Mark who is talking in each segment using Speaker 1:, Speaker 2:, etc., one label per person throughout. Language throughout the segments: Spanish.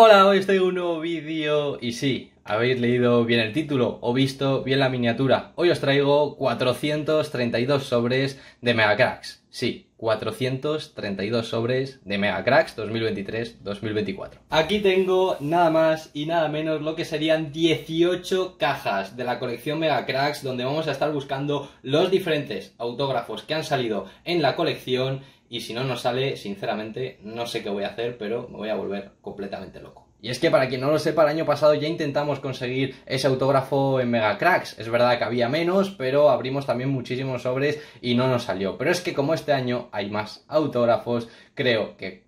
Speaker 1: Hola, hoy estoy en un nuevo vídeo y sí, habéis leído bien el título o visto bien la miniatura. Hoy os traigo 432 sobres de Mega Cracks. Sí, 432 sobres de Mega Cracks 2023-2024. Aquí tengo nada más y nada menos lo que serían 18 cajas de la colección Mega Cracks donde vamos a estar buscando los diferentes autógrafos que han salido en la colección y si no nos sale, sinceramente, no sé qué voy a hacer, pero me voy a volver completamente loco. Y es que para quien no lo sepa, el año pasado ya intentamos conseguir ese autógrafo en Mega Cracks. Es verdad que había menos, pero abrimos también muchísimos sobres y no nos salió. Pero es que como este año hay más autógrafos, creo que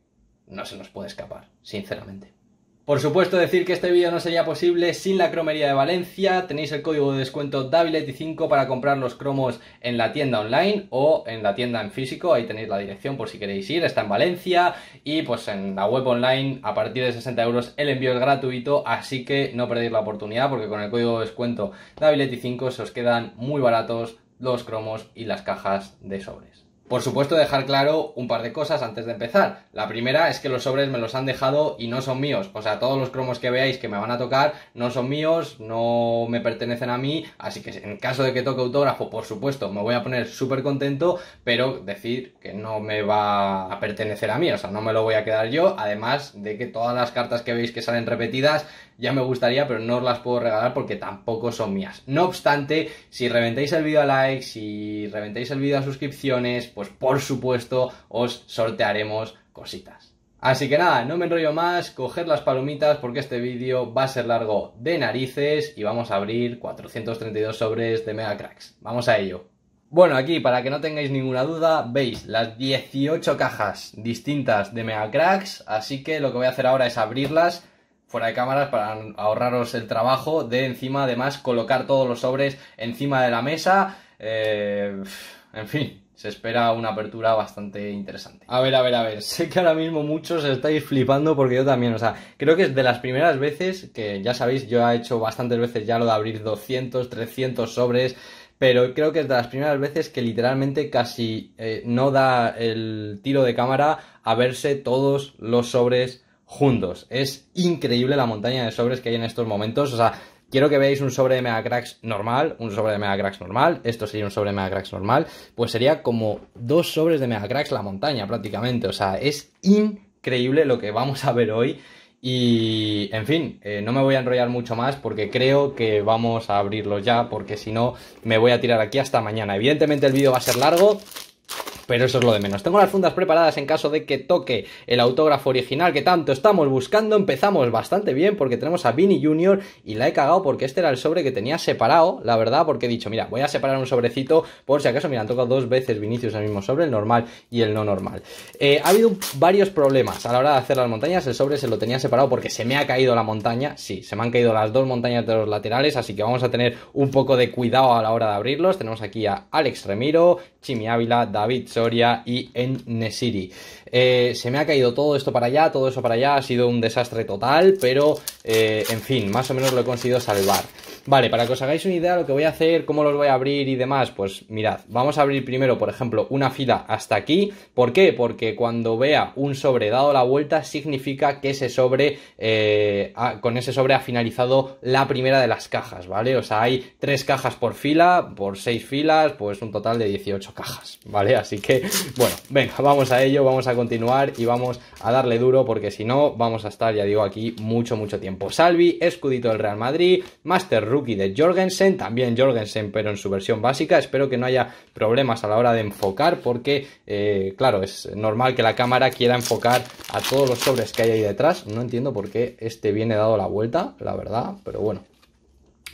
Speaker 1: no se nos puede escapar, sinceramente. Por supuesto, decir que este vídeo no sería posible sin la cromería de Valencia. Tenéis el código de descuento DAVILETI5 para comprar los cromos en la tienda online o en la tienda en físico. Ahí tenéis la dirección por si queréis ir. Está en Valencia y pues en la web online a partir de 60 euros el envío es gratuito. Así que no perdéis la oportunidad porque con el código de descuento DAVILETI5 se os quedan muy baratos los cromos y las cajas de sobres. Por supuesto, dejar claro un par de cosas antes de empezar. La primera es que los sobres me los han dejado y no son míos. O sea, todos los cromos que veáis que me van a tocar no son míos, no me pertenecen a mí. Así que en caso de que toque autógrafo, por supuesto, me voy a poner súper contento, pero decir que no me va a pertenecer a mí. O sea, no me lo voy a quedar yo. Además de que todas las cartas que veis que salen repetidas ya me gustaría, pero no os las puedo regalar porque tampoco son mías. No obstante, si reventáis el vídeo a likes, si reventáis el vídeo a suscripciones, pues por supuesto os sortearemos cositas. Así que nada, no me enrollo más, coged las palomitas porque este vídeo va a ser largo de narices y vamos a abrir 432 sobres de Mega Cracks. Vamos a ello. Bueno, aquí para que no tengáis ninguna duda, veis las 18 cajas distintas de Mega Cracks, así que lo que voy a hacer ahora es abrirlas fuera de cámaras para ahorraros el trabajo de encima además colocar todos los sobres encima de la mesa. Eh, en fin, se espera una apertura bastante interesante. A ver, a ver, a ver, sé que ahora mismo muchos estáis flipando porque yo también, o sea, creo que es de las primeras veces que ya sabéis, yo he hecho bastantes veces ya lo de abrir 200, 300 sobres, pero creo que es de las primeras veces que literalmente casi eh, no da el tiro de cámara a verse todos los sobres juntos. Es increíble la montaña de sobres que hay en estos momentos. O sea, quiero que veáis un sobre de mega cracks normal, un sobre de cracks normal, esto sería un sobre de Megacracks normal, pues sería como dos sobres de mega cracks la montaña prácticamente. O sea, es increíble lo que vamos a ver hoy. Y, en fin, eh, no me voy a enrollar mucho más porque creo que vamos a abrirlo ya, porque si no, me voy a tirar aquí hasta mañana. Evidentemente el vídeo va a ser largo, pero eso es lo de menos. Tengo las fundas preparadas en caso de que toque el autógrafo original que tanto estamos buscando. Empezamos bastante bien porque tenemos a Vinny Junior y la he cagado porque este era el sobre que tenía separado, la verdad, porque he dicho, mira, voy a separar un sobrecito por si acaso, mira, han tocado dos veces Vinicius el mismo sobre, el normal y el no normal. Eh, ha habido varios problemas a la hora de hacer las montañas. El sobre se lo tenía separado porque se me ha caído la montaña. Sí, se me han caído las dos montañas de los laterales, así que vamos a tener un poco de cuidado a la hora de abrirlos. Tenemos aquí a Alex Remiro, Chimi Ávila, David Soria y en Nesiri. Eh, se me ha caído todo esto para allá, todo eso para allá, ha sido un desastre total, pero eh, en fin, más o menos lo he conseguido salvar. Vale, para que os hagáis una idea de lo que voy a hacer, cómo los voy a abrir y demás, pues mirad, vamos a abrir primero, por ejemplo, una fila hasta aquí. ¿Por qué? Porque cuando vea un sobre dado la vuelta, significa que ese sobre, eh, con ese sobre ha finalizado la primera de las cajas, ¿vale? O sea, hay tres cajas por fila, por seis filas, pues un total de 18 cajas, ¿vale? Así que, bueno, venga, vamos a ello, vamos a continuar y vamos a darle duro porque si no, vamos a estar, ya digo, aquí mucho, mucho tiempo. Salvi, escudito del Real Madrid, Master rookie de Jorgensen, también Jorgensen pero en su versión básica. Espero que no haya problemas a la hora de enfocar porque, eh, claro, es normal que la cámara quiera enfocar a todos los sobres que hay ahí detrás. No entiendo por qué este viene dado la vuelta, la verdad, pero bueno.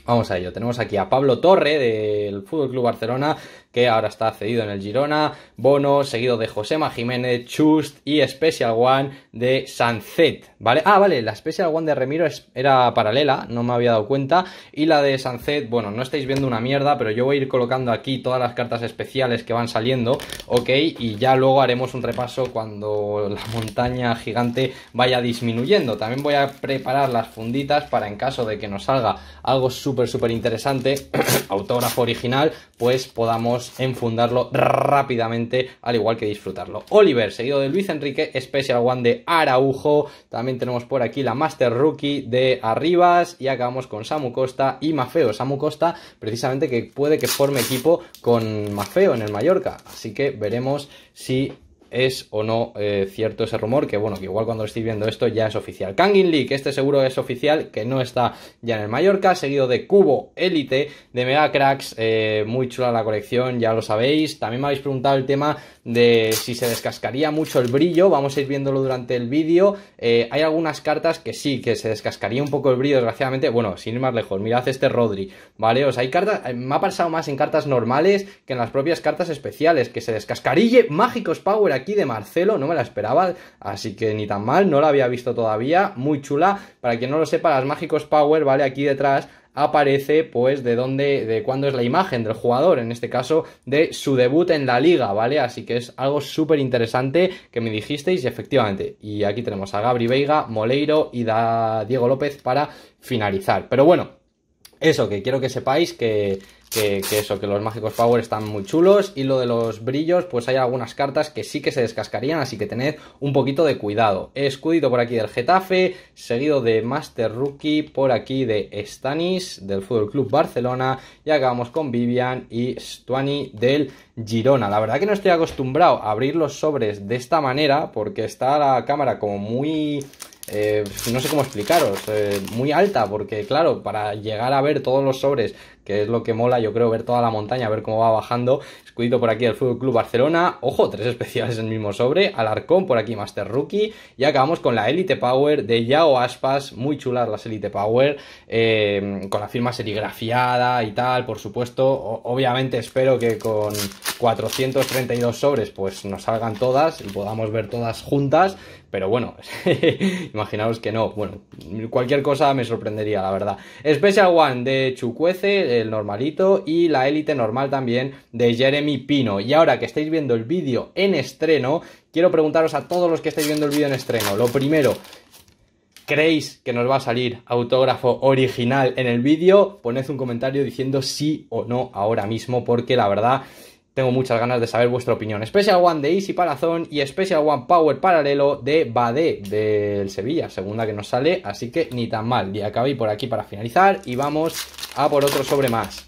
Speaker 1: Vamos a ello. Tenemos aquí a Pablo Torre del Fútbol Club Barcelona, que ahora está cedido en el Girona, Bono, seguido de Josema Jiménez, Chust y Special One de Sancet, ¿vale? Ah, vale, la Special One de Remiro era paralela, no me había dado cuenta, y la de Sancet, bueno, no estáis viendo una mierda, pero yo voy a ir colocando aquí todas las cartas especiales que van saliendo, ¿ok? Y ya luego haremos un repaso cuando la montaña gigante vaya disminuyendo. También voy a preparar las funditas para en caso de que nos salga algo súper, súper interesante, autógrafo original, pues podamos en fundarlo rápidamente, al igual que disfrutarlo. Oliver, seguido de Luis Enrique, Special One de Araujo, también tenemos por aquí la Master Rookie de Arribas y acabamos con Samu Costa y Mafeo. Samu Costa, precisamente, que puede que forme equipo con Mafeo en el Mallorca, así que veremos si es o no eh, cierto ese rumor, que bueno, que igual cuando estéis viendo esto ya es oficial. Kangin que este seguro es oficial, que no está ya en el Mallorca, seguido de Cubo Elite, de Mega Cracks, eh, muy chula la colección, ya lo sabéis. También me habéis preguntado el tema de si se descascaría mucho el brillo, vamos a ir viéndolo durante el vídeo. Eh, hay algunas cartas que sí, que se descascaría un poco el brillo, desgraciadamente. Bueno, sin ir más lejos, mirad este Rodri, ¿vale? O sea, hay cartas, eh, me ha pasado más en cartas normales que en las propias cartas especiales, que se descascarille. Mágicos Power aquí de Marcelo, no me la esperaba, así que ni tan mal, no la había visto todavía, muy chula. Para quien no lo sepa, las Mágicos Power, ¿vale? Aquí detrás aparece pues de dónde, de cuándo es la imagen del jugador, en este caso de su debut en la liga, ¿vale? Así que es algo súper interesante que me dijisteis y efectivamente, y aquí tenemos a Gabri Veiga, Moleiro y da Diego López para finalizar. Pero bueno, eso, que quiero que sepáis que que, eso, que los mágicos power están muy chulos y lo de los brillos, pues hay algunas cartas que sí que se descascarían, así que tened un poquito de cuidado. Escudito por aquí del Getafe, seguido de Master Rookie por aquí de Stanis del Fútbol Club Barcelona y acabamos con Vivian y Stuani del Girona. La verdad que no estoy acostumbrado a abrir los sobres de esta manera porque está la cámara como muy eh, no sé cómo explicaros, eh, muy alta, porque claro, para llegar a ver todos los sobres, que es lo que mola, yo creo, ver toda la montaña, ver cómo va bajando, escudito por aquí del Fútbol Club Barcelona, ojo, tres especiales en el mismo sobre, Alarcón por aquí, Master Rookie, y acabamos con la Elite Power de Yao Aspas, muy chulas las Elite Power, eh, con la firma serigrafiada y tal, por supuesto, obviamente espero que con 432 sobres pues nos salgan todas y podamos ver todas juntas. Pero bueno, imaginaos que no. Bueno, cualquier cosa me sorprendería, la verdad. Special One de Chucuece, el normalito, y la élite normal también de Jeremy Pino. Y ahora que estáis viendo el vídeo en estreno, quiero preguntaros a todos los que estáis viendo el vídeo en estreno. Lo primero, ¿Creéis que nos va a salir autógrafo original en el vídeo? Poned un comentario diciendo sí o no ahora mismo, porque la verdad tengo muchas ganas de saber vuestra opinión. Special One de Easy Palazón y Special One Power Paralelo de Bade del Sevilla, segunda que nos sale, así que ni tan mal. Y acabé por aquí para finalizar y vamos a por otro sobre más.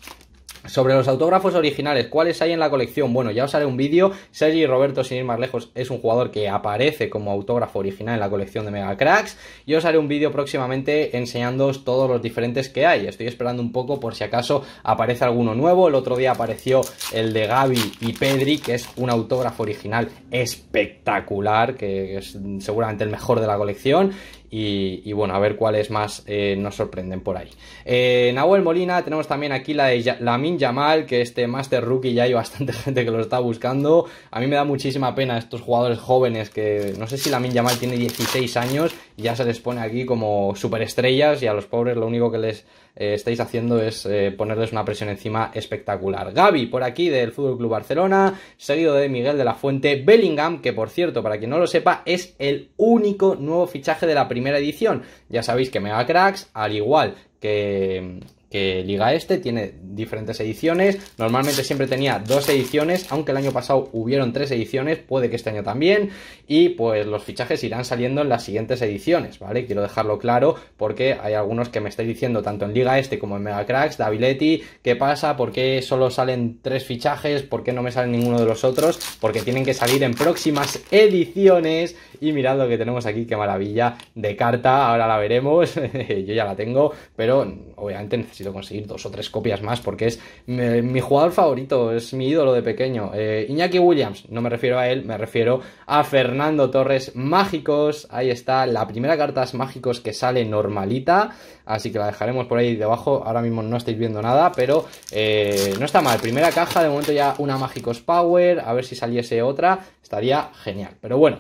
Speaker 1: Sobre los autógrafos originales, ¿cuáles hay en la colección? Bueno, ya os haré un vídeo. Sergi Roberto, sin ir más lejos, es un jugador que aparece como autógrafo original en la colección de Mega Cracks. Y os haré un vídeo próximamente enseñándoos todos los diferentes que hay. Estoy esperando un poco por si acaso aparece alguno nuevo. El otro día apareció el de Gaby y Pedri, que es un autógrafo original espectacular, que es seguramente el mejor de la colección. Y, bueno, a ver cuáles más eh, nos sorprenden por ahí. Eh, Nahuel Molina, tenemos también aquí la de Lamin Jamal que este Master Rookie ya hay bastante gente que lo está buscando. A mí me da muchísima pena estos jugadores jóvenes que no sé si Lamin Jamal tiene 16 años ya se les pone aquí como superestrellas y a los pobres lo único que les eh, estáis haciendo es eh, ponerles una presión encima espectacular. Gaby, por aquí del Fútbol Club Barcelona, seguido de Miguel de la Fuente, Bellingham, que por cierto, para quien no lo sepa, es el único nuevo fichaje de la primera edición. Ya sabéis que Mega Cracks, al igual que que liga este, tiene diferentes ediciones, normalmente siempre tenía dos ediciones, aunque el año pasado hubieron tres ediciones, puede que este año también, y pues los fichajes irán saliendo en las siguientes ediciones, ¿vale? Quiero dejarlo claro porque hay algunos que me estáis diciendo tanto en liga este como en Mega Cracks, Daviletti, ¿qué pasa? ¿Por qué solo salen tres fichajes? ¿Por qué no me salen ninguno de los otros? Porque tienen que salir en próximas ediciones y mirad lo que tenemos aquí, qué maravilla de carta, ahora la veremos, yo ya la tengo, pero obviamente necesito lo conseguir dos o tres copias más porque es eh, mi, jugador favorito, es mi ídolo de pequeño. Eh, Iñaki Williams, no me refiero a él, me refiero a Fernando Torres Mágicos. Ahí está, la primera carta Mágicos que sale normalita, así que la dejaremos por ahí debajo. Ahora mismo no estáis viendo nada, pero eh, no está mal. Primera caja, de momento ya una Mágicos Power, a ver si saliese otra, estaría genial. Pero bueno,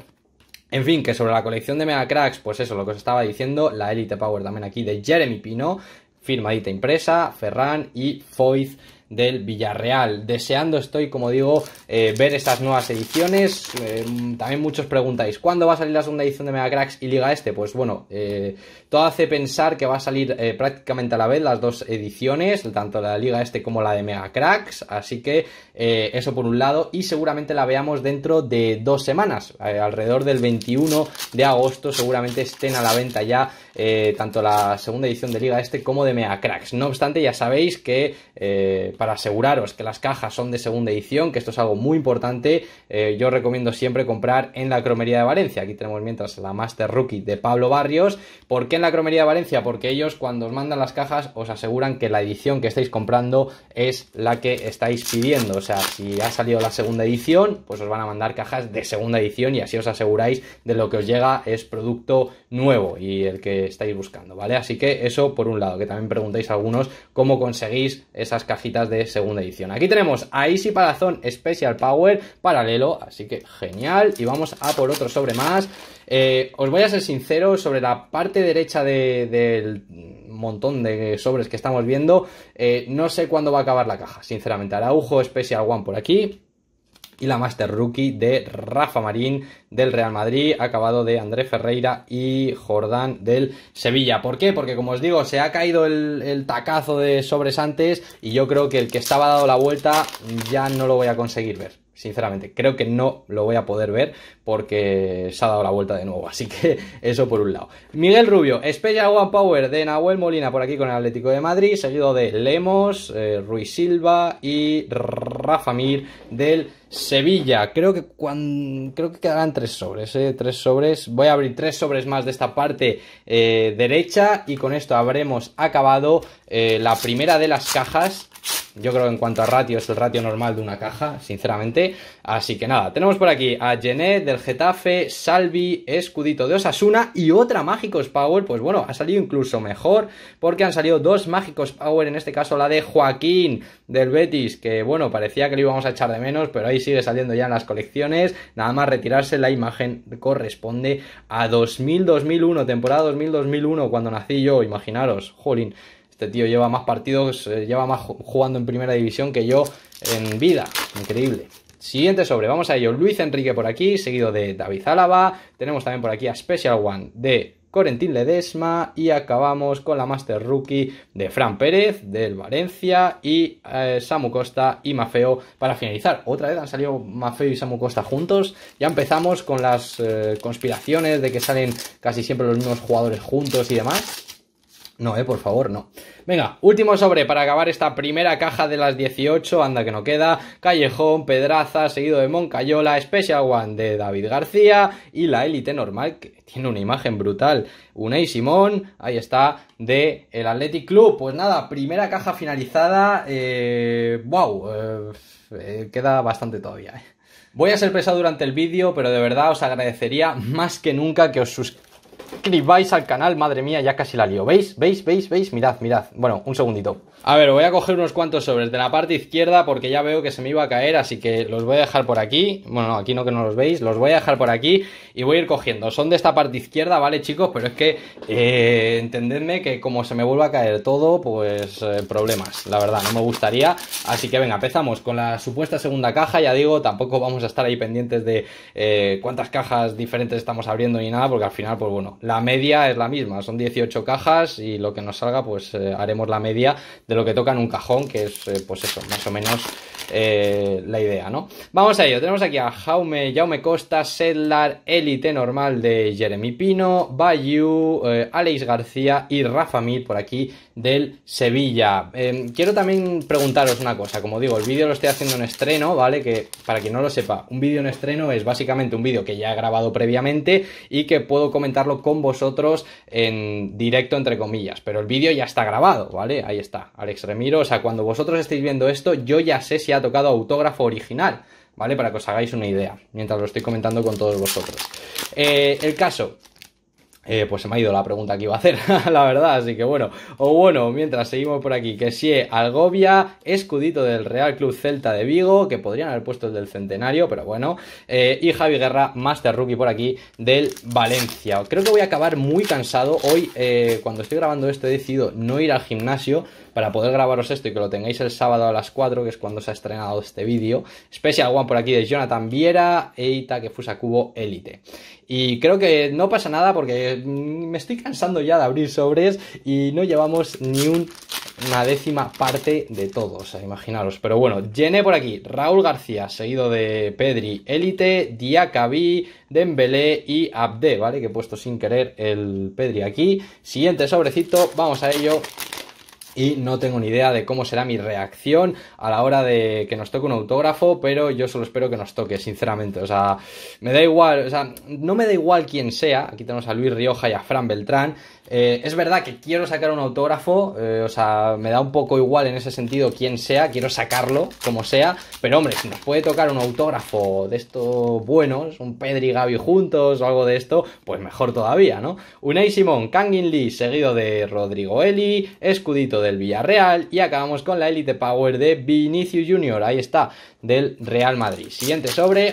Speaker 1: en fin, que sobre la colección de Mega Cracks, pues eso, lo que os estaba diciendo, la Elite Power también aquí de Jeremy Pino, firmadita impresa, Ferran y Foiz del Villarreal. Deseando estoy, como digo, eh, ver estas nuevas ediciones. Eh, también muchos preguntáis, ¿cuándo va a salir la segunda edición de Mega Cracks y Liga Este? Pues bueno, eh, todo hace pensar que va a salir eh, prácticamente a la vez las dos ediciones, tanto la Liga Este como la de Mega Cracks, así que eh, eso por un lado y seguramente la veamos dentro de dos semanas, eh, alrededor del 21 de agosto seguramente estén a la venta ya tanto la segunda edición de Liga Este como de Mega Cracks. No obstante, ya sabéis que para aseguraros que las cajas son de segunda edición, que esto es algo muy importante, yo recomiendo siempre comprar en la cromería de Valencia. Aquí tenemos mientras la Master Rookie de Pablo Barrios, porque la cromería de Valencia? Porque ellos cuando os mandan las cajas os aseguran que la edición que estáis comprando es la que estáis pidiendo. O sea, si ha salido la segunda edición, pues os van a mandar cajas de segunda edición y así os aseguráis de lo que os llega es producto nuevo y el que estáis buscando, ¿vale? Así que eso por un lado, que también preguntáis a algunos cómo conseguís esas cajitas de segunda edición. Aquí tenemos a Easy Palazón Special Power paralelo, así que genial. Y vamos a por otro sobre más. Eh, os voy a ser sincero, sobre la parte derecha del montón de sobres que estamos viendo, eh, no sé cuándo va a acabar la caja, sinceramente. Araujo Special One por aquí. Y la Master Rookie de Rafa Marín del Real Madrid, acabado de André Ferreira y Jordán del Sevilla. ¿Por qué? Porque como os digo, se ha caído el, el tacazo de sobres antes y yo creo que el que estaba dado la vuelta ya no lo voy a conseguir ver sinceramente. Creo que no lo voy a poder ver porque se ha dado la vuelta de nuevo. Así que eso por un lado. Miguel Rubio, Espella One Power de Nahuel Molina por aquí con el Atlético de Madrid, seguido de Lemos, eh, Ruiz Silva y Rafa Mir del Sevilla. Creo que, creo que quedarán tres sobres, eh, tres sobres. Voy a abrir tres sobres más de esta parte eh, derecha y con esto habremos acabado la primera de las cajas yo creo que en cuanto a ratio es el ratio normal de una caja, sinceramente. Así que nada, tenemos por aquí a Genet del Getafe, Salvi, Escudito de Osasuna y otra Mágicos Power. Pues bueno, ha salido incluso mejor porque han salido dos Mágicos Power, en este caso la de Joaquín del Betis, que bueno, parecía que lo íbamos a echar de menos, pero ahí sigue saliendo ya en las colecciones. Nada más retirarse, la imagen corresponde a 2000-2001, temporada 2000-2001, cuando nací yo, imaginaros, jolín. Este tío lleva más partidos, eh, lleva más jugando en primera división que yo en vida. Increíble. Siguiente sobre, vamos a ello. Luis Enrique por aquí, seguido de David Álava. Tenemos también por aquí a Special One de Corentín Ledesma. Y acabamos con la Master Rookie de Fran Pérez, del Valencia. Y eh, Samu Costa y Mafeo para finalizar. Otra vez han salido Mafeo y Samu Costa juntos. Ya empezamos con las eh, conspiraciones de que salen casi siempre los mismos jugadores juntos y demás. No, eh, por favor, no. Venga, último sobre para acabar esta primera caja de las 18, anda que no queda. Callejón, Pedraza, seguido de Moncayola, Special One de David García y la élite normal, que tiene una imagen brutal. y Simón, ahí está, de el Athletic Club. Pues nada, primera caja finalizada. wow, eh, eh, eh, queda bastante todavía. Voy a ser pesado durante el vídeo, pero de verdad os agradecería más que nunca que os suscribáis suscribáis al canal, madre mía, ya casi la lío. ¿Veis? ¿Veis? ¿Veis? ¿Veis? Mirad, mirad. Bueno, un segundito. A ver, voy a coger unos cuantos sobres de la parte izquierda porque ya veo que se me iba a caer, así que los voy a dejar por aquí. Bueno, aquí no que no los veis, los voy a dejar por aquí y voy a ir cogiendo. Son de esta parte izquierda, ¿vale, chicos? Pero es que, eh, entendedme que como se me vuelva a caer todo, pues eh, problemas, la verdad, no me gustaría. Así que venga, empezamos con la supuesta segunda caja, ya digo, tampoco vamos a estar ahí pendientes de eh, cuántas cajas diferentes estamos abriendo ni nada, porque al final, pues bueno, la media es la misma, son 18 cajas y lo que nos salga, pues eh, haremos la media de lo que toca en un cajón, que es, eh, pues eso, más o menos eh, la idea, ¿no? Vamos a ello, tenemos aquí a Jaume, Jaume Costa, Sedlar, Elite, Normal de Jeremy Pino, Bayou, Alex García y Rafa Mil por aquí del Sevilla. Em, quiero también preguntaros una cosa, como digo, el vídeo lo estoy haciendo en estreno, ¿vale? Que para quien no lo sepa, un vídeo en estreno es básicamente un vídeo que ya he grabado previamente y que puedo comentarlo con con vosotros en directo, entre comillas. Pero el vídeo ya está grabado, ¿vale? Ahí está, Alex Remiro. O sea, cuando vosotros estéis viendo esto, yo ya sé si ha tocado autógrafo original, ¿vale? Para que os hagáis una idea, mientras lo estoy comentando con todos vosotros. Eh, el caso, eh, pues se me ha ido la pregunta que iba a hacer, la verdad, así que bueno. O bueno, mientras seguimos por aquí, que sí, Algovia, escudito del Real Club Celta de Vigo, que podrían haber puesto el del Centenario, pero bueno. Eh, y Javi Guerra, Master Rookie por aquí, del Valencia. Creo que voy a acabar muy cansado. Hoy, eh, cuando estoy grabando esto, he decidido no ir al gimnasio para poder grabaros esto y que lo tengáis el sábado a las 4, que es cuando se ha estrenado este vídeo. Special One por aquí de Jonathan Viera que fusa cubo élite Y creo que no pasa nada porque mm, me estoy cansando ya de abrir sobres y no llevamos ni una décima parte de todos, imaginaros. Pero bueno, llené por aquí Raúl García, seguido de Pedri Elite, Diacabí, Dembélé y Abde, ¿vale? Que he puesto sin querer el Pedri aquí. Siguiente sobrecito, vamos a ello y no tengo ni idea de cómo será mi reacción a la hora de que nos toque un autógrafo, pero yo solo espero que nos toque, sinceramente. O sea, me da igual, o sea, no me da igual quién sea. Aquí tenemos a Luis Rioja y a Fran Beltrán. Eh, es verdad que quiero sacar un autógrafo, eh, o sea, me da un poco igual en ese sentido quién sea, quiero sacarlo como sea, pero hombre, si nos puede tocar un autógrafo de estos buenos, un Pedri y Gaby juntos o algo de esto, pues mejor todavía, ¿no? Unai Simón, Kangin Lee, seguido de Rodrigo Eli, escudito del Villarreal y acabamos con la Elite Power de Vinicius Junior, ahí está, del Real Madrid. Siguiente sobre,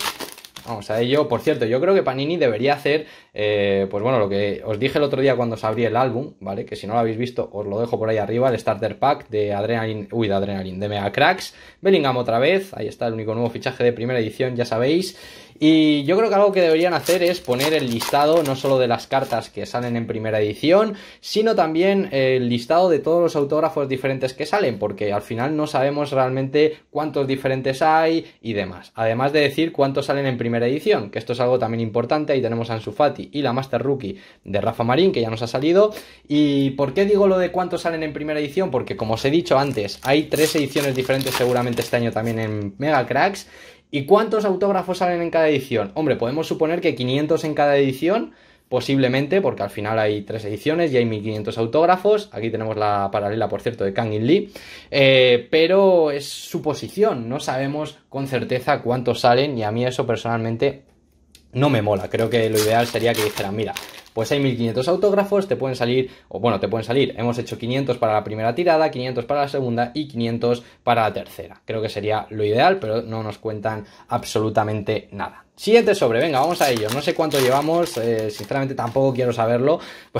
Speaker 1: Vamos a ello. Por cierto, yo creo que Panini debería hacer, eh, pues bueno, lo que os dije el otro día cuando os abrí el álbum, ¿vale? Que si no lo habéis visto, os lo dejo por ahí arriba, el Starter Pack de Adrenaline, uy, de Adrenaline, de Mega Cracks. Bellingham otra vez, ahí está el único nuevo fichaje de primera edición, ya sabéis. Y yo creo que algo que deberían hacer es poner el listado no solo de las cartas que salen en primera edición, sino también el listado de todos los autógrafos diferentes que salen, porque al final no sabemos realmente cuántos diferentes hay y demás. Además de decir cuántos salen en primera edición, que esto es algo también importante, ahí tenemos a Ansu y la Master Rookie de Rafa Marín, que ya nos ha salido. ¿Y por qué digo lo de cuántos salen en primera edición? Porque como os he dicho antes, hay tres ediciones diferentes seguramente este año también en Mega Cracks ¿Y cuántos autógrafos salen en cada edición? Hombre, podemos suponer que 500 en cada edición, posiblemente, porque al final hay tres ediciones y hay 1500 autógrafos. Aquí tenemos la paralela, por cierto, de Kang y Lee. Eh, pero es suposición, no sabemos con certeza cuántos salen y a mí eso personalmente no me mola. Creo que lo ideal sería que dijeran, mira, pues hay 1500 autógrafos, te pueden salir, o bueno, te pueden salir, hemos hecho 500 para la primera tirada, 500 para la segunda y 500 para la tercera. Creo que sería lo ideal, pero no nos cuentan absolutamente nada. Siguiente sobre, venga, vamos a ello. No sé cuánto llevamos, eh, sinceramente tampoco quiero saberlo,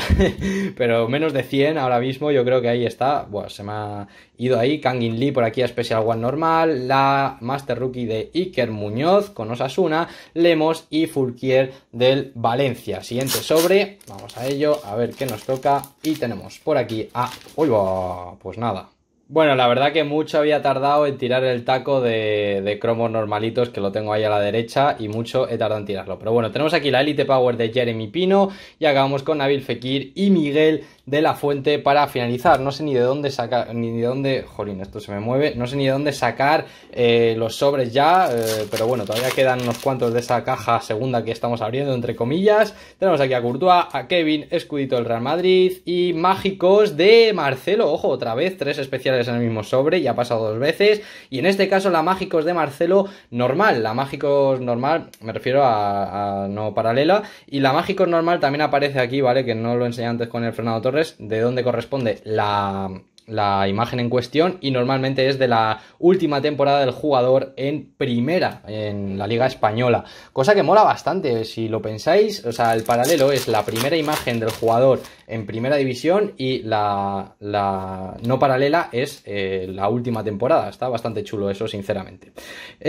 Speaker 1: pero menos de 100 ahora mismo, yo creo que ahí está. Bueno, se me ha ido ahí Kangin Lee por aquí a Special One normal, la Master Rookie de Iker Muñoz con Osasuna, Lemos y Fulquier del Valencia. Siguiente sobre, vamos a ello, a ver qué nos toca. Y tenemos por aquí a... ¡Uy, va! Pues nada, bueno, la verdad que mucho había tardado en tirar el taco de, de, cromos normalitos que lo tengo ahí a la derecha y mucho he tardado en tirarlo. Pero bueno, tenemos aquí la Elite Power de Jeremy Pino y acabamos con Nabil Fekir y Miguel de la fuente para finalizar. No sé ni de dónde sacar, ni de dónde, jolín, esto se me mueve, no sé ni de dónde sacar eh, los sobres ya, eh, pero bueno, todavía quedan unos cuantos de esa caja segunda que estamos abriendo, entre comillas. Tenemos aquí a Courtois, a Kevin, escudito del Real Madrid y mágicos de Marcelo. Ojo, otra vez, tres especiales en el mismo sobre, ya ha pasado dos veces. Y en este caso la mágicos de Marcelo normal, la mágicos normal, me refiero a, no paralela, y la mágicos normal también aparece aquí, ¿vale? Que no lo enseñé antes con el Fernando de dónde corresponde la, la imagen en cuestión y normalmente es de la última temporada del jugador en primera en la liga española cosa que mola bastante si lo pensáis o sea el paralelo es la primera imagen del jugador en primera división y la, no paralela es eh, la última temporada. Está bastante chulo eso, sinceramente.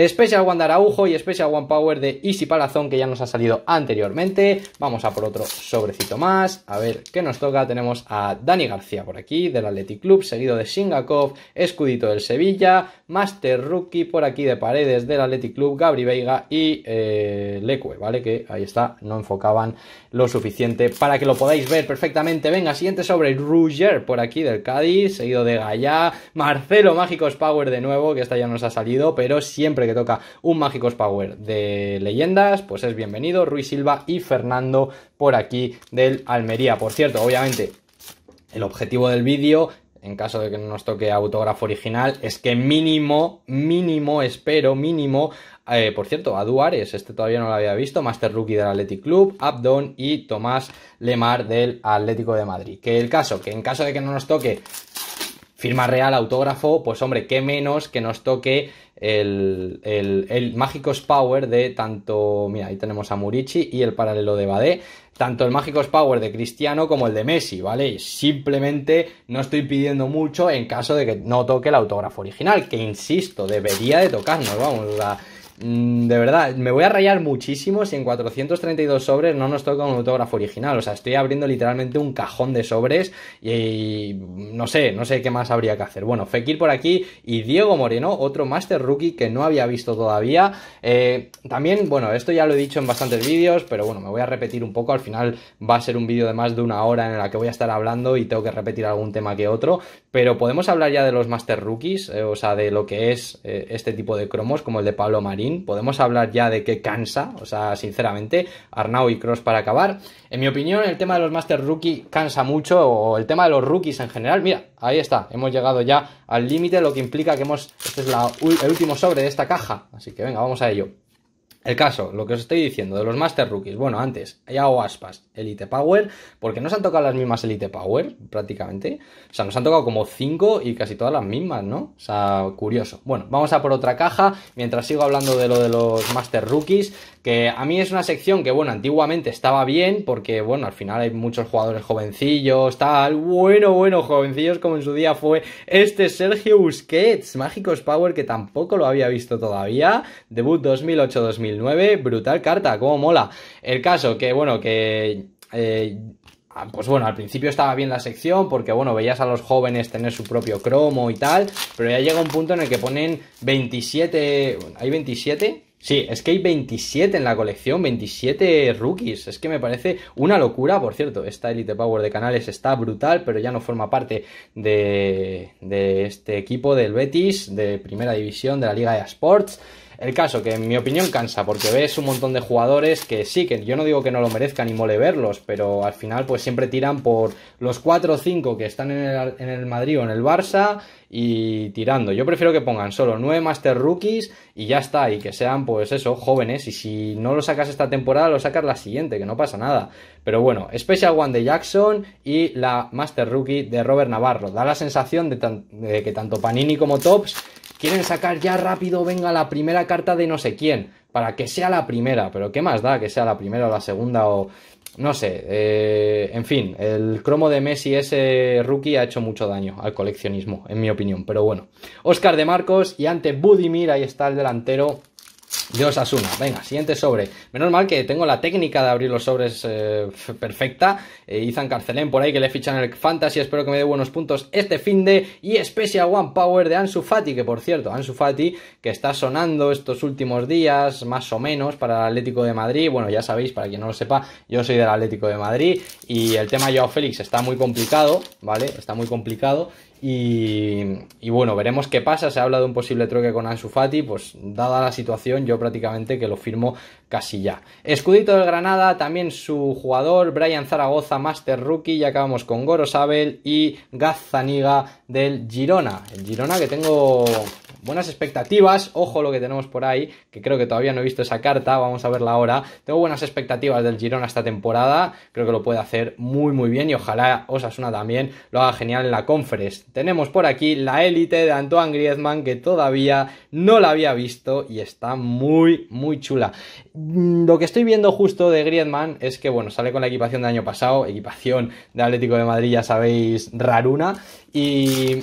Speaker 1: Special One y Special One Power de Easy Palazón, que ya nos ha salido anteriormente. Vamos a por otro sobrecito más. A ver qué nos toca. Tenemos a Dani García por aquí, del Athletic Club, seguido de Singakov, Escudito del Sevilla, Master Rookie por aquí de Paredes del Athletic Club, Gabri Veiga y eh, Leque, ¿vale? Que ahí está, no enfocaban lo suficiente para que lo podáis ver perfectamente Venga, siguiente sobre Ruger por aquí del Cádiz, seguido de Gallá, Marcelo Mágicos Power de nuevo, que esta ya nos ha salido, pero siempre que toca un Mágicos Power de leyendas, pues es bienvenido. Ruiz Silva y Fernando por aquí del Almería. Por cierto, obviamente. El objetivo del vídeo en caso de que no nos toque autógrafo original, es que mínimo, mínimo, espero, mínimo, eh, por cierto, a Duares, este todavía no lo había visto, Master Rookie del Athletic Club, Abdon y Tomás Lemar del Atlético de Madrid. Que el caso, que en caso de que no nos toque firma real, autógrafo, pues hombre, qué menos que nos toque el, el, el Mágicos Power de tanto, mira, ahí tenemos a Murici y el paralelo de Badé, tanto el Mágicos Power de Cristiano como el de Messi, ¿vale? Simplemente no estoy pidiendo mucho en caso de que no toque el autógrafo original, que insisto, debería de tocarnos, vamos, la Mm, de verdad, me voy a rayar muchísimo si en 432 sobres no nos toca un autógrafo original. O sea, estoy abriendo literalmente un cajón de sobres y, no sé, no sé qué más habría que hacer. Bueno, Fekir por aquí y Diego Moreno, otro Master Rookie que no había visto todavía. Eh, también, bueno, esto ya lo he dicho en bastantes vídeos, pero bueno, me voy a repetir un poco. Al final va a ser un vídeo de más de una hora en la que voy a estar hablando y tengo que repetir algún tema que otro. Pero podemos hablar ya de los Master Rookies, eh, o sea, de lo que es eh, este tipo de cromos, como el de Pablo Marín podemos hablar ya de que cansa, o sea, sinceramente, Arnau y Cross para acabar. En mi opinión, el tema de los Master Rookie cansa mucho, o el tema de los rookies en general. Mira, ahí está, hemos llegado ya al límite, lo que implica que hemos. Este es el último sobre de esta caja, así que venga, vamos a ello. El caso, lo que os estoy diciendo de los Master Rookies, bueno, antes, ya hago Aspas, Elite Power, porque no se han tocado las mismas Elite Power, prácticamente. O sea, nos han tocado como cinco y casi todas las mismas, ¿no? O sea, curioso. Bueno, vamos a por otra caja, mientras sigo hablando de lo de los Master Rookies, que a mí es una sección que, bueno, antiguamente estaba bien, porque, bueno, al final hay muchos jugadores jovencillos, tal, bueno, bueno, jovencillos, como en su día fue este Sergio Busquets, Mágicos Power, que tampoco lo había visto todavía, debut 2008-2009 brutal carta, como mola. El caso que, bueno, que... Eh, ah, pues bueno, al principio estaba bien la sección porque, bueno, veías a los jóvenes tener su propio cromo y tal, pero ya llega un punto en el que ponen 27... ¿Hay 27? Sí, es que hay 27 en la colección, 27 rookies. Es que me parece una locura, por cierto. Esta Elite Power de canales está brutal, pero ya no forma parte de, de este equipo del Betis, de primera división de la Liga de Sports. El caso que en mi opinión cansa porque ves un montón de jugadores que sí, que yo no digo que no lo merezcan y mole verlos, pero al final pues siempre tiran por los 4 o 5 que están en el, Madrid o en el Barça y tirando. Yo prefiero que pongan solo 9 Master Rookies y ya está, y que sean pues eso, jóvenes, y si no lo sacas esta temporada, lo sacas la siguiente, que no pasa nada. Pero bueno, Special One de Jackson y la Master Rookie de Robert Navarro. Da la sensación de, de que tanto Panini como Tops quieren sacar ya rápido, venga, la primera carta de no sé quién, para que sea la primera, pero ¿qué más da que sea la primera o la segunda o... No sé, eh, en fin, el cromo de Messi, ese rookie, ha hecho mucho daño al coleccionismo, en mi opinión, pero bueno. Oscar de Marcos y ante Budimir, ahí está el delantero, Dios, Asuna. Venga, siguiente sobre. Menos mal que tengo la técnica de abrir los sobres eh, perfecta. Eh, Izan Carcelén por ahí que le fichan el Fantasy. Espero que me dé buenos puntos este fin de. Y Special One Power de Ansu Fati, que por cierto, Ansu Fati que está sonando estos últimos días, más o menos, para el Atlético de Madrid. Bueno, ya sabéis, para quien no lo sepa, yo soy del Atlético de Madrid. Y el tema Joao Félix está muy complicado, ¿vale? Está muy complicado. Y, bueno, veremos qué pasa. Se habla de un posible troque con Ansu Fati. Pues dada la situación, yo prácticamente que lo firmo casi ya. Escudito del Granada, también su jugador, Brian Zaragoza, Master Rookie. Y acabamos con Gorosabel y Gazzaniga del Girona. El Girona que tengo buenas expectativas. Ojo lo que tenemos por ahí, que creo que todavía no he visto esa carta, vamos a verla ahora. Tengo buenas expectativas del Girona esta temporada, creo que lo puede hacer muy muy bien y ojalá Osasuna también lo haga genial en la conference. Tenemos por aquí la élite de Antoine Griezmann que todavía no la había visto y está muy muy chula. Mm, lo que estoy viendo justo de Griezmann es que bueno, sale con la equipación de año pasado, equipación de Atlético de Madrid, ya sabéis, raruna y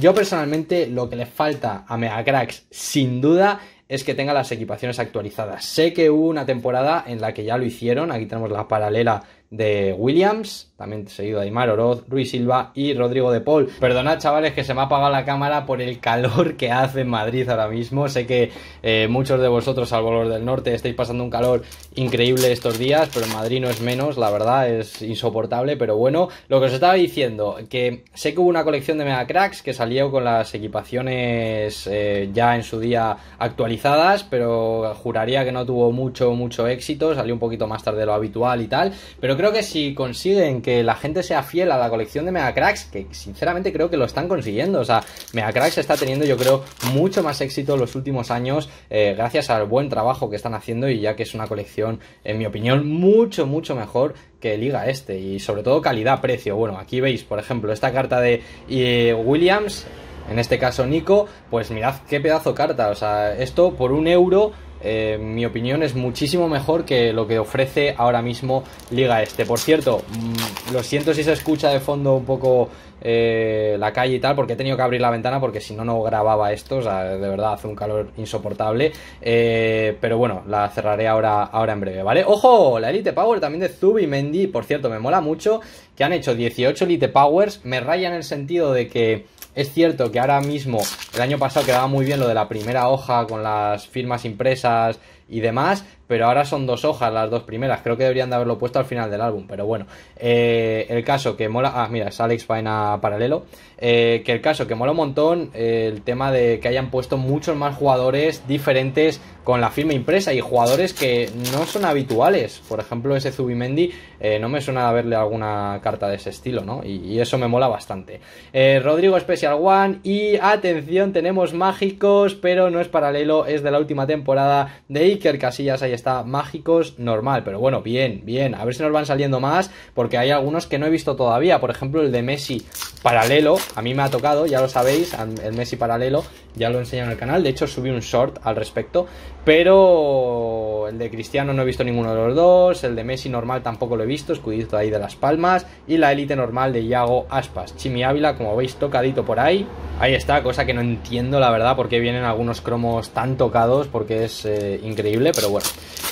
Speaker 1: yo personalmente lo que le falta a Megacrax sin duda, es que tenga las equipaciones actualizadas. Sé que hubo una temporada en la que ya lo hicieron, aquí tenemos la paralela de Williams, también seguido de Aymar Oroz, Ruiz Silva y Rodrigo de Paul. Perdonad, chavales, que se me ha apagado la cámara por el calor que hace en Madrid ahora mismo. Sé que eh, muchos de vosotros, al valor del norte, estáis pasando un calor increíble estos días, pero en Madrid no es menos, la verdad, es insoportable. Pero bueno, lo que os estaba diciendo, que sé que hubo una colección de Mega Cracks que salió con las equipaciones eh, ya en su día actualizadas, pero juraría que no tuvo mucho, mucho éxito, salió un poquito más tarde de lo habitual y tal. Pero creo que si consiguen que la gente sea fiel a la colección de mega cracks que sinceramente creo que lo están consiguiendo, o sea, cracks está teniendo yo creo mucho más éxito en los últimos años eh, gracias al buen trabajo que están haciendo y ya que es una colección, en mi opinión, mucho, mucho mejor que liga este y sobre todo calidad-precio. Bueno, aquí veis, por ejemplo, esta carta de eh, Williams, en este caso Nico, pues mirad qué pedazo carta, o sea, esto por un euro eh, mi opinión es muchísimo mejor que lo que ofrece ahora mismo Liga Este. Por cierto, mm, lo siento si se escucha de fondo un poco eh, la calle y tal, porque he tenido que abrir la ventana porque si no, no grababa esto. O sea, de verdad hace un calor insoportable. Eh, pero bueno, la cerraré ahora, ahora en breve, ¿vale? ¡Ojo! La Elite Power también de Zubi Mendy, por cierto, me mola mucho que han hecho 18 Elite Powers. Me raya en el sentido de que es cierto que ahora mismo, el año pasado quedaba muy bien lo de la primera hoja con las firmas impresas y demás, pero ahora son dos hojas las dos primeras. Creo que deberían de haberlo puesto al final del álbum, pero bueno. Eh, el caso que mola. Ah, mira, es Alex vaina paralelo. Eh, que el caso que mola un montón eh, el tema de que hayan puesto muchos más jugadores diferentes con la firma impresa y jugadores que no son habituales. Por ejemplo, ese Zubimendi, no me suena a verle alguna carta de ese estilo, ¿no? Y, eso me mola bastante. Rodrigo Special One y atención, tenemos mágicos, pero no es paralelo, es de la última temporada de Iker Casillas. Ahí está mágicos, normal, pero bueno, bien, bien. A ver si nos van saliendo más, porque hay algunos que no he visto todavía. Por ejemplo, el de Messi paralelo, a mí me ha tocado, ya lo sabéis, el Messi paralelo, ya lo he enseñado en el canal, de hecho subí un short al respecto, pero el de Cristiano no he visto ninguno de los dos, el de Messi normal tampoco lo he visto, escudito ahí de Las Palmas, y la élite normal de Iago Aspas. Chimi Ávila, como veis, tocadito por ahí, ahí está, cosa que no entiendo la verdad, porque vienen algunos cromos tan tocados, porque es eh, increíble, pero bueno.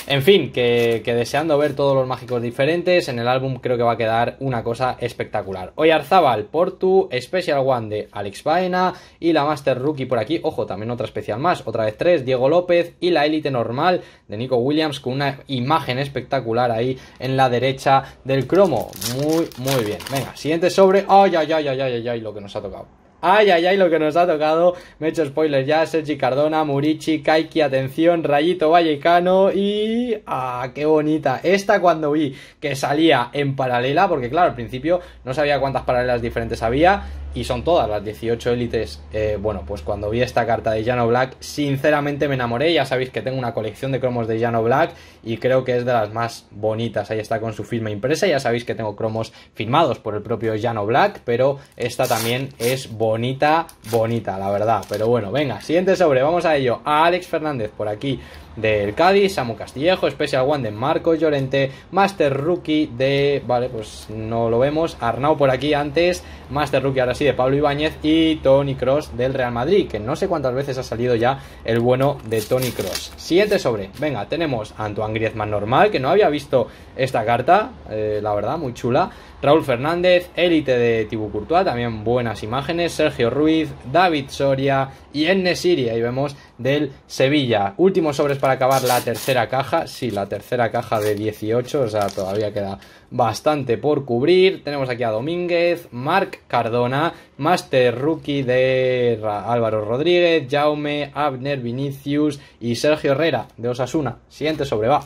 Speaker 1: En fin, que, deseando ver todos los mágicos diferentes, en el álbum creo que va a quedar una cosa espectacular. Hoy Arzabal Portu, Special One de Alex Baena y la Master Rookie por aquí ojo, también otra especial más. Otra vez tres, Diego López y la élite normal de Nico Williams con una imagen espectacular ahí en la derecha del cromo. Muy, muy bien. Venga, siguiente sobre. Ay, ay, ay, ay, ay, ay, lo que nos ha tocado. Ay, ay, ay, lo que nos ha tocado. Me he hecho spoiler ya. Sergi Cardona, Murichi, Kaiki, atención, Rayito Vallecano y... ¡Ah, qué bonita! Esta cuando vi que salía en paralela, porque claro, al principio no sabía cuántas paralelas diferentes había y son todas las 18 élites. Eh, bueno, pues cuando vi esta carta de Yano Black, sinceramente me enamoré. Ya sabéis que tengo una colección de cromos de llano Black y creo que es de las más bonitas. Ahí está con su firma impresa. Ya sabéis que tengo cromos firmados por el propio Yano Black, pero esta también es bonita, bonita, la verdad. Pero bueno, venga, siguiente sobre, vamos a ello. A Alex Fernández por aquí del Cádiz, Samu Castillejo, Special One de Marco Llorente, Master Rookie de... Vale, pues no lo vemos, Arnau por aquí antes, Master Rookie ahora sí de Pablo Ibáñez y Tony Cross del Real Madrid, que no sé cuántas veces ha salido ya el bueno de Tony Cross. Siguiente sobre, venga, tenemos a Antoine Griezmann normal, que no había visto esta carta, eh, la verdad, muy chula. Raúl Fernández, élite de Tibucurtua, también buenas imágenes, Sergio Ruiz, David Soria y Enne Siria, ahí vemos del Sevilla. Últimos sobres para acabar la tercera caja, sí, la tercera caja de 18, o sea, todavía queda bastante por cubrir. Tenemos aquí a Domínguez, Marc Cardona, Master Rookie de Álvaro Rodríguez, Jaume, Abner Vinicius y Sergio Herrera de Osasuna. Siguiente sobre va.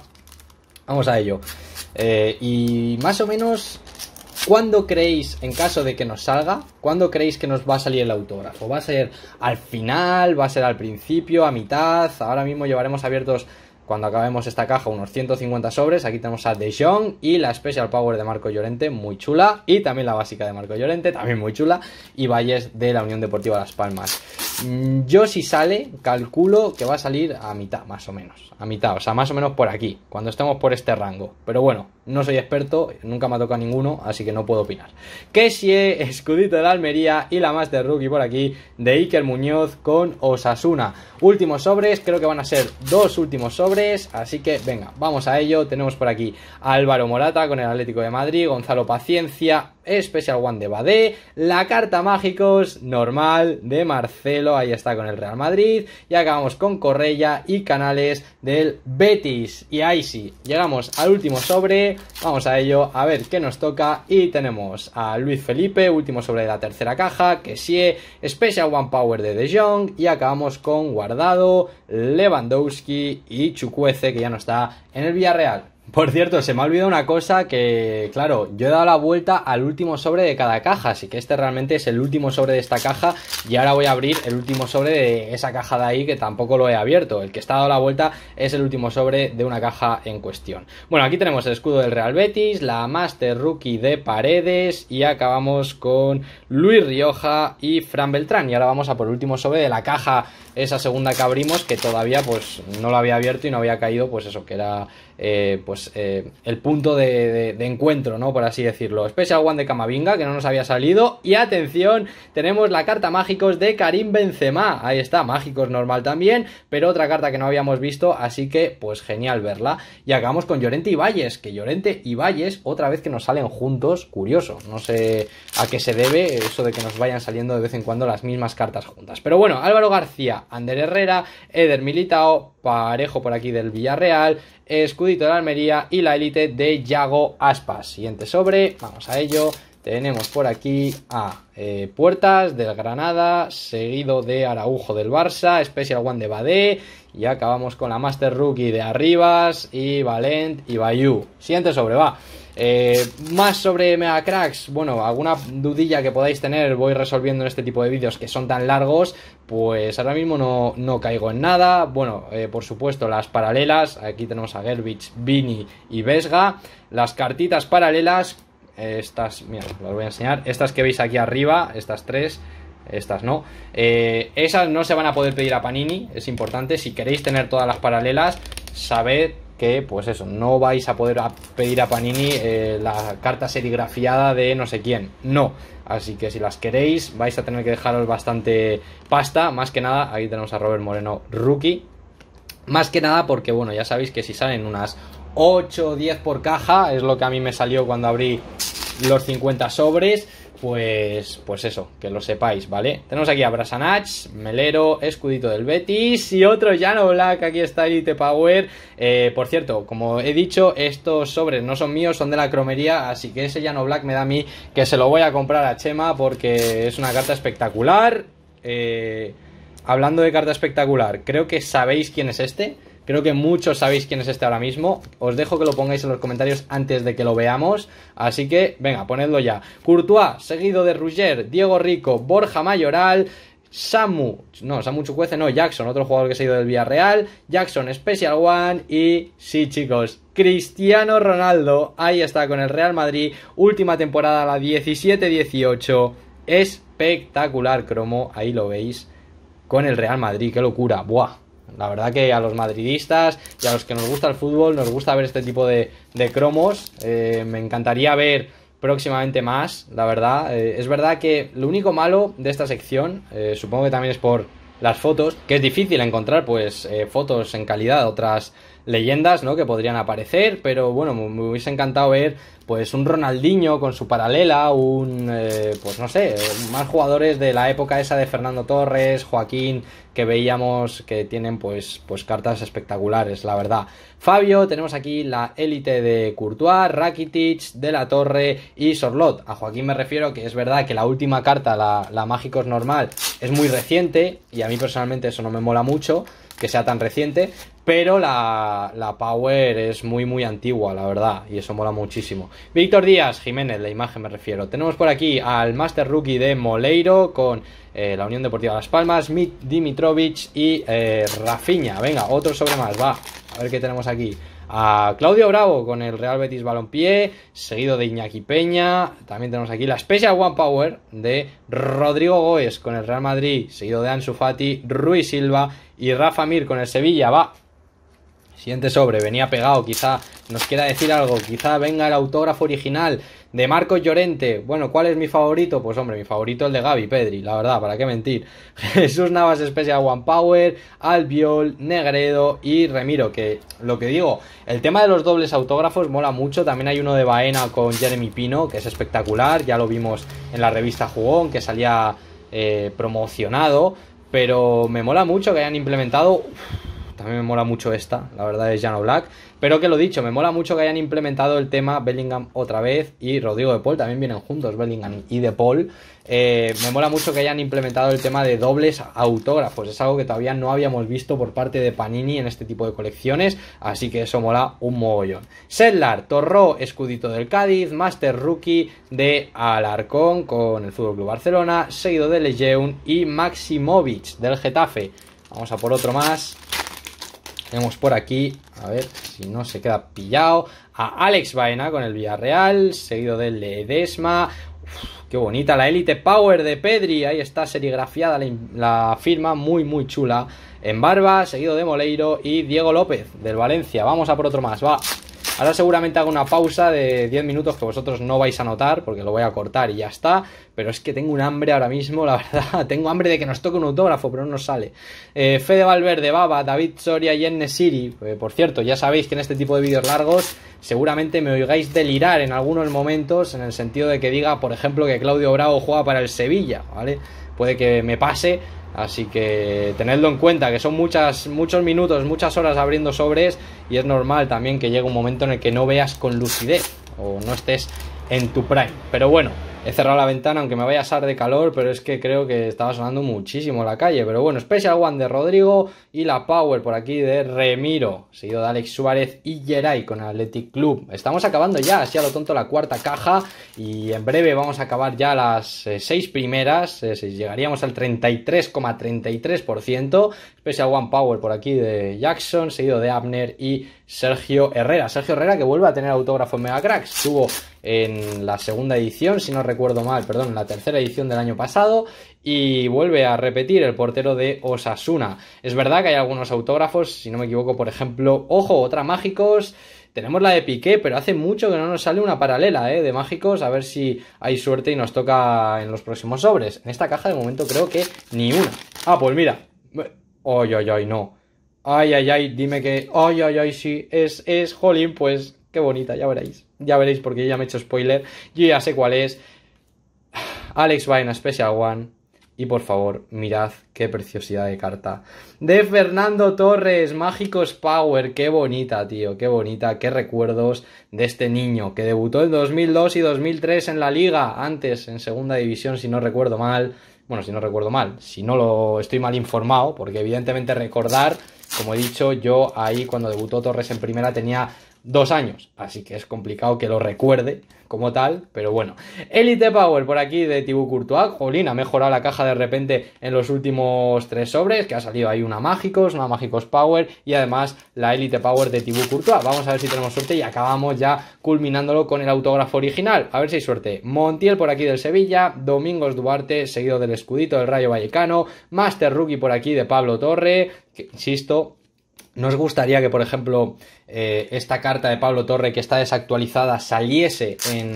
Speaker 1: Vamos a ello. Eh, y más o menos ¿Cuándo creéis, en caso de que nos salga, cuándo creéis que nos va a salir el autógrafo? ¿Va a ser al final? ¿Va a ser al principio? ¿A mitad? Ahora mismo llevaremos abiertos, cuando acabemos esta caja, unos 150 sobres. Aquí tenemos a De Jong y la Special Power de Marco Llorente, muy chula. Y también la básica de Marco Llorente, también muy chula. Y Valles de la Unión Deportiva Las Palmas. Mm, yo si sale, calculo que va a salir a mitad, más o menos. A mitad, o sea, más o menos por aquí, cuando estemos por este rango. Pero bueno, no soy experto, nunca me ha tocado ninguno, así que no puedo opinar. Kessie, escudito de la Almería y la más de rookie por aquí de Iker Muñoz con Osasuna. Últimos sobres, creo que van a ser dos últimos sobres, así que venga, vamos a ello. Tenemos por aquí Álvaro Morata con el Atlético de Madrid, Gonzalo Paciencia, Special One de Badé, la carta mágicos normal de Marcelo ahí está con el Real Madrid. Y acabamos con Correia y Canales del Betis. Y ahí sí, llegamos al último sobre. Vamos a ello, a ver qué nos toca. Y tenemos a Luis Felipe, último sobre de la tercera caja. Que sí eh, Special One Power de De Jong. Y acabamos con Guardado, Lewandowski y Chucuece, que ya no está en el Villarreal. Por cierto, se me ha olvidado una cosa que, claro, yo he dado la vuelta al último sobre de cada caja, así que este realmente es el último sobre de esta caja y ahora voy a abrir el último sobre de esa caja de ahí que tampoco lo he abierto. El que está dado la vuelta es el último sobre de una caja en cuestión. Bueno, aquí tenemos el escudo del Real Betis, la Master Rookie de Paredes y acabamos con Luis Rioja y Fran Beltrán. Y ahora vamos a por el último sobre de la caja esa segunda que abrimos, que todavía pues no la había abierto y no había caído, pues eso, que era eh, pues eh, el punto de, encuentro, ¿no? Por así decirlo. Special One de Camavinga, que no nos había salido. Y atención, tenemos la carta mágicos de Karim Benzema. Ahí está, mágicos normal también, pero otra carta que no habíamos visto, así que pues genial verla. Y acabamos con Llorente y Valles, que Llorente y Valles otra vez que nos salen juntos, curioso. No sé a qué se debe eso de que nos vayan saliendo de vez en cuando las mismas cartas juntas. Pero bueno, Álvaro García Ander Herrera, Eder Militao, Parejo por aquí del Villarreal, Escudito de Almería y la élite de Yago Aspas. Siguiente sobre, vamos a ello. Tenemos por aquí a eh, Puertas del Granada, seguido de Araujo del Barça, Special One de Badé, y acabamos con la Master Rookie de Arribas y Valent y Bayou. Siguiente sobre, va. Eh, más sobre Mega Cracks, bueno, alguna dudilla que podáis tener voy resolviendo en este tipo de vídeos que son tan largos, pues ahora mismo no, no caigo en nada. Bueno, eh, por supuesto, las paralelas, aquí tenemos a gerbich Vini y Vesga. Las cartitas paralelas, estas, mira, las voy a enseñar, estas que veis aquí arriba, estas tres, estas no. Eh, esas no se van a poder pedir a Panini, es importante. Si queréis tener todas las paralelas, sabed que pues eso, no vais a poder pedir a Panini eh, la carta serigrafiada de no sé quién, no. Así que si las queréis vais a tener que dejaros bastante pasta, más que nada, ahí tenemos a Robert Moreno Rookie, más que nada porque bueno, ya sabéis que si salen unas 8 o 10 por caja, es lo que a mí me salió cuando abrí los 50 sobres. Pues, pues eso, que lo sepáis, ¿vale? Tenemos aquí a Brasanach, Melero, Escudito del Betis y otro Llano Black, aquí está Elite Power. Eh, por cierto, como he dicho, estos sobres no son míos, son de la cromería, así que ese Llano Black me da a mí que se lo voy a comprar a Chema porque es una carta espectacular. Eh, hablando de carta espectacular, creo que sabéis quién es este. Creo que muchos sabéis quién es este ahora mismo. Os dejo que lo pongáis en los comentarios antes de que lo veamos. Así que, venga, ponedlo ya. Courtois, seguido de Ruggier, Diego Rico, Borja Mayoral, Samu, no, Samu Chukwueze, no, Jackson, otro jugador que se ha ido del Villarreal, Jackson Special One y sí, chicos, Cristiano Ronaldo, ahí está con el Real Madrid, última temporada, la 17-18, espectacular cromo, ahí lo veis, con el Real Madrid, qué locura, buah la verdad que a los madridistas y a los que nos gusta el fútbol, nos gusta ver este tipo de, cromos. Eh, me encantaría ver próximamente más, la verdad. Eh, es verdad que lo único malo de esta sección, eh, supongo que también es por las fotos, que es difícil encontrar pues fotos en calidad otras leyendas, ¿no? Que podrían aparecer, pero bueno, me, hubiese encantado ver pues un Ronaldinho con su paralela, un, eh, pues no sé, más jugadores de la época esa de Fernando Torres, Joaquín, que veíamos que tienen pues, pues cartas espectaculares, la verdad. Fabio, tenemos aquí la élite de Courtois, Rakitic, De La Torre y Sorlot. A Joaquín me refiero que es verdad que la última carta, la, la Mágicos Normal, es muy reciente y a mí personalmente eso no me mola mucho que sea tan reciente, pero la, la, Power es muy, muy antigua, la verdad, y eso mola muchísimo. Víctor Díaz, Jiménez, la imagen me refiero. Tenemos por aquí al Master Rookie de Moleiro con eh, la Unión Deportiva Las Palmas, Dimitrovich y eh, Rafiña. Venga, otro sobre más, va, a ver qué tenemos aquí a Claudio Bravo con el Real Betis Balompié, seguido de Iñaki Peña. También tenemos aquí la Special One Power de Rodrigo Goes con el Real Madrid, seguido de Ansu Fati, Rui Silva y Rafa Mir con el Sevilla. Va. Siguiente sobre, venía pegado, quizá nos quiera decir algo, quizá venga el autógrafo original de Marco Llorente, bueno, ¿cuál es mi favorito? Pues hombre, mi favorito el de Gaby Pedri, la verdad, ¿para qué mentir? Jesús Navas Especial One Power, Albiol, Negredo y Remiro, que lo que digo, el tema de los dobles autógrafos mola mucho, también hay uno de Baena con Jeremy Pino, que es espectacular, ya lo vimos en la revista Jugón, que salía eh, promocionado, pero me mola mucho que hayan implementado a mí me mola mucho esta, la verdad es Jano Black. Pero que lo dicho, me mola mucho que hayan implementado el tema Bellingham otra vez y Rodrigo de Paul, también vienen juntos Bellingham y de Paul. Eh, me mola mucho que hayan implementado el tema de dobles autógrafos, es algo que todavía no habíamos visto por parte de Panini en este tipo de colecciones, así que eso mola un mogollón. Sedlar, Torró, escudito del Cádiz, Master Rookie de Alarcón con el Fútbol Club Barcelona, seguido de Lejeune y Maximovic del Getafe. Vamos a por otro más. Tenemos por aquí, a ver si no se queda pillado, a Alex Baena con el Villarreal, seguido de Ledesma. qué bonita la Elite Power de Pedri. Ahí está serigrafiada la, la firma, muy, muy chula. En barba, seguido de Moleiro y Diego López del Valencia. Vamos a por otro más, va. Ahora seguramente hago una pausa de 10 minutos que vosotros no vais a notar porque lo voy a cortar y ya está. Pero es que tengo un hambre ahora mismo, la verdad. Tengo hambre de que nos toque un autógrafo, pero no nos sale. Eh, Fede Valverde, Baba, David Soria y Enne Siri. Eh, por cierto, ya sabéis que en este tipo de vídeos largos seguramente me oigáis delirar en algunos momentos en el sentido de que diga, por ejemplo, que Claudio Bravo juega para el Sevilla, ¿vale? Puede que me pase Así que tenedlo en cuenta, que son muchas, muchos minutos, muchas horas abriendo sobres y es normal también que llegue un momento en el que no veas con lucidez o no estés en tu prime. Pero bueno, He cerrado la ventana, aunque me vaya a asar de calor, pero es que creo que estaba sonando muchísimo la calle. Pero bueno, Special One de Rodrigo y la Power por aquí de Remiro, seguido de Alex Suárez y Geray con Athletic Club. Estamos acabando ya, así a lo tonto, la cuarta caja y en breve vamos a acabar ya las eh, seis primeras. Eh, llegaríamos al 33,33% a One Power por aquí de Jackson, seguido de Abner y Sergio Herrera. Sergio Herrera que vuelve a tener autógrafo en Mega Cracks. Estuvo en la segunda edición, si no recuerdo mal, perdón, en la tercera edición del año pasado. Y vuelve a repetir el portero de Osasuna. Es verdad que hay algunos autógrafos, si no me equivoco, por ejemplo, ojo, otra mágicos. Tenemos la de Piqué, pero hace mucho que no nos sale una paralela ¿eh? de mágicos. A ver si hay suerte y nos toca en los próximos sobres. En esta caja de momento creo que ni una. Ah, pues mira. Ay, ay, ay, no. Ay, ay, ay, dime que. Ay, ay, ay, sí. Es, es, jolín, pues qué bonita, ya veréis. Ya veréis porque ya me he hecho spoiler. Yo ya sé cuál es. Alex Vaina Special One. Y por favor, mirad qué preciosidad de carta. De Fernando Torres, Mágicos Power. Qué bonita, tío, qué bonita, qué recuerdos de este niño que debutó en 2002 y 2003 en la liga, antes en segunda división, si no recuerdo mal bueno, si no recuerdo mal, si no lo estoy mal informado, porque evidentemente recordar, como he dicho, yo ahí cuando debutó Torres en primera tenía dos años, así que es complicado que lo recuerde como tal, pero bueno. Elite Power por aquí de Tibu Courtois, Jolín, ha mejorado la caja de repente en los últimos tres sobres, que ha salido ahí una Mágicos, una Mágicos Power y además la Elite Power de Tibu Courtois. Vamos a ver si tenemos suerte y acabamos ya culminándolo con el autógrafo original, a ver si hay suerte. Montiel por aquí del Sevilla, Domingos Duarte seguido del escudito del Rayo Vallecano, Master Rookie por aquí de Pablo Torre, que, insisto, nos gustaría que, por ejemplo, eh, esta carta de Pablo Torre, que está desactualizada, saliese en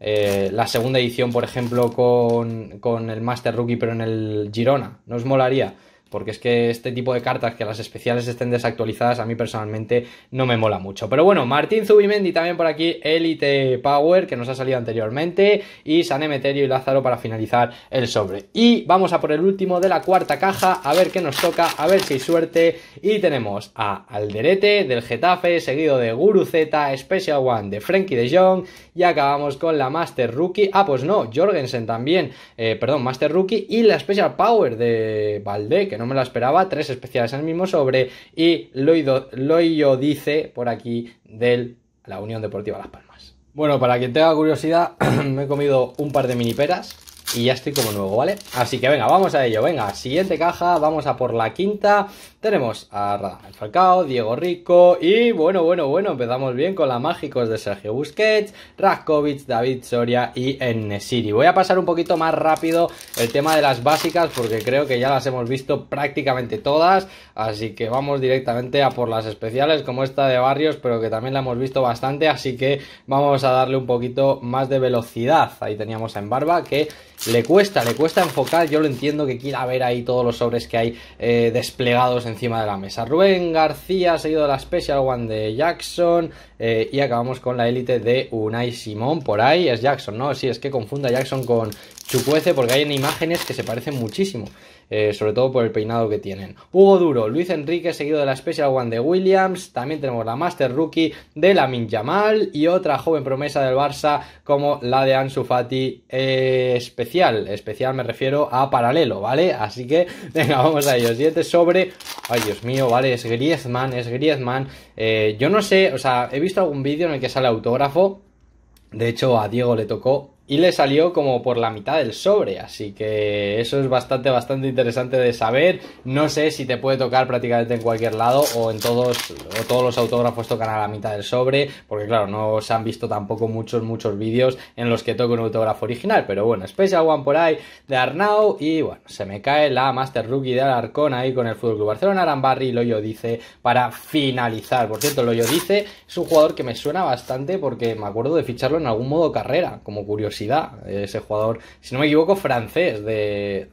Speaker 1: eh, la segunda edición, por ejemplo, con, con el Master Rookie, pero en el Girona? ¿Nos molaría? porque es que este tipo de cartas, que las especiales estén desactualizadas, a mí personalmente no me mola mucho. Pero bueno, Martín Zubimendi también por aquí, Elite Power, que nos ha salido anteriormente, y San Emeterio y Lázaro para finalizar el sobre. Y vamos a por el último de la cuarta caja, a ver qué nos toca, a ver si hay suerte. Y tenemos a Alderete del Getafe, seguido de Guru Z, Special One de Frankie de Jong, y acabamos con la Master Rookie. Ah, pues no, Jorgensen también, eh, perdón, Master Rookie y la Special Power de Valdé, que no me la esperaba, tres especiales en el mismo sobre y yo dice por aquí del la Unión Deportiva Las Palmas. Bueno, para quien tenga curiosidad, me he comido un par de mini peras y ya estoy como nuevo, ¿vale? Así que venga, vamos a ello, venga, siguiente caja, vamos a por la quinta. Tenemos a Radamel Falcao, Diego Rico y bueno, bueno, bueno, empezamos bien con la Mágicos de Sergio Busquets, Rakovic, David Soria y Enesiri. Voy a pasar un poquito más rápido el tema de las básicas porque creo que ya las hemos visto prácticamente todas, así que vamos directamente a por las especiales como esta de Barrios, pero que también la hemos visto bastante, así que vamos a darle un poquito más de velocidad. Ahí teníamos a barba que le cuesta, le cuesta enfocar, yo lo entiendo que quiera ver ahí todos los sobres que hay eh, desplegados encima de la mesa. Rubén García, ha seguido de la Special One de Jackson, eh, y acabamos con la élite de Unai Simón, por ahí es Jackson, ¿no? Sí, es que confunda Jackson con Chucuece porque hay en imágenes que se parecen muchísimo. Eh, sobre todo por el peinado que tienen. Hugo Duro, Luis Enrique, seguido de la Special One de Williams, también tenemos la Master Rookie de la Yamal y otra joven promesa del Barça como la de Ansu Fati eh, especial, especial me refiero a paralelo, ¿vale? Así que, venga, vamos a ello, siguiente sobre, ay Dios mío, ¿vale? Es Griezmann, es Griezmann, eh, yo no sé, o sea, he visto algún vídeo en el que sale autógrafo, de hecho, a Diego le tocó y le salió como por la mitad del sobre, así que eso es bastante, bastante interesante de saber. No sé si te puede tocar prácticamente en cualquier lado o en todos, o todos los autógrafos tocan a la mitad del sobre, porque claro, no se han visto tampoco muchos, muchos vídeos en los que toque un autógrafo original, pero bueno, Special One por ahí de Arnau y bueno, se me cae la Master Rookie de Alarcón ahí con el Fútbol Club Barcelona, Arambarri lo yo dice para finalizar. Por cierto, lo yo dice es un jugador que me suena bastante porque me acuerdo de ficharlo en algún modo carrera, como curioso ese jugador, si no me equivoco, francés de,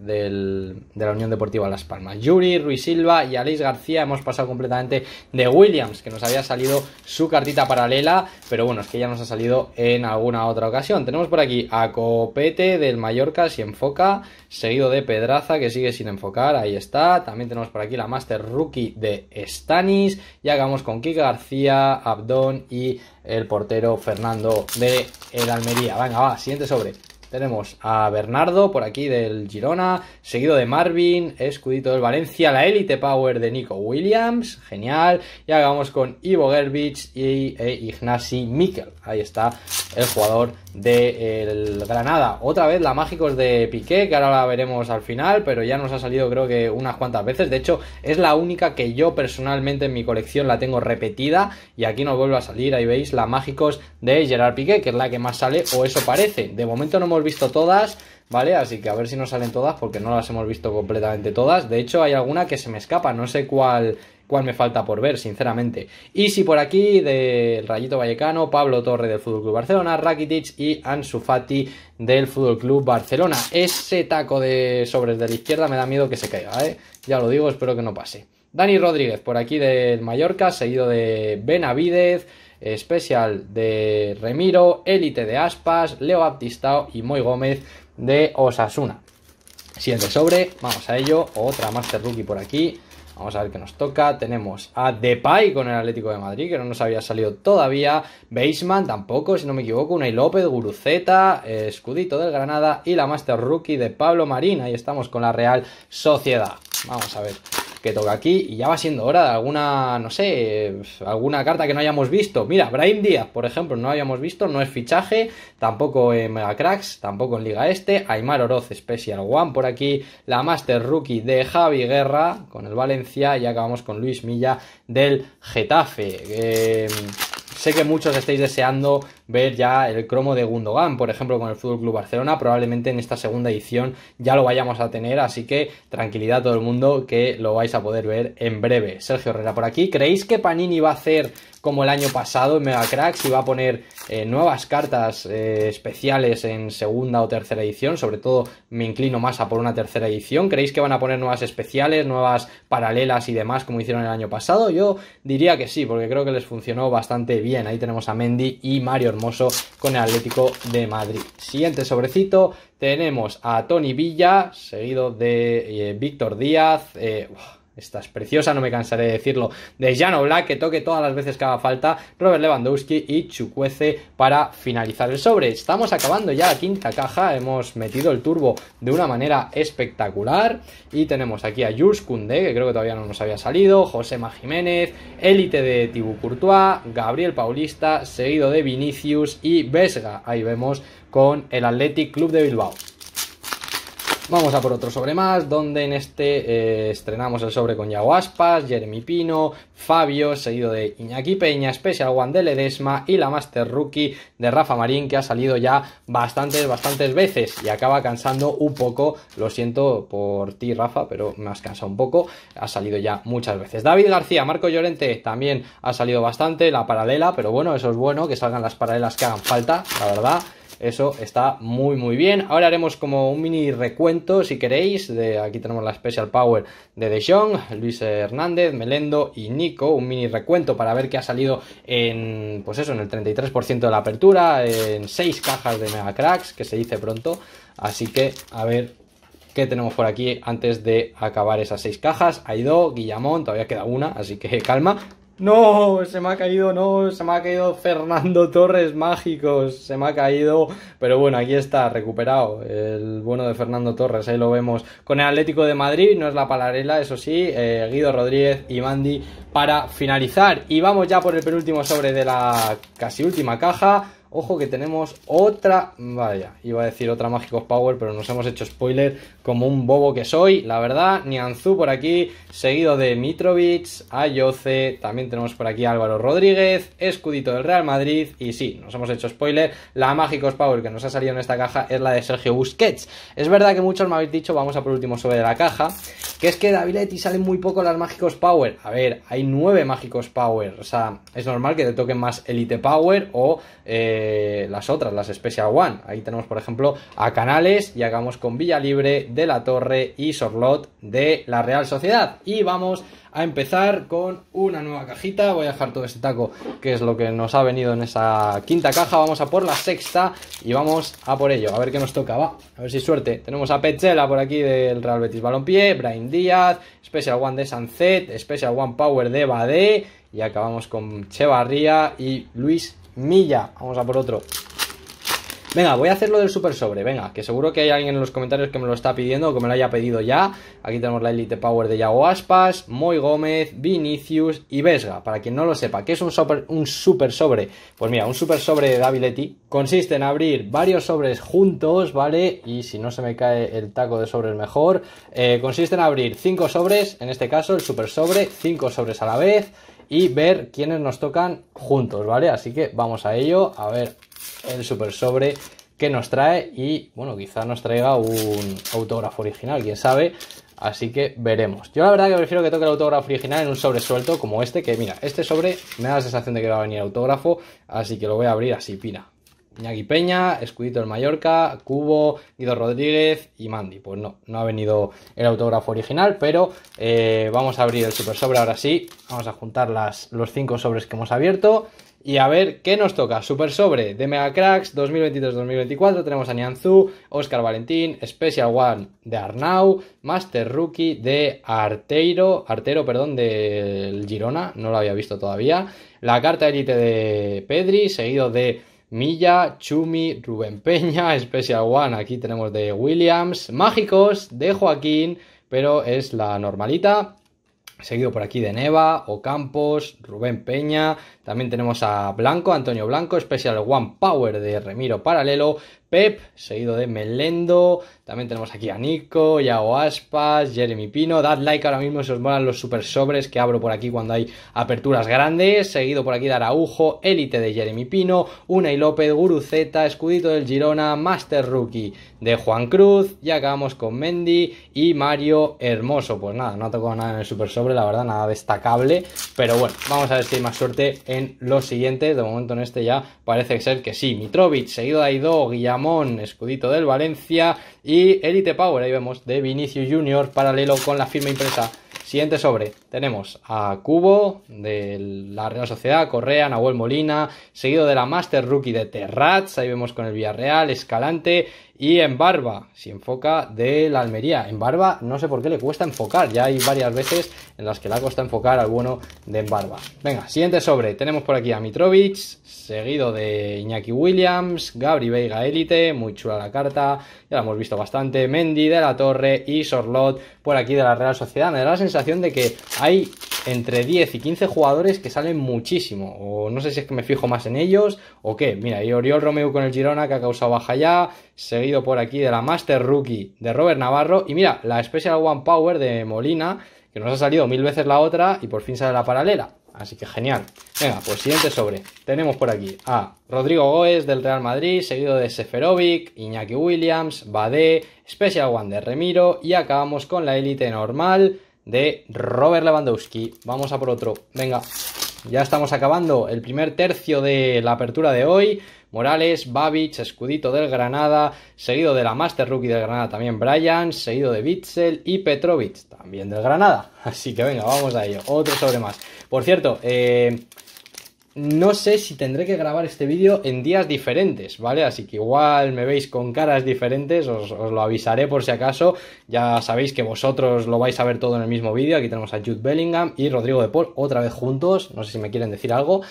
Speaker 1: la Unión Deportiva Las Palmas. Yuri, Ruiz Silva y Alice García hemos pasado completamente de Williams, que nos había salido su cartita paralela, pero bueno, es que ya nos ha salido en alguna otra ocasión. Tenemos por aquí a Copete del Mallorca, si enfoca, seguido de Pedraza, que sigue sin enfocar, ahí está. También tenemos por aquí la Master Rookie de Stanis, Y hagamos con Kika García, Abdón y el portero Fernando de el Almería. Venga, va, siguiente sobre. Tenemos a Bernardo por aquí del Girona, seguido de Marvin, escudito del Valencia, la Elite Power de Nico Williams, genial. Y acabamos con Ivo Gerbich y e Ignasi Mikel. Ahí está el jugador del de Granada. Otra vez la Mágicos de Piqué, que ahora la veremos al final, pero ya nos ha salido creo que unas cuantas veces. De hecho, es la única que yo personalmente en mi colección la tengo repetida y aquí nos vuelve a salir, ahí veis, la Mágicos de Gerard Piqué, que es la que más sale, o eso parece. De momento no hemos visto todas, ¿vale? Así que a ver si nos salen todas porque no las hemos visto completamente todas. De hecho, hay alguna que se me escapa, no sé cuál, cuál me falta por ver, sinceramente. Y si por aquí, del Rayito Vallecano, Pablo Torre del Fútbol Club Barcelona, Rakitic y Ansu Fati del FC Club Barcelona. Ese taco de sobres de la izquierda me da miedo que se caiga, ¿eh? Ya lo digo, espero que no pase. Dani Rodríguez, por aquí del Mallorca, seguido de Benavidez. Especial de Remiro, Élite de Aspas, Leo Baptistao y Moy Gómez de Osasuna. Siguiente sobre, vamos a ello, otra Master Rookie por aquí. Vamos a ver qué nos toca. Tenemos a Depay con el Atlético de Madrid, que no nos había salido todavía. Baseman tampoco, si no me equivoco. Unai López, Guruceta, eh, Escudito del Granada y la Master Rookie de Pablo Marín Y estamos con la Real Sociedad. Vamos a ver que toca aquí y ya va siendo hora de alguna, no sé, alguna carta que no hayamos visto. Mira, Brahim Díaz, por ejemplo, no habíamos visto, no es fichaje, tampoco en Mega Cracks, tampoco en Liga Este. Aymar Oroz, Special One, por aquí la Master Rookie de Javi Guerra con el Valencia y acabamos con Luis Milla del Getafe. Eh, sé que muchos estáis deseando ver ya el cromo de Gundogan, por ejemplo, con el Fútbol Club Barcelona. Probablemente en esta segunda edición ya lo vayamos a tener, así que tranquilidad a todo el mundo que lo vais a poder ver en breve. Sergio Herrera por aquí. ¿Creéis que Panini va a hacer como el año pasado en Mega Cracks y va a poner eh, nuevas cartas eh, especiales en segunda o tercera edición? Sobre todo me inclino más a por una tercera edición. ¿Creéis que van a poner nuevas especiales, nuevas paralelas y demás como hicieron el año pasado? Yo diría que sí, porque creo que les funcionó bastante bien. Ahí tenemos a Mendy y Mario con el Atlético de Madrid. Siguiente sobrecito, tenemos a Tony Villa, seguido de eh, Víctor Díaz. Eh, estás preciosa, no me cansaré de decirlo, de Jan Oblak, que toque todas las veces que haga falta, Robert Lewandowski y Chukwueze para finalizar el sobre. Estamos acabando ya la quinta caja, hemos metido el turbo de una manera espectacular y tenemos aquí a Jules Koundé, que creo que todavía no nos había salido, José Jiménez, élite de Tibu Courtois, Gabriel Paulista, seguido de Vinicius y Vesga. Ahí vemos con el Athletic Club de Bilbao. Vamos a por otro sobre más, donde en este eh, estrenamos el sobre con Yago Aspas, Jeremy Pino, Fabio, seguido de Iñaki Peña, Special One de Ledesma y la Master Rookie de Rafa Marín, que ha salido ya bastantes, bastantes veces y acaba cansando un poco. Lo siento por ti, Rafa, pero me has cansado un poco. Ha salido ya muchas veces. David García, Marco Llorente también ha salido bastante, la paralela, pero bueno, eso es bueno, que salgan las paralelas que hagan falta, la verdad. Eso está muy muy bien. Ahora haremos como un mini recuento, si queréis. De, aquí tenemos la Special Power de De Luis Hernández, Melendo y Nico. Un mini recuento para ver qué ha salido en, pues eso, en el 33% de la apertura, en 6 cajas de Mega Cracks, que se dice pronto. Así que a ver qué tenemos por aquí antes de acabar esas seis cajas. Aido, Guillamón, todavía queda una, así que calma. No, se me ha caído, no, se me ha caído Fernando Torres Mágicos, se me ha caído, pero bueno, aquí está, recuperado, el bueno de Fernando Torres, ahí lo vemos con el Atlético de Madrid, no es la palarela, eso sí, eh, Guido Rodríguez y Mandy para finalizar. Y vamos ya por el penúltimo sobre de la casi última caja. Ojo que tenemos otra, vaya, iba a decir otra Mágicos Power, pero nos hemos hecho spoiler como un bobo que soy. La verdad, Nianzú por aquí, seguido de Mitrovic, Ayoce, también tenemos por aquí Álvaro Rodríguez, Escudito del Real Madrid y sí, nos hemos hecho spoiler. La Mágicos Power que nos ha salido en esta caja es la de Sergio Busquets. Es verdad que muchos me habéis dicho, vamos a por último sobre la caja, que es que Daviletti salen muy poco las Mágicos Power. A ver, hay nueve Mágicos Power, o sea, es normal que te toquen más Elite Power o... Eh, las otras, las Special One. Ahí tenemos, por ejemplo, a Canales, y acabamos con Villa Libre De la Torre y Sorlot de la Real Sociedad. Y vamos a empezar con una nueva cajita. Voy a dejar todo este taco, que es lo que nos ha venido en esa quinta caja. Vamos a por la sexta y vamos a por ello. A ver qué nos toca, va. A ver si suerte. Tenemos a Pechela por aquí del Real Betis Balompié, Brian Díaz, Special One de sanzet Special One Power de Badé. Y acabamos con Chevarría y Luis Milla. Vamos a por otro. Venga, voy a hacer lo del super sobre, venga, que seguro que hay alguien en los comentarios que me lo está pidiendo o que me lo haya pedido ya. Aquí tenemos la Elite Power de Yago Aspas, Moy Gómez, Vinicius y Vesga. Para quien no lo sepa, ¿qué es un super, un sobre? Pues mira, un super sobre de Daviletti consiste en abrir varios sobres juntos, ¿vale? Y si no se me cae el taco de sobres mejor, eh, consiste en abrir 5 sobres, en este caso el super sobre, 5 sobres a la vez y ver quiénes nos tocan juntos, ¿vale? Así que vamos a ello, a ver el super sobre que nos trae y, bueno, quizá nos traiga un autógrafo original, quién sabe. Así que veremos. Yo la verdad que prefiero que toque el autógrafo original en un sobre suelto como este, que mira, este sobre me da la sensación de que va a venir autógrafo, así que lo voy a abrir así, pina. Iñaki Peña, Escudito del Mallorca, Cubo, Guido Rodríguez y Mandy. Pues no, no ha venido el autógrafo original, pero eh, vamos a abrir el super sobre ahora sí. Vamos a juntar las, los cinco sobres que hemos abierto y a ver qué nos toca. Super sobre de Mega Cracks 2023-2024. Tenemos a Nianzu Oscar Valentín, Special One de Arnau, Master Rookie de Arteiro, Artero, perdón, del Girona, no lo había visto todavía. La carta élite de Pedri, seguido de Milla, Chumi, Rubén Peña, Special One, aquí tenemos de Williams, Mágicos, de Joaquín, pero es la normalita. Seguido por aquí de Neva, Ocampos, Rubén Peña, también tenemos a Blanco, Antonio Blanco, Special One Power de Remiro Paralelo, Pep, seguido de Melendo. También tenemos aquí a Nico, Yao Aspas, Jeremy Pino. Dad like ahora mismo si os molan los super sobres que abro por aquí cuando hay aperturas grandes. Seguido por aquí de Araujo, Élite de Jeremy Pino, y López, Guru Escudito del Girona, Master Rookie de Juan Cruz. y acabamos con Mendy y Mario Hermoso. Pues nada, no ha tocado nada en el super sobre, la verdad, nada destacable. Pero bueno, vamos a ver si hay más suerte en los siguientes. De momento en este ya parece ser que sí. Mitrovic, seguido de Aido, Guillamón, escudito del Valencia y Elite Power, ahí vemos, de Vinicius Junior, paralelo con la firma impresa. Siguiente sobre. Tenemos a Cubo de la Real Sociedad, Correa, Nahuel Molina, seguido de la Master Rookie de Terrats, ahí vemos con el Villarreal, Escalante y en barba, si enfoca de la Almería. En barba no sé por qué le cuesta enfocar, ya hay varias veces en las que le ha costado enfocar al bueno de en barba. Venga, siguiente sobre, tenemos por aquí a Mitrovic, seguido de Iñaki Williams, Gabri Veiga Elite, muy chula la carta, ya la hemos visto bastante, Mendy de la Torre y Sorlot por aquí de la Real Sociedad. Me da la sensación de que hay entre 10 y 15 jugadores que salen muchísimo. O no sé si es que me fijo más en ellos o qué. Mira, y Oriol Romeu con el Girona que ha causado baja ya. Seguido por aquí de la Master Rookie de Robert Navarro. Y mira, la Special One Power de Molina, que nos ha salido mil veces la otra y por fin sale la paralela. Así que genial. Venga, pues siguiente sobre. Tenemos por aquí a Rodrigo Góez del Real Madrid, seguido de Seferovic, Iñaki Williams, Badé, Special One de Remiro y acabamos con la élite normal de Robert Lewandowski. Vamos a por otro. Venga, ya estamos acabando el primer tercio de la apertura de hoy. Morales, Babich, Escudito del Granada, seguido de la Master Rookie del Granada también Brian, seguido de Bitzel y Petrovic también del Granada. Así que venga, vamos a ello. Otro sobre más. Por cierto, eh, no sé si tendré que grabar este vídeo en días diferentes, ¿vale? Así que igual me veis con caras diferentes, os, lo avisaré por si acaso. Ya sabéis que vosotros lo vais a ver todo en el mismo vídeo. Aquí tenemos a Jude Bellingham y Rodrigo de Paul otra vez juntos. No sé si me quieren decir algo,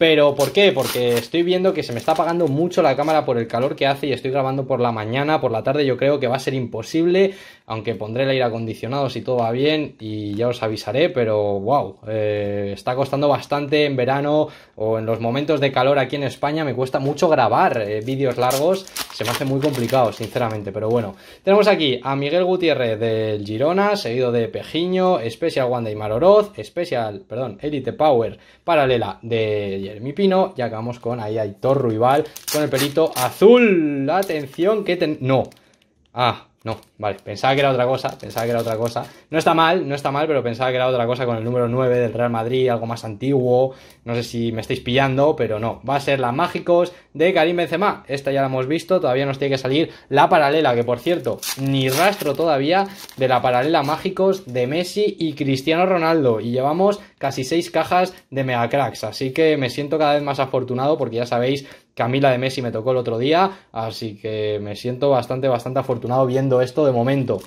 Speaker 1: pero ¿por qué? Porque estoy viendo que se me está apagando mucho la cámara por el calor que hace y estoy grabando por la mañana, por la tarde yo creo que va a ser imposible, aunque pondré el aire acondicionado si todo va bien y ya os avisaré, pero wow, eh, está costando bastante en verano o en los momentos de calor aquí en España, me cuesta mucho grabar eh, vídeos largos se me hace muy complicado, sinceramente, pero bueno. Tenemos aquí a Miguel Gutiérrez del Girona, seguido de Pejiño, Special Wanda y Maroroz, Special, perdón, Elite Power paralela de Jeremy Pino. Y acabamos con ahí Aitor Ruibal con el pelito azul. Atención, que ten... No. Ah, no, vale, pensaba que era otra cosa, pensaba que era otra cosa. No está mal, no está mal, pero pensaba que era otra cosa con el número 9 del Real Madrid, algo más antiguo. No sé si me estáis pillando, pero no. Va a ser la Mágicos de Karim Benzema. Esta ya la hemos visto, todavía nos tiene que salir la paralela, que por cierto, ni rastro todavía de la paralela Mágicos de Messi y Cristiano Ronaldo. Y llevamos casi 6 cajas de Megacracks, así que me siento cada vez más afortunado porque ya sabéis Camila de Messi me tocó el otro día, así que me siento bastante, bastante afortunado viendo esto de momento.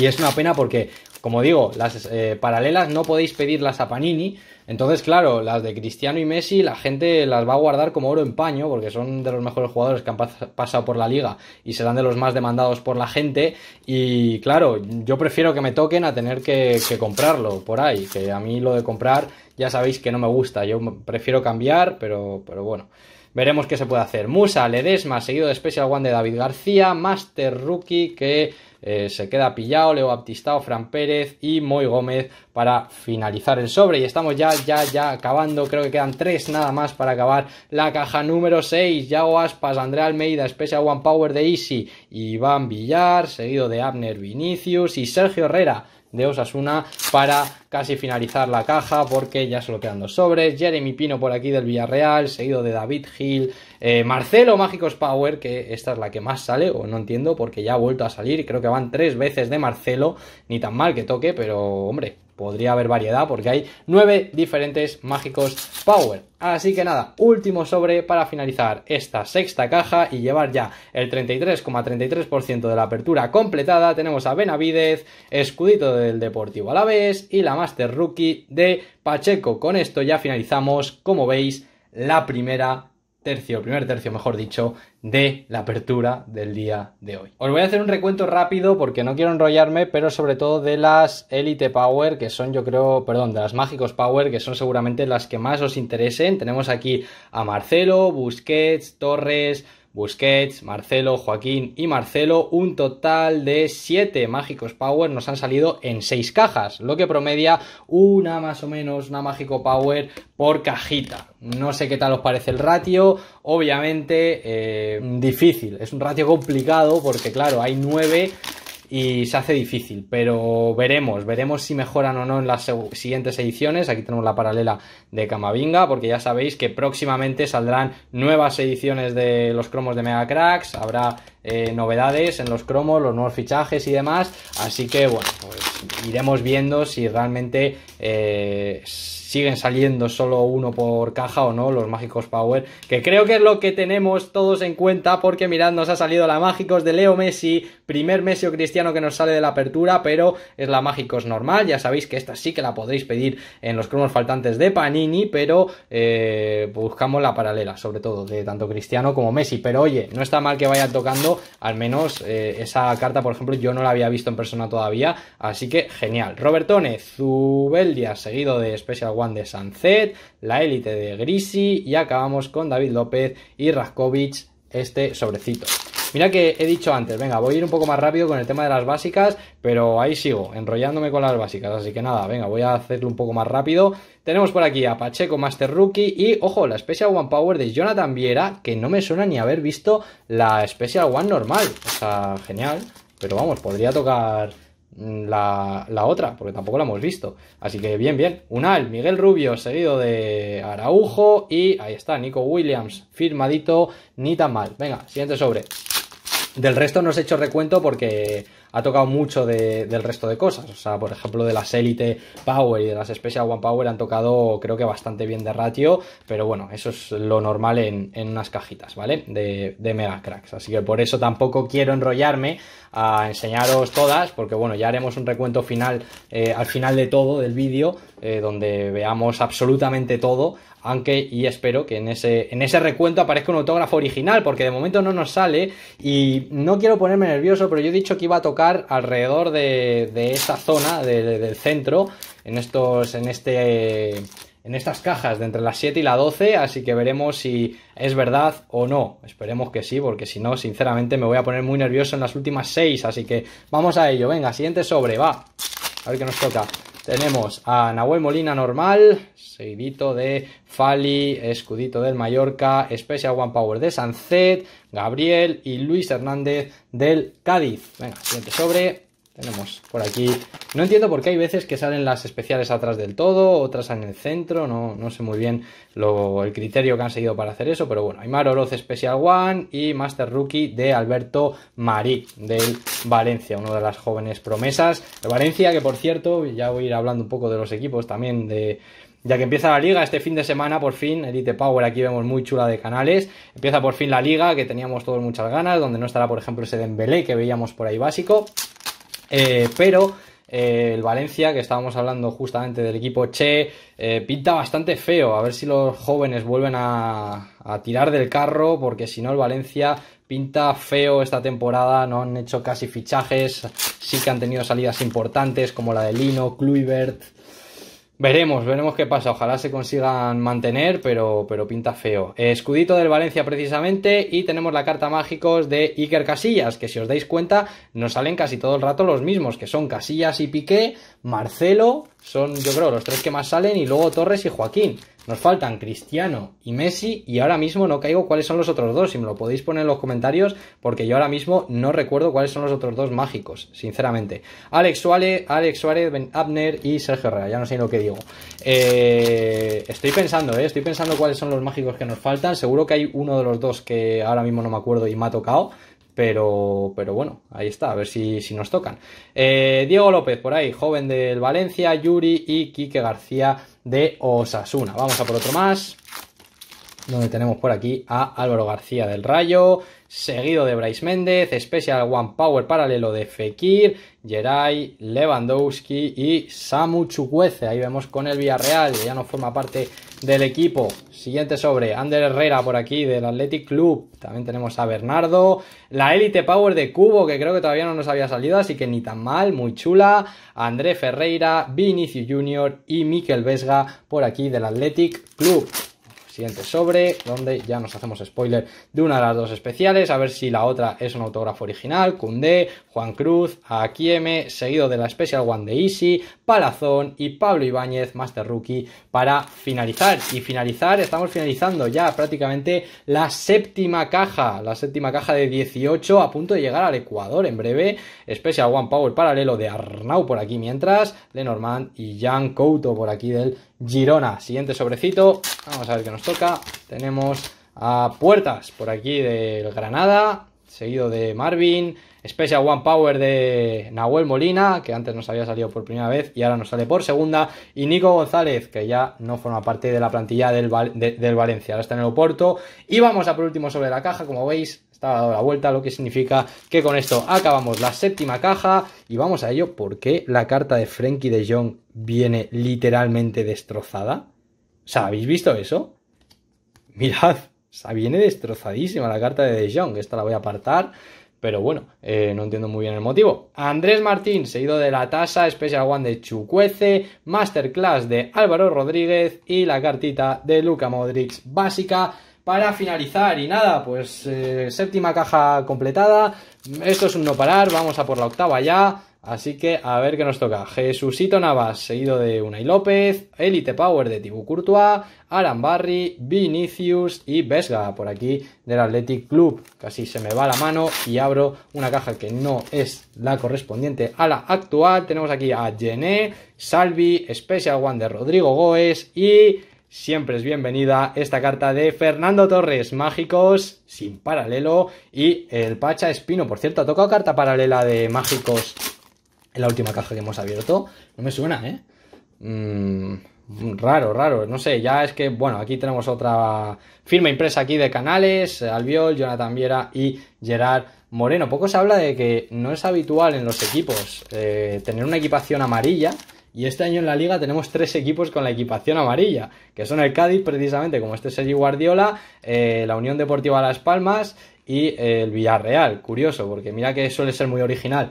Speaker 1: Y es una pena porque, como digo, las eh, paralelas no podéis pedirlas a Panini. Entonces, claro, las de Cristiano y Messi, la gente las va a guardar como oro en paño, porque son de los mejores jugadores que han pasado por la liga y serán de los más demandados por la gente. Y claro, yo prefiero que me toquen a tener que, que comprarlo por ahí, que a mí lo de comprar ya sabéis que no me gusta. Yo prefiero cambiar, pero, pero bueno. Veremos qué se puede hacer. Musa, Ledesma, seguido de Special One de David García, Master Rookie que eh, se queda pillado, Leo Baptistao, Fran Pérez y Moy Gómez para finalizar el sobre. Y estamos ya, ya, ya acabando. Creo que quedan tres nada más para acabar la caja número 6. Yago Aspas, Andrea Almeida, Special One Power de Easy, Iván Villar, seguido de Abner Vinicius y Sergio Herrera de Osasuna para casi finalizar la caja porque ya solo quedan dos sobres. Jeremy Pino por aquí del Villarreal, seguido de David Gil, eh, Marcelo Mágicos Power, que esta es la que más sale, o no entiendo, porque ya ha vuelto a salir. Creo que van tres veces de Marcelo, ni tan mal que toque, pero hombre, podría haber variedad porque hay nueve diferentes mágicos Power. Así que nada, último sobre para finalizar esta sexta caja y llevar ya el 33,33% de la apertura completada. Tenemos a Benavidez, escudito del Deportivo Alavés y la Master Rookie de Pacheco. Con esto ya finalizamos, como veis, la primera tercio, primer tercio, mejor dicho, de la apertura del día de hoy. Os voy a hacer un recuento rápido porque no quiero enrollarme, pero sobre todo de las Elite Power, que son yo creo, perdón, de las Mágicos Power, que son seguramente las que más os interesen. Tenemos aquí a Marcelo, Busquets, Torres, Busquets, Marcelo, Joaquín y Marcelo, un total de 7 mágicos power nos han salido en 6 cajas, lo que promedia una más o menos, una mágico power por cajita. No sé qué tal os parece el ratio, obviamente eh, difícil, es un ratio complicado porque claro, hay 9 y se hace difícil, pero veremos, veremos si mejoran o no en las siguientes ediciones. Aquí tenemos la paralela de Camavinga, porque ya sabéis que próximamente saldrán nuevas ediciones de los cromos de Mega Cracks, habrá eh, novedades en los cromos, los nuevos fichajes y demás. Así que bueno, pues iremos viendo si realmente eh, siguen saliendo solo uno por caja o no, los mágicos Power, que creo que es lo que tenemos todos en cuenta, porque mirad, nos ha salido la mágicos de Leo Messi, primer Messi o Cristiano que nos sale de la apertura, pero es la mágicos normal, ya sabéis que esta sí que la podéis pedir en los cromos faltantes de Panini, pero eh, buscamos la paralela, sobre todo, de tanto Cristiano como Messi, pero oye, no está mal que vayan tocando al menos eh, esa carta, por ejemplo, yo no la había visto en persona todavía, así que genial. Robertone, Zubeldia, seguido de Special One de Sunset, la élite de Grisi y acabamos con David López y Raskovic este sobrecito. Mira que he dicho antes, venga, voy a ir un poco más rápido con el tema de las básicas, pero ahí sigo, enrollándome con las básicas, así que nada, venga, voy a hacerlo un poco más rápido. Tenemos por aquí a Pacheco, Master Rookie y, ojo, la Special One Power de Jonathan Viera, que no me suena ni haber visto la Special One normal, o sea, genial, pero vamos, podría tocar Mm, la, otra, porque tampoco la hemos visto. Así que bien, bien. Unal, Miguel Rubio, seguido de Araujo y ahí está, Nico Williams, firmadito, ni tan mal. Venga, siguiente sobre. Del resto no os he hecho recuento porque ha tocado mucho del resto de cosas. O sea, por ejemplo, de las Elite Power y de las Special One Power han tocado, creo que bastante bien de ratio, pero bueno, eso es lo normal en, unas cajitas, ¿vale? De, de Mega Cracks. Así que por eso tampoco quiero enrollarme a enseñaros todas, porque bueno, ya haremos un recuento final eh, al final de todo del vídeo, eh, donde veamos absolutamente todo aunque y espero que en ese, recuento aparezca un autógrafo original, porque de momento no nos sale y no quiero ponerme nervioso, pero yo he dicho que iba a tocar alrededor de, de esta zona, del centro, en estos, en este... En estas cajas de entre las 7 y la 12, así que veremos si es verdad o no. Esperemos que sí, porque si no, sinceramente me voy a poner muy nervioso en las últimas 6, así que vamos a ello. Venga, siguiente sobre, va. A ver qué nos toca. Tenemos a Nahuel Molina normal, seguidito de Fali, escudito del Mallorca, Special One Power de Sancet, Gabriel y Luis Hernández del Cádiz. Venga, siguiente sobre. Tenemos por aquí... No entiendo por qué hay veces que salen las especiales atrás del todo, otras en el centro, no, no sé muy bien el criterio que han seguido para hacer eso, pero bueno, Aymar Oroz Special One y Master Rookie de Alberto Marí, del Valencia, una de las jóvenes promesas. de Valencia, que por cierto, ya voy a ir hablando un poco de los equipos también de, ya que empieza la liga este fin de semana, por fin, Elite Power, aquí vemos muy chula de canales, empieza por fin la liga, que teníamos todos muchas ganas, donde no estará, por ejemplo, ese Dembélé que veíamos por ahí básico, eh, pero eh, el Valencia, que estábamos hablando justamente del equipo Che, eh, pinta bastante feo. A ver si los jóvenes vuelven a, a tirar del carro, porque si no el Valencia pinta feo esta temporada. No han hecho casi fichajes, sí que han tenido salidas importantes como la de Lino, Kluivert, Veremos, veremos qué pasa. Ojalá se consigan mantener, pero, pero pinta feo. Escudito del Valencia precisamente y tenemos la carta mágicos de Iker Casillas, que si os dais cuenta nos salen casi todo el rato los mismos, que son Casillas y Piqué, Marcelo, son, yo creo, los tres que más salen y luego Torres y Joaquín. Nos faltan Cristiano y Messi y ahora mismo no caigo cuáles son los otros dos. Si me lo podéis poner en los comentarios porque yo ahora mismo no recuerdo cuáles son los otros dos mágicos, sinceramente. Alex Suárez, Alex Suárez, Ben Abner y Sergio Herrera, ya no sé lo que digo. Eh, estoy pensando, eh, estoy pensando cuáles son los mágicos que nos faltan. Seguro que hay uno de los dos que ahora mismo no me acuerdo y me ha tocado. Pero, pero bueno, ahí está, a ver si, nos tocan. Eh, Diego López, por ahí, joven del Valencia, Yuri y Quique García de Osasuna. Vamos a por otro más donde tenemos por aquí a Álvaro García del Rayo, seguido de Bryce Méndez, Special One Power paralelo de Fekir, Geray, Lewandowski y Samu Chukwueze. Ahí vemos con el Villarreal, que ya no forma parte del equipo. Siguiente sobre, Ander Herrera por aquí del Athletic Club. También tenemos a Bernardo, la Elite Power de Cubo, que creo que todavía no nos había salido, así que ni tan mal, muy chula. André Ferreira, Vinicius Junior y Miquel Vesga por aquí del Athletic Club siguiente sobre, donde ya nos hacemos spoiler de una de las dos especiales, a ver si la otra es un autógrafo original, Cundé, Juan Cruz, Akieme, seguido de la Special One de Easy, Palazón y Pablo Ibáñez, Master Rookie, para finalizar. Y finalizar, estamos finalizando ya prácticamente la séptima caja, la séptima caja de 18 a punto de llegar al Ecuador en breve, Special One Power paralelo de Arnau por aquí mientras, Lenormand y Jan Couto por aquí del Girona. Siguiente sobrecito, vamos a ver qué nos toca. Tenemos a Puertas por aquí del Granada, seguido de Marvin, Special One Power de Nahuel Molina, que antes nos había salido por primera vez y ahora nos sale por segunda, y Nico González, que ya no forma parte de la plantilla del, del Valencia, ahora está en el Oporto. Y vamos a por último sobre la caja, como veis, estaba dado la vuelta, lo que significa que con esto acabamos la séptima caja y vamos a ello porque la carta de Frankie de Jong viene literalmente destrozada. O sea, ¿habéis visto eso? Mirad, o viene destrozadísima la carta de De Jong. Esta la voy a apartar. Pero bueno, eh, no entiendo muy bien el motivo. Andrés Martín, seguido de la tasa, Special One de Chucuece, Masterclass de Álvaro Rodríguez y la cartita de Luca Modric básica para finalizar y nada, pues eh, séptima caja completada. Esto es un no parar, vamos a por la octava ya. Así que a ver qué nos toca. Jesucito Navas, seguido de Unai López, Elite Power de Tibu Courtois, Alan Barry, Vinicius y Vesga, por aquí del Athletic Club. Casi se me va la mano y abro una caja que no es la correspondiente a la actual. Tenemos aquí a Gené, Salvi, Special One de Rodrigo Goes y siempre es bienvenida esta carta de Fernando Torres, Mágicos sin paralelo y el Pacha Espino. Por cierto, ha tocado carta paralela de Mágicos en la última caja que hemos abierto. No me suena, ¿eh? Mm, raro, raro. No sé, ya es que, bueno, aquí tenemos otra firma impresa aquí de Canales, Albiol, Jonathan Viera y Gerard Moreno. Poco se habla de que no es habitual en los equipos eh, tener una equipación amarilla. Y este año en la liga tenemos tres equipos con la equipación amarilla, que son el Cádiz, precisamente como este Sergi Guardiola, eh, la Unión Deportiva Las Palmas y eh, el Villarreal. Curioso, porque mira que suele ser muy original.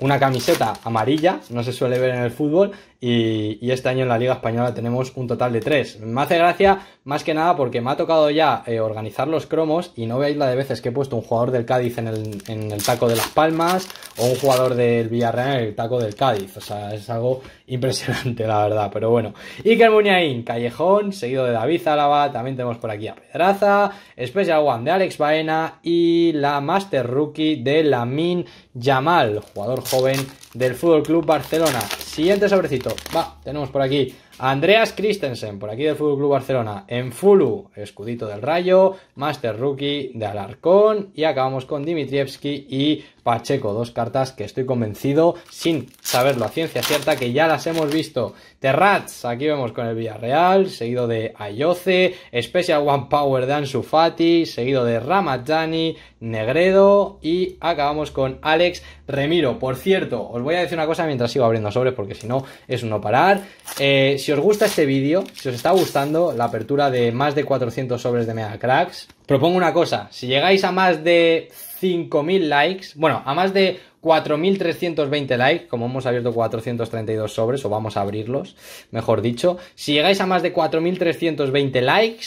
Speaker 1: Una camiseta amarilla, no se suele ver en el fútbol, y, este año en la Liga Española tenemos un total de tres. Me hace gracia más que nada porque me ha tocado ya eh, organizar los cromos y no veáis la de veces que he puesto un jugador del Cádiz en el, en el taco de Las Palmas o un jugador del Villarreal en el taco del Cádiz. O sea, es algo impresionante, la verdad. Pero bueno, Iker Muñain, Callejón, seguido de David Zálava. También tenemos por aquí a Pedraza, Special One de Alex Baena y la Master Rookie de Lamin Yamal, jugador joven del Fútbol Club Barcelona. Siguiente sobrecito. Va, tenemos por aquí Andreas Christensen, por aquí del Fútbol Club Barcelona. En Fulu, escudito del Rayo, Master Rookie de Alarcón. Y acabamos con Dimitrievski y Pacheco. Dos cartas que estoy convencido, sin saberlo a ciencia cierta, que ya las hemos visto. Terrats, aquí vemos con el Villarreal, seguido de Ayoce, Special One Power de Ansu Fati, seguido de Ramadjani, Negredo y acabamos con Alex Remiro. Por cierto, os voy a decir una cosa mientras sigo abriendo sobres, porque si no es uno parar. Eh, si os gusta este vídeo, si os está gustando la apertura de más de 400 sobres de Mega Cracks, propongo una cosa, si llegáis a más de 5.000 likes, bueno, a más de 4.320 likes, como hemos abierto 432 sobres, o vamos a abrirlos, mejor dicho, si llegáis a más de 4.320 likes,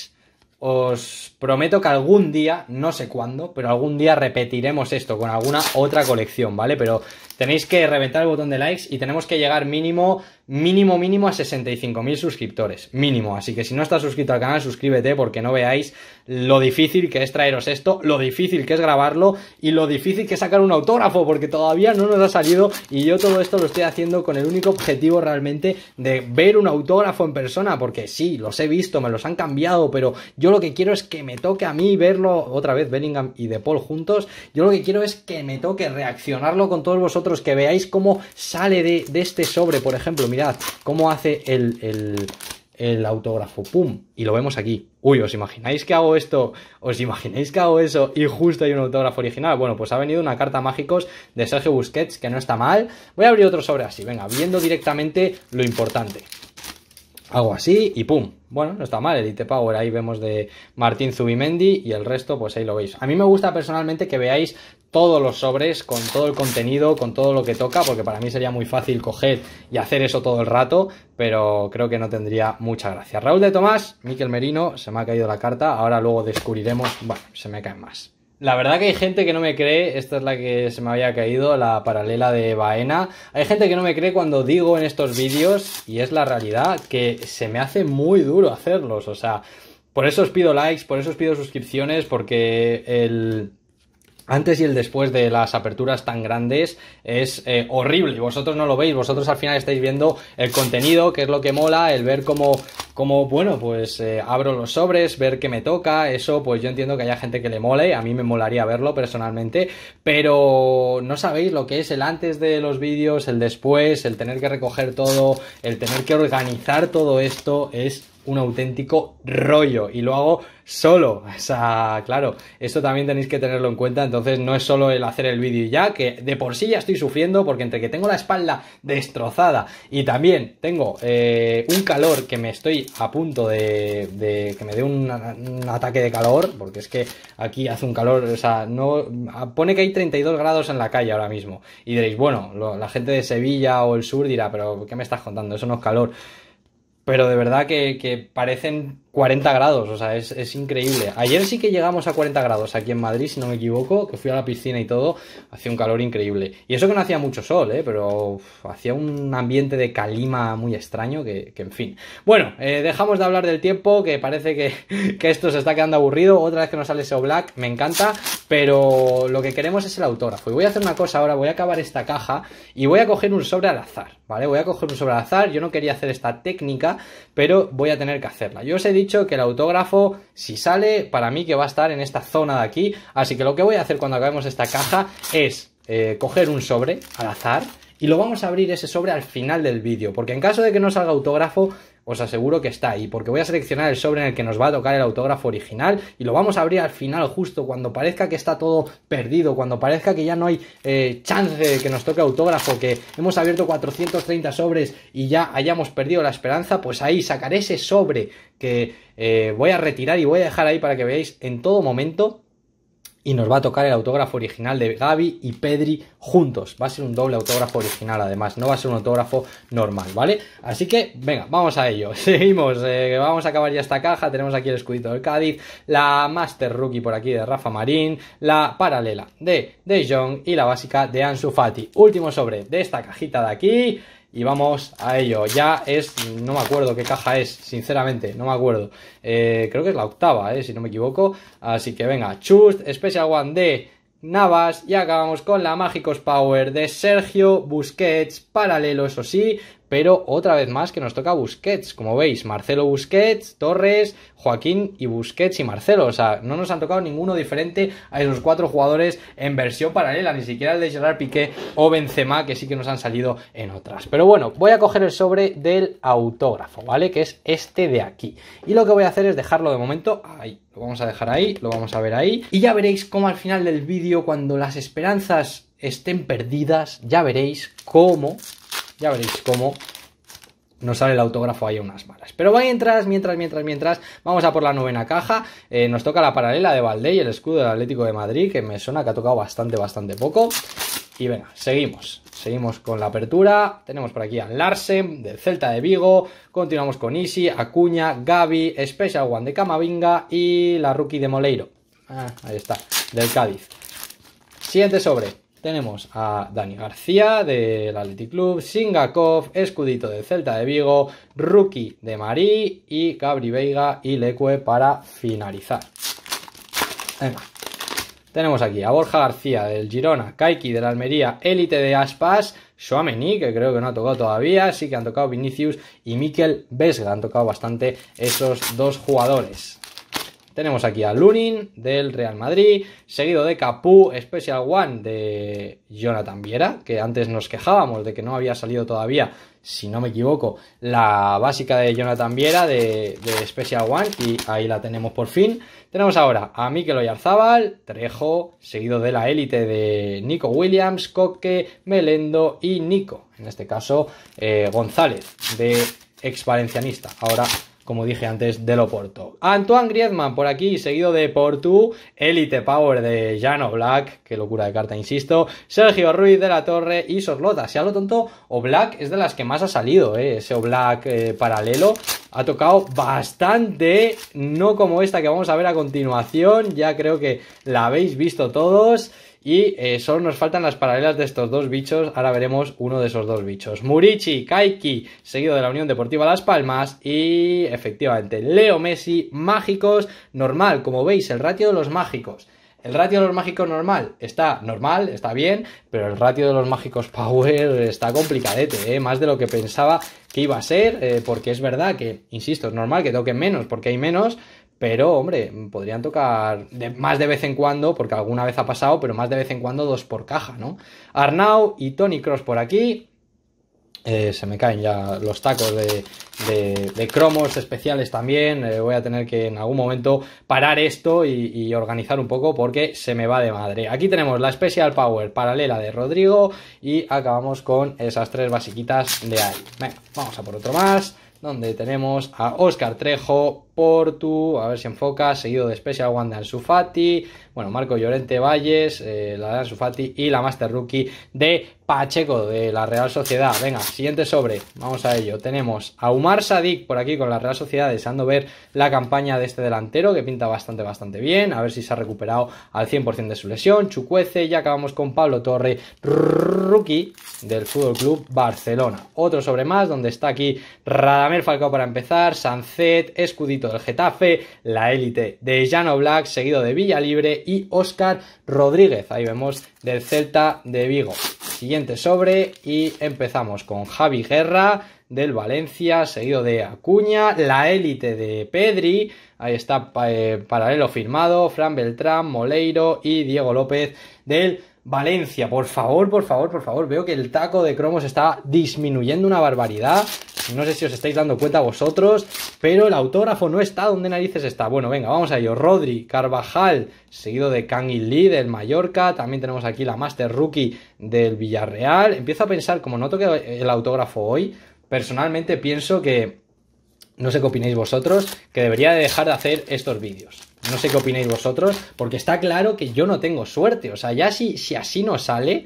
Speaker 1: os Prometo que algún día, no sé cuándo, pero algún día repetiremos esto con alguna otra colección, ¿vale? Pero tenéis que reventar el botón de likes y tenemos que llegar mínimo, mínimo, mínimo a 65.000 suscriptores, mínimo. Así que si no estás suscrito al canal, suscríbete porque no veáis lo difícil que es traeros esto, lo difícil que es grabarlo y lo difícil que es sacar un autógrafo porque todavía no nos ha salido y yo todo esto lo estoy haciendo con el único objetivo realmente de ver un autógrafo en persona porque sí, los he visto, me los han cambiado, pero yo lo que quiero es que me toque a mí verlo otra vez Bellingham y De Paul juntos, yo lo que quiero es que me toque reaccionarlo con todos vosotros, que veáis cómo sale de, este sobre, por ejemplo, mirad cómo hace el, el autógrafo, ¡pum! Y lo vemos aquí. Uy, ¿os imagináis que hago esto? ¿Os imagináis que hago eso? Y justo hay un autógrafo original. Bueno, pues ha venido una carta mágicos de Sergio Busquets, que no está mal. Voy a abrir otro sobre así, venga, viendo directamente lo importante. Hago así y ¡pum! Bueno, no está mal, Elite Power, ahí vemos de Martín Zubimendi y el resto, pues ahí lo veis. A mí me gusta personalmente que veáis todos los sobres con todo el contenido, con todo lo que toca, porque para mí sería muy fácil coger y hacer eso todo el rato, pero creo que no tendría mucha gracia. Raúl de Tomás, Miquel Merino, se me ha caído la carta, ahora luego descubriremos, bueno, se me caen más. La verdad que hay gente que no me cree, esta es la que se me había caído, la paralela de Baena. Hay gente que no me cree cuando digo en estos vídeos, y es la realidad, que se me hace muy duro hacerlos. O sea, por eso os pido likes, por eso os pido suscripciones, porque el antes y el después de las aperturas tan grandes es eh, horrible. Vosotros no lo veis, vosotros al final estáis viendo el contenido, que es lo que mola, el ver cómo, cómo bueno, pues eh, abro los sobres, ver qué me toca, eso pues yo entiendo que haya gente que le mole, a mí me molaría verlo personalmente, pero no sabéis lo que es el antes de los vídeos, el después, el tener que recoger todo, el tener que organizar todo esto, es un auténtico rollo y lo hago solo. O sea, claro, esto también tenéis que tenerlo en cuenta. Entonces, no es solo el hacer el vídeo ya, que de por sí ya estoy sufriendo, porque entre que tengo la espalda destrozada y también tengo eh, un calor que me estoy a punto de, que me dé un, ataque de calor, porque es que aquí hace un calor, o sea, no pone que hay 32 grados en la calle ahora mismo. Y diréis, bueno, la gente de Sevilla o el sur dirá, pero ¿qué me estás contando? Eso no es calor pero de verdad que, parecen 40 grados, o sea, es, increíble. Ayer sí que llegamos a 40 grados aquí en Madrid, si no me equivoco, que fui a la piscina y todo, hacía un calor increíble. Y eso que no hacía mucho sol, ¿eh? pero hacía un ambiente de calima muy extraño, que, en fin. Bueno, eh, dejamos de hablar del tiempo, que parece que, esto se está quedando aburrido. Otra vez que nos sale SEO Black, me encanta, pero lo que queremos es el autógrafo. Y voy a hacer una cosa ahora, voy a acabar esta caja y voy a coger un sobre al azar. ¿vale? Voy a coger un sobre al azar, yo no quería hacer esta técnica, pero voy a tener que hacerla. Yo os he dicho que el autógrafo, si sale, para mí que va a estar en esta zona de aquí, así que lo que voy a hacer cuando acabemos esta caja es eh, coger un sobre al azar, y lo vamos a abrir ese sobre al final del vídeo, porque en caso de que no salga autógrafo, os aseguro que está ahí, porque voy a seleccionar el sobre en el que nos va a tocar el autógrafo original y lo vamos a abrir al final justo cuando parezca que está todo perdido, cuando parezca que ya no hay eh, chance de que nos toque autógrafo, que hemos abierto 430 sobres y ya hayamos perdido la esperanza, pues ahí sacaré ese sobre que eh, voy a retirar y voy a dejar ahí para que veáis en todo momento y nos va a tocar el autógrafo original de Gaby y Pedri juntos. Va a ser un doble autógrafo original además, no va a ser un autógrafo normal, ¿vale? Así que, venga, vamos a ello. Seguimos, eh, vamos a acabar ya esta caja. Tenemos aquí el escudito del Cádiz, la Master Rookie por aquí de Rafa Marín, la paralela de De Jong y la básica de Ansu Fati. Último sobre de esta cajita de aquí y vamos a ello. Ya es, no me acuerdo qué caja es, sinceramente, no me acuerdo. Eh, creo que es la octava, eh, si no me equivoco. Así que venga, Chust Special One de Navas y acabamos con la Mágicos Power de Sergio Busquets, paralelo, eso sí, pero otra vez más que nos toca Busquets, como veis, Marcelo Busquets, Torres, Joaquín y Busquets y Marcelo, o sea, no nos han tocado ninguno diferente a esos cuatro jugadores en versión paralela, ni siquiera el de Gerard Piqué o Benzema, que sí que nos han salido en otras. Pero bueno, voy a coger el sobre del autógrafo, ¿vale? Que es este de aquí. Y lo que voy a hacer es dejarlo de momento ahí. Lo vamos a dejar ahí, lo vamos a ver ahí. Y ya veréis cómo al final del vídeo, cuando las esperanzas estén perdidas, ya veréis cómo ya veréis cómo nos sale el autógrafo ahí a unas malas. Pero mientras, mientras, mientras, mientras, vamos a por la novena caja. Eh, nos toca la paralela de Valdé y el escudo del Atlético de Madrid, que me suena que ha tocado bastante, bastante poco. Y venga, seguimos. Seguimos con la apertura. Tenemos por aquí a Larsen, del Celta de Vigo. Continuamos con Isi, Acuña, Gaby, Special One de Camavinga y la rookie de Moleiro. Ah, ahí está, del Cádiz. Siguiente sobre tenemos a Dani García del Athletic Club, Singakov, Escudito de Celta de Vigo, Rookie de Marí y Gabri Veiga y Leque para finalizar. Tenemos aquí a Borja García del Girona, Kaiki del Almería, Élite de Aspas, Suameni, que creo que no ha tocado todavía, sí que han tocado Vinicius y Mikel Vesga, han tocado bastante esos dos jugadores. Tenemos aquí a Lunin del Real Madrid, seguido de Capú, Special One de Jonathan Viera, que antes nos quejábamos de que no había salido todavía, si no me equivoco, la básica de Jonathan Viera de, Special One, y ahí la tenemos por fin. Tenemos ahora a Mikel Oyarzábal, Trejo, seguido de la élite de Nico Williams, Coque, Melendo y Nico, en este caso eh, González, de ex valencianista, ahora como dije antes, de Porto. Antoine Griezmann por aquí, seguido de Portu, Elite Power de Jan Black, qué locura de carta, insisto, Sergio Ruiz de la Torre y Sorlota. Si hablo lo tonto, Black es de las que más ha salido, ¿eh? ese O'Black eh, paralelo. Ha tocado bastante, no como esta que vamos a ver a continuación, ya creo que la habéis visto todos. Y eh, solo nos faltan las paralelas de estos dos bichos. Ahora veremos uno de esos dos bichos. Murichi, Kaiki, seguido de la Unión Deportiva Las Palmas. Y efectivamente, Leo Messi, mágicos, normal. Como veis, el ratio de los mágicos. El ratio de los mágicos normal está normal, está bien, pero el ratio de los mágicos power está complicadete, ¿eh? más de lo que pensaba que iba a ser, eh, porque es verdad que, insisto, es normal que toquen menos, porque hay menos, pero, hombre, podrían tocar más de vez en cuando, porque alguna vez ha pasado, pero más de vez en cuando dos por caja, ¿no? Arnau y Tony Cross por aquí. Eh, se me caen ya los tacos de, cromos especiales también. Eh, voy a tener que en algún momento parar esto y, organizar un poco porque se me va de madre. Aquí tenemos la Special Power paralela de Rodrigo y acabamos con esas tres basiquitas de ahí. Venga, vamos a por otro más donde tenemos a Oscar Trejo Portu, a ver si enfoca, seguido de Special Wanda de bueno, Marco Llorente Valles, eh, la de Sufati y la Master Rookie de Pacheco de la Real Sociedad. Venga, siguiente sobre, vamos a ello. Tenemos a Umar Sadik por aquí con la Real Sociedad, deseando ver la campaña de este delantero que pinta bastante, bastante bien, a ver si se ha recuperado al 100% de su lesión. Chucuece, ya acabamos con Pablo Torre, rookie del Fútbol Club Barcelona. Otro sobre más, donde está aquí Radamel Falcao para empezar, Sancet, Escudito del Getafe, la élite de Llano Black, seguido de Villalibre y Óscar Rodríguez, ahí vemos, del Celta de Vigo. Siguiente sobre y empezamos con Javi Guerra, del Valencia, seguido de Acuña, la élite de Pedri, ahí está eh, paralelo firmado, Fran Beltrán, Moleiro y Diego López del Valencia, por favor, por favor, por favor. Veo que el taco de cromos está disminuyendo una barbaridad. No sé si os estáis dando cuenta vosotros, pero el autógrafo no está donde narices está. Bueno, venga, vamos a ello. Rodri, Carvajal, seguido de Kang y Lee del Mallorca. También tenemos aquí la Master Rookie del Villarreal. Empiezo a pensar, como no toqué el autógrafo hoy, personalmente pienso que, no sé qué opináis vosotros, que debería de dejar de hacer estos vídeos. No sé qué opináis vosotros, porque está claro que yo no tengo suerte. O sea, ya si, si así no sale,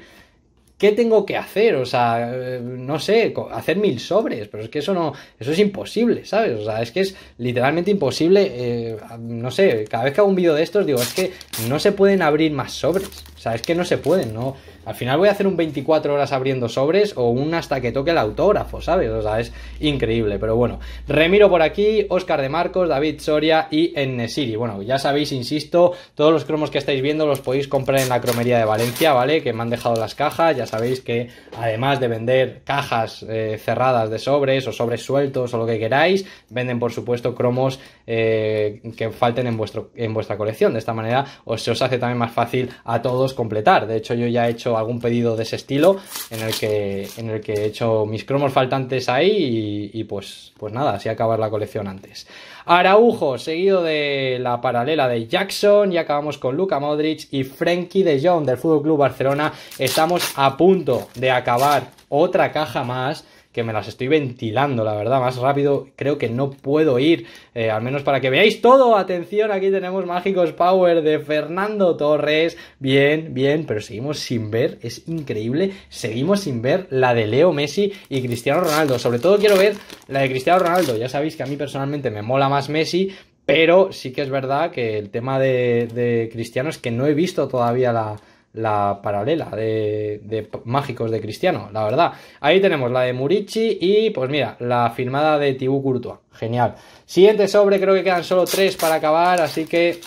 Speaker 1: ¿qué tengo que hacer? O sea, eh, no sé, hacer mil sobres, pero es que eso no, eso es imposible, ¿sabes? O sea, es que es literalmente imposible, eh, no sé, cada vez que hago un vídeo de estos digo, es que no se pueden abrir más sobres, o sea, es que no se pueden, no, al final voy a hacer un 24 horas abriendo sobres o un hasta que toque el autógrafo, ¿sabes? O sea, es increíble, pero bueno. Remiro por aquí, Oscar de Marcos, David Soria y Ennesiri. Bueno, ya sabéis, insisto, todos los cromos que estáis viendo los podéis comprar en la cromería de Valencia, ¿vale? Que me han dejado las cajas, ya sabéis que además de vender cajas eh, cerradas de sobres o sobres sueltos o lo que queráis, venden por supuesto cromos eh, que falten en, vuestro, en colección. De esta manera os, se os hace también más fácil a todos completar. De hecho, yo ya he hecho algún pedido de ese estilo en el que, en el que he hecho mis cromos faltantes ahí y, pues, pues nada, así acabar la colección antes. Araujo, seguido de la paralela de Jackson y acabamos con Luca Modric y Frenkie de Jong del Fútbol Club Barcelona. Estamos a punto de acabar otra caja más que me las estoy ventilando, la verdad, más rápido creo que no puedo ir, eh, al menos para que veáis todo, atención, aquí tenemos Mágicos Power de Fernando Torres, bien, bien, pero seguimos sin ver, es increíble, seguimos sin ver la de Leo Messi y Cristiano Ronaldo, sobre todo quiero ver la de Cristiano Ronaldo, ya sabéis que a mí personalmente me mola más Messi, pero sí que es verdad que el tema de, de Cristiano es que no he visto todavía la, la paralela de, Mágicos de Cristiano, la verdad. Ahí tenemos la de Murici y, pues mira, la firmada de Tibú Courtois. Genial. Siguiente sobre, creo que quedan solo tres para acabar, así que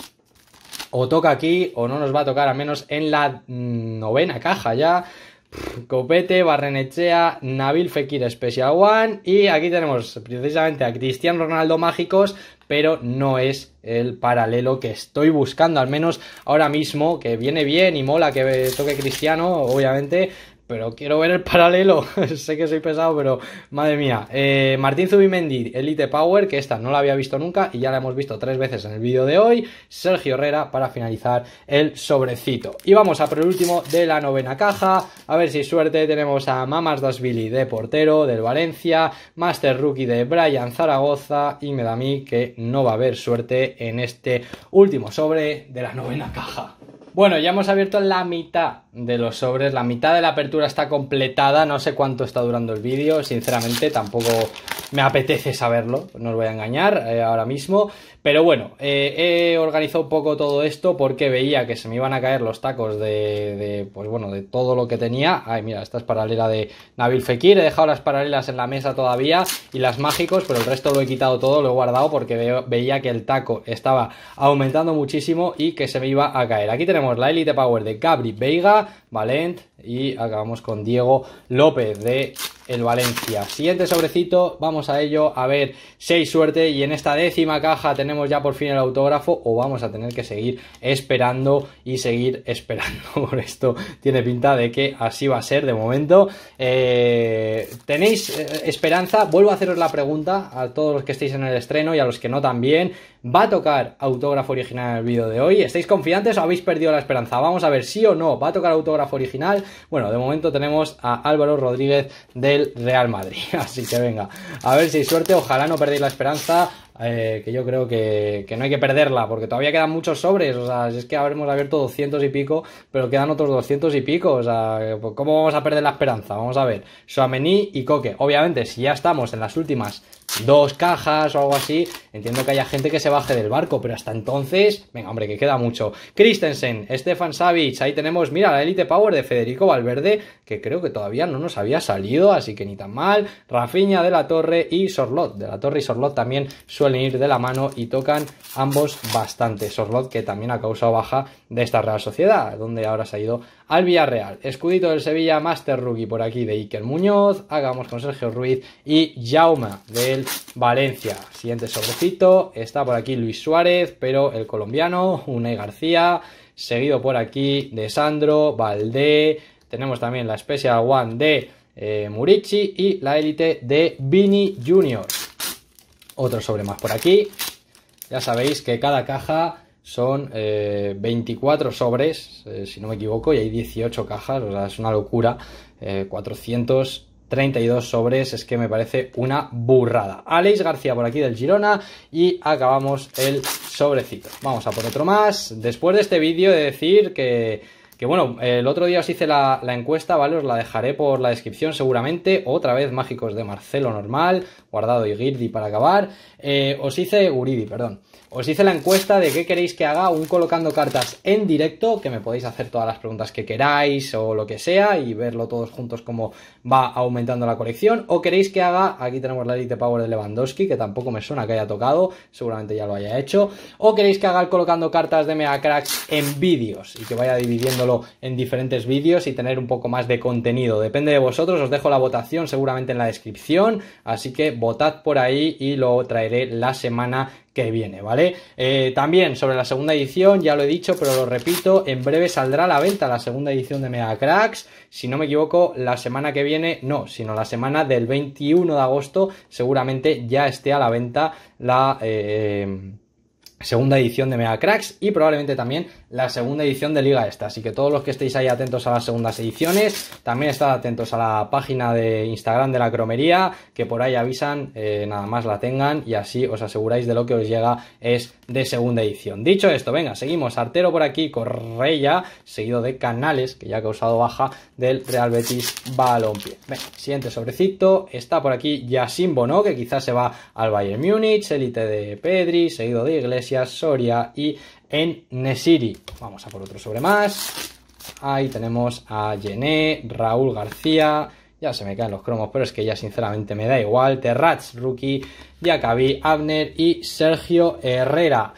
Speaker 1: o toca aquí o no nos va a tocar, al menos en la mm, novena caja ya. Copete, Barrenechea, Nabil Fekir Special One. Y aquí tenemos precisamente a Cristian Ronaldo Mágicos, pero no es el paralelo que estoy buscando, al menos ahora mismo, que viene bien y mola que toque Cristiano, obviamente, pero quiero ver el paralelo. sé que soy pesado, pero madre mía. Eh, Martín Zubimendi, Elite Power, que esta no la había visto nunca y ya la hemos visto tres veces en el vídeo de hoy. Sergio Herrera para finalizar el sobrecito. Y vamos a por el último de la novena caja. A ver si suerte. Tenemos a Mamas Dasvili de portero del Valencia, Master Rookie de Brian Zaragoza y me da a mí que no va a haber suerte en este último sobre de la novena caja. Bueno, ya hemos abierto la mitad de los sobres, la mitad de la apertura está completada, no sé cuánto está durando el vídeo, sinceramente tampoco me apetece saberlo, no os voy a engañar eh, ahora mismo, pero bueno, eh, he organizado un poco todo esto porque veía que se me iban a caer los tacos de, pues bueno, de todo lo que tenía, ay mira, esta es paralela de Nabil Fekir, he dejado las paralelas en la mesa todavía y las mágicos, pero el resto lo he quitado todo, lo he guardado porque veía que el taco estaba aumentando muchísimo y que se me iba a caer, aquí tenemos la Elite Power de Gabri Veiga, Valent y acabamos con Diego López de el Valencia. Siguiente sobrecito, vamos a ello, a ver, seis suerte y en esta décima caja tenemos ya por fin el autógrafo o vamos a tener que seguir esperando y seguir esperando, por esto tiene pinta de que así va a ser de momento. Eh, ¿Tenéis eh, esperanza? Vuelvo a haceros la pregunta a todos los que estéis en el estreno y a los que no también, ¿Va a tocar autógrafo original en el vídeo de hoy? ¿Estáis confiantes o habéis perdido la esperanza? Vamos a ver si o no. ¿Va a tocar autógrafo original? Bueno, de momento tenemos a Álvaro Rodríguez del Real Madrid. Así que venga, a ver si hay suerte. Ojalá no perdáis la esperanza. Eh, que yo creo que, no hay que perderla, porque todavía quedan muchos sobres, o sea, si es que habremos abierto 200 y pico, pero quedan otros 200 y pico, o sea, pues, ¿cómo vamos a perder la esperanza? Vamos a ver, Suamení y Coque, obviamente, si ya estamos en las últimas dos cajas o algo así, entiendo que haya gente que se baje del barco, pero hasta entonces, venga, hombre, que queda mucho. Christensen, Stefan Savic, ahí tenemos, mira, la Elite Power de Federico Valverde, que creo que todavía no nos había salido, así que ni tan mal, Rafiña de la Torre y Sorlot, de la Torre y Sorlot también suelen ir de la mano y tocan ambos bastante. Sorlot que también ha causado baja de esta Real Sociedad, donde ahora se ha ido al Villarreal. Escudito del Sevilla, Master Rookie por aquí de Iker Muñoz, hagamos con Sergio Ruiz y Jauma del Valencia. Siguiente sobrecito, está por aquí Luis Suárez, pero el colombiano, Unai García, seguido por aquí de Sandro, Valdé, tenemos también la Special One de eh, Murici y la élite de Vini Junior. Otro sobre más por aquí. Ya sabéis que cada caja son 24 eh, sobres, eh, si no me equivoco, y hay 18 cajas, o sea, es una locura. 432 eh, sobres, es que me parece una burrada. Alex García por aquí del Girona y acabamos el sobrecito. Vamos a por otro más. Después de este vídeo de decir que que bueno, el otro día os hice la, encuesta, ¿vale? Os la dejaré por la descripción seguramente. Otra vez Mágicos de Marcelo normal, guardado y Girdi para acabar. Eh, os hice Guridi, perdón. Os hice la encuesta de qué queréis que haga un colocando cartas en directo, que me podéis hacer todas las preguntas que queráis o lo que sea y verlo todos juntos cómo va aumentando la colección. O queréis que haga, aquí tenemos la Elite Power de Lewandowski, que tampoco me suena que haya tocado, seguramente ya lo haya hecho. O queréis que haga el colocando cartas de Mega Cracks en vídeos y que vaya dividiéndolo en diferentes vídeos y tener un poco más de contenido. Depende de vosotros, os dejo la votación seguramente en la descripción, así que votad por ahí y lo traeré la semana que viene, ¿vale? Eh, también sobre la segunda edición, ya lo he dicho, pero lo repito, en breve saldrá a la venta la segunda edición de Mega Cracks, si no me equivoco, la semana que viene, no, sino la semana del 21 de agosto, seguramente ya esté a la venta la... Eh, segunda edición de Mega Cracks y probablemente también la segunda edición de Liga Esta. Así que todos los que estéis ahí atentos a las segundas ediciones, también estad atentos a la página de Instagram de la cromería, que por ahí avisan, eh, nada más la tengan y así os aseguráis de lo que os llega es de segunda edición. Dicho esto, venga, seguimos. Artero por aquí, Correia, seguido de Canales, que ya ha causado baja del Real Betis Balompié. siguiente sobrecito, está por aquí Yasin Bono, que quizás se va al Bayern Múnich, élite de Pedri, seguido de Iglesias Soria y en Nesiri. Vamos a por otro sobre más. Ahí tenemos a Gené, Raúl García. Ya se me caen los cromos, pero es que ya sinceramente me da igual. Terrats, Rookie, Jacabi, Abner y Sergio Herrera.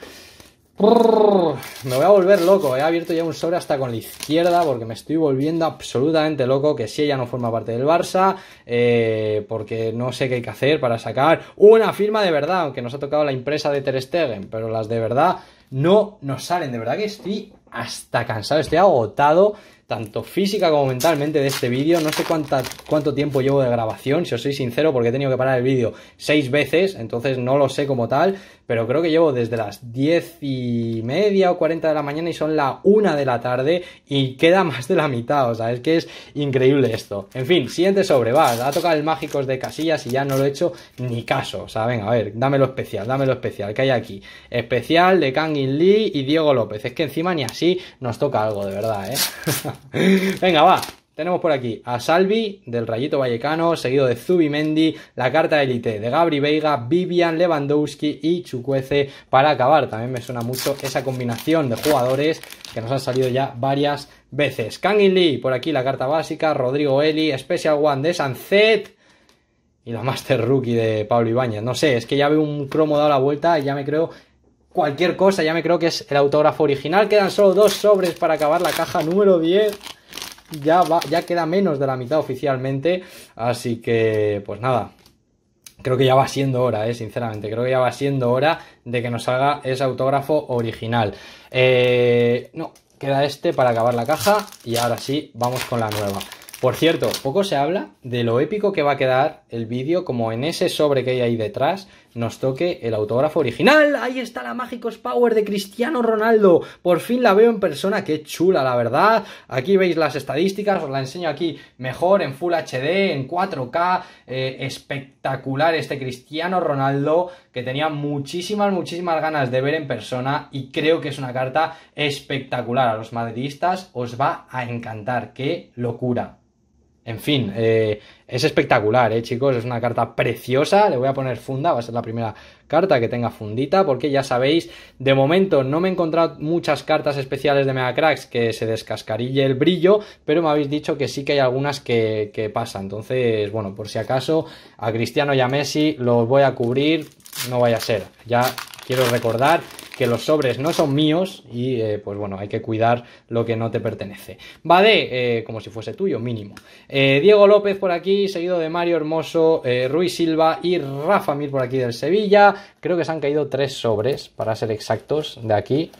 Speaker 1: Me voy a volver loco, he abierto ya un sobre hasta con la izquierda porque me estoy volviendo absolutamente loco que si ella no forma parte del Barça, eh, porque no sé qué hay que hacer para sacar una firma de verdad, aunque nos ha tocado la impresa de Ter Stegen, pero las de verdad no nos salen. De verdad que estoy hasta cansado, estoy agotado, tanto física como mentalmente, de este vídeo. No sé cuánto tiempo llevo de grabación, si os soy sincero, porque he tenido que parar el vídeo seis veces, entonces no lo sé como tal, pero creo que llevo desde las diez y media o cuarenta de la mañana y son la una de la tarde y queda más de la mitad, o sea, es que es increíble esto. En fin, siguiente sobre, va, a tocar el Mágicos de Casillas y ya no lo he hecho ni caso, o sea, venga, a ver, dame lo especial, dame lo especial, que hay aquí? Especial de Kang Lee y Diego López. Es que encima ni así nos toca algo, de verdad, ¿eh? Venga, va. Tenemos por aquí a Salvi del Rayito Vallecano, seguido de Zubimendi, la carta élite de Gabri Veiga, Vivian Lewandowski y Chukwueze para acabar. También me suena mucho esa combinación de jugadores que nos han salido ya varias veces. Kangin Lee, por aquí la carta básica, Rodrigo Eli, Special One de Sanzet y la Master Rookie de Pablo Ibáñez. No sé, es que ya veo un cromo dado la vuelta y ya me creo cualquier cosa, ya me creo que es el autógrafo original. Quedan solo dos sobres para acabar la caja número 10. Ya, va, ya queda menos de la mitad oficialmente. Así que, pues nada. Creo que ya va siendo hora, eh, sinceramente. Creo que ya va siendo hora de que nos haga ese autógrafo original. Eh, no, queda este para acabar la caja. Y ahora sí, vamos con la nueva. Por cierto, poco se habla de lo épico que va a quedar el vídeo, como en ese sobre que hay ahí detrás, nos toque el autógrafo original. Ahí está la Mágicos Power de Cristiano Ronaldo. Por fin la veo en persona. Qué chula, la verdad. Aquí veis las estadísticas. Os la enseño aquí mejor en Full HD, en 4K. Eh, espectacular este Cristiano Ronaldo que tenía muchísimas, muchísimas ganas de ver en persona y creo que es una carta espectacular. A los madridistas os va a encantar. Qué locura. En fin, eh, es espectacular, ¿eh, chicos? Es una carta preciosa. Le voy a poner funda, va a ser la primera carta que tenga fundita, porque ya sabéis, de momento no me he encontrado muchas cartas especiales de Mega Cracks que se descascarille el brillo, pero me habéis dicho que sí que hay algunas que, pasan, Entonces, bueno, por si acaso, a Cristiano y a Messi los voy a cubrir, no vaya a ser. Ya Quiero recordar que los sobres no son míos y eh, pues bueno, hay que cuidar lo que no te pertenece. Va de, eh, como si fuese tuyo, mínimo. Eh, Diego López por aquí, seguido de Mario Hermoso, Ruiz Silva y Rafa Mir por aquí del Sevilla. Creo que se han caído tres sobres, para ser exactos, de aquí.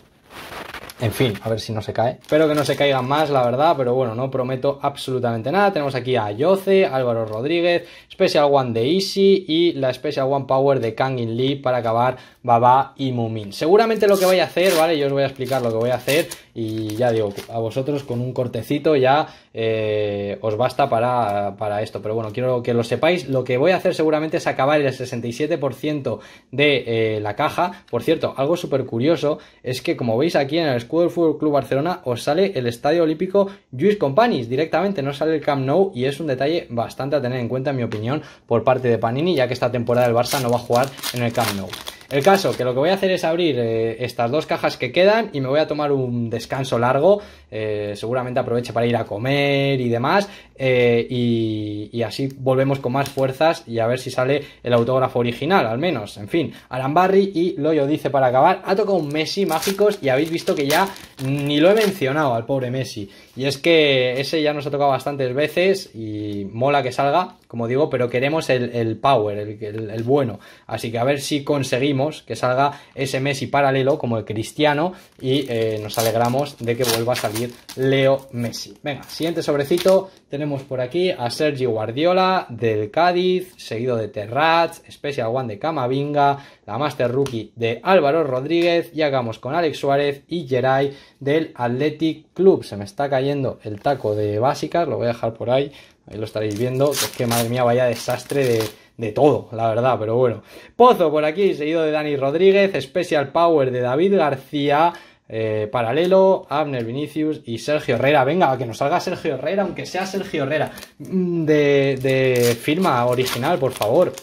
Speaker 1: En fin, a ver si no se cae. Espero que no se caigan más, la verdad, pero bueno, no prometo absolutamente nada. Tenemos aquí a Yoce, Álvaro Rodríguez, Special One de Easy y la Special One Power de Kangin Lee para acabar Baba y Mumin. Seguramente lo que voy a hacer, ¿vale? Yo os voy a explicar lo que voy a hacer y ya digo, a vosotros con un cortecito ya eh, os basta para, esto. Pero bueno, quiero que lo sepáis. Lo que voy a hacer seguramente es acabar el 67% de eh, la caja. Por cierto, algo súper curioso es que como veis aquí en el escudo del Fútbol Club Barcelona os sale el Estadio Olímpico Luis Companis directamente, no sale el Camp Nou y es un detalle bastante a tener en cuenta en mi opinión por parte de Panini ya que esta temporada el Barça no va a jugar en el Camp Nou. El caso, que lo que voy a hacer es abrir eh, estas dos cajas que quedan y me voy a tomar un descanso largo. Eh, seguramente aproveche para ir a comer y demás. Eh, y, así volvemos con más fuerzas y a ver si sale el autógrafo original, al menos. En fin, Alan Barry y Loyo dice para acabar, ha tocado un Messi mágicos y habéis visto que ya ni lo he mencionado al pobre Messi. Y es que ese ya nos ha tocado bastantes veces y mola que salga, como digo, pero queremos el, power, el, bueno. Así que a ver si conseguimos que salga ese Messi paralelo como el cristiano y eh, nos alegramos de que vuelva a salir Leo Messi. Venga, siguiente sobrecito tenemos por aquí a Sergi Guardiola del Cádiz, seguido de Terraz, Special One de Camavinga, la Master Rookie de Álvaro Rodríguez y hagamos con Alex Suárez y Geray del Athletic Club. Se me está cayendo el taco de básicas, lo voy a dejar por ahí, ahí lo estaréis viendo, es que madre mía vaya desastre de, de todo, la verdad, pero bueno. Pozo por aquí, seguido de Dani Rodríguez, Special Power de David García, eh, paralelo, Abner Vinicius y Sergio Herrera. Venga, que nos salga Sergio Herrera, aunque sea Sergio Herrera. Mm, de, firma original, por favor.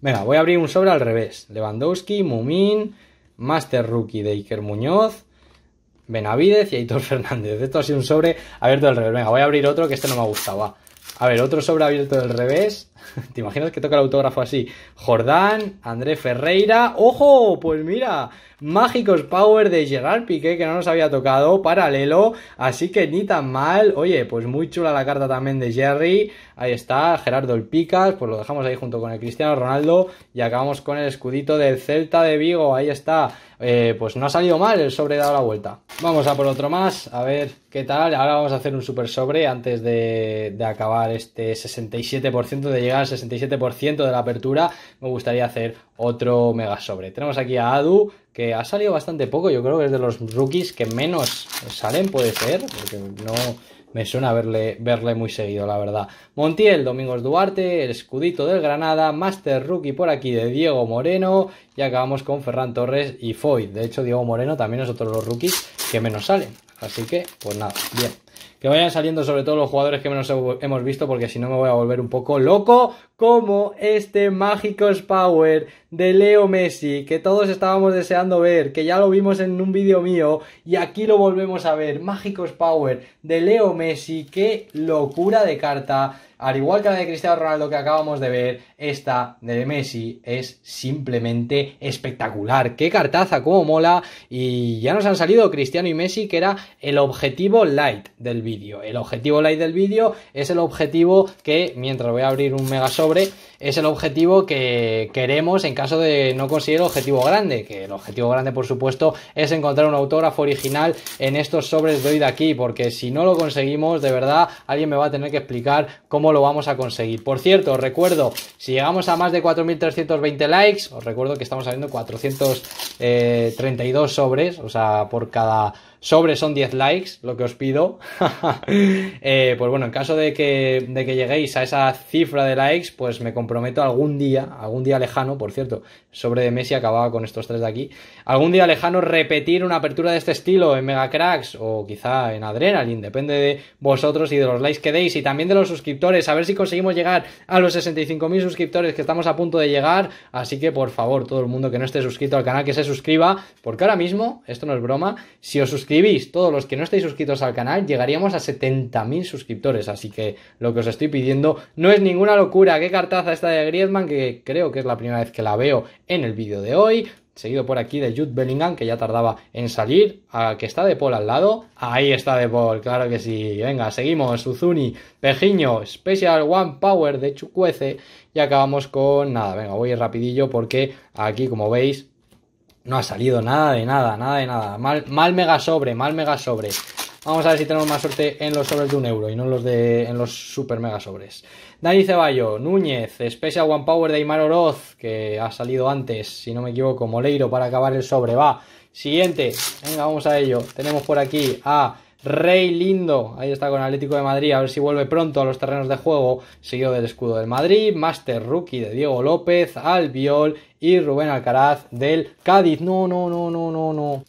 Speaker 1: Venga, voy a abrir un sobre al revés. Lewandowski, Mumín, Master Rookie de Iker Muñoz, Benavidez y Aitor Fernández. Esto ha sido un sobre abierto al revés. Venga, voy a abrir otro que este no me ha gustado. A ver, otro sobre abierto al revés. ¿Te imaginas que toca el autógrafo así? Jordán, André Ferreira. ¡Ojo! Pues mira, Mágicos Power de Gerard Piqué, que no nos había tocado, paralelo, así que ni tan mal. Oye, pues muy chula la carta también de Jerry. Ahí está, Gerardo el Picas, pues lo dejamos ahí junto con el Cristiano Ronaldo y acabamos con el escudito del Celta de Vigo. Ahí está, eh, pues no ha salido mal el sobre dado la vuelta. Vamos a por otro más, a ver qué tal. Ahora vamos a hacer un super sobre antes de, de acabar este 67%, de llegar al 67% de la apertura. Me gustaría hacer otro mega sobre. Tenemos aquí a Adu, que ha salido bastante poco. Yo creo que es de los rookies que menos salen, puede ser, porque no me suena verle, verle muy seguido, la verdad. Montiel, Domingos Duarte, el escudito del Granada, Master Rookie por aquí de Diego Moreno, y acabamos con Ferran Torres y Foy. De hecho, Diego Moreno también es otro de los rookies que menos salen. Así que, pues nada, bien. Que vayan saliendo sobre todo los jugadores que menos hemos visto, porque si no me voy a volver un poco loco, como este Mágicos Power de Leo Messi, que todos estábamos deseando ver, que ya lo vimos en un vídeo mío y aquí lo volvemos a ver, Mágicos Power de Leo Messi, qué locura de carta, al igual que la de Cristiano Ronaldo que acabamos de ver, esta de Messi es simplemente espectacular, qué cartaza, cómo mola y ya nos han salido Cristiano y Messi que era el objetivo light del vídeo, el objetivo light del vídeo es el objetivo que, mientras voy a abrir un mega sobre, es el objetivo que queremos en caso de no conseguir el objetivo grande, que el objetivo grande por supuesto es encontrar un autógrafo original en estos sobres de hoy de aquí, porque si no lo conseguimos, de verdad, alguien me va a tener que explicar cómo lo vamos a conseguir. Por cierto, os recuerdo, si llegamos a más de 4.320 likes, os recuerdo que estamos saliendo 432 eh, sobres, o sea, por cada sobre son 10 likes, lo que os pido. Eh, pues bueno, en caso de que, de que lleguéis a esa cifra de likes, pues me comprometo algún día, algún día lejano, por cierto, sobre de Messi acababa con estos tres de aquí, algún día lejano repetir una apertura de este estilo en Mega Cracks o quizá en Adrenaline, depende de vosotros y de los likes que deis y también de los suscriptores, a ver si conseguimos llegar a los 65.000 suscriptores que estamos a punto de llegar, así que por favor, todo el mundo que no esté suscrito al canal que se suscriba, porque ahora mismo, esto no es broma, si os suscribís todos los que no estáis suscritos al canal, llegaríamos a 70.000 suscriptores. Así que lo que os estoy pidiendo no es ninguna locura. Qué cartaza esta de Griezmann, que creo que es la primera vez que la veo en el vídeo de hoy seguido por aquí de Jude Bellingham, que ya tardaba en salir, que está De Paul al lado. Ahí está De Paul, claro que sí. Venga, seguimos. Suzuni, Pejiño, Special One Power de Chucuece. Y acabamos con nada. Venga, voy rapidillo porque aquí, como veis, no ha salido nada de nada, nada de nada. Mal, mal mega sobre, mal mega sobre. Vamos a ver si tenemos más suerte en los sobres de un euro y no en los de en los super mega sobres. Dani Ceballo, Núñez, Special One Power de Aymar Oroz, que ha salido antes, si no me equivoco, Moleiro para acabar el sobre. Va, siguiente. Venga, vamos a ello. Tenemos por aquí a Rey Lindo, ahí está con Atlético de Madrid, a ver si vuelve pronto a los terrenos de juego, seguido del escudo del Madrid, Master Rookie de Diego López, Albiol y Rubén Alcaraz del Cádiz. No, no, no, no, no, no.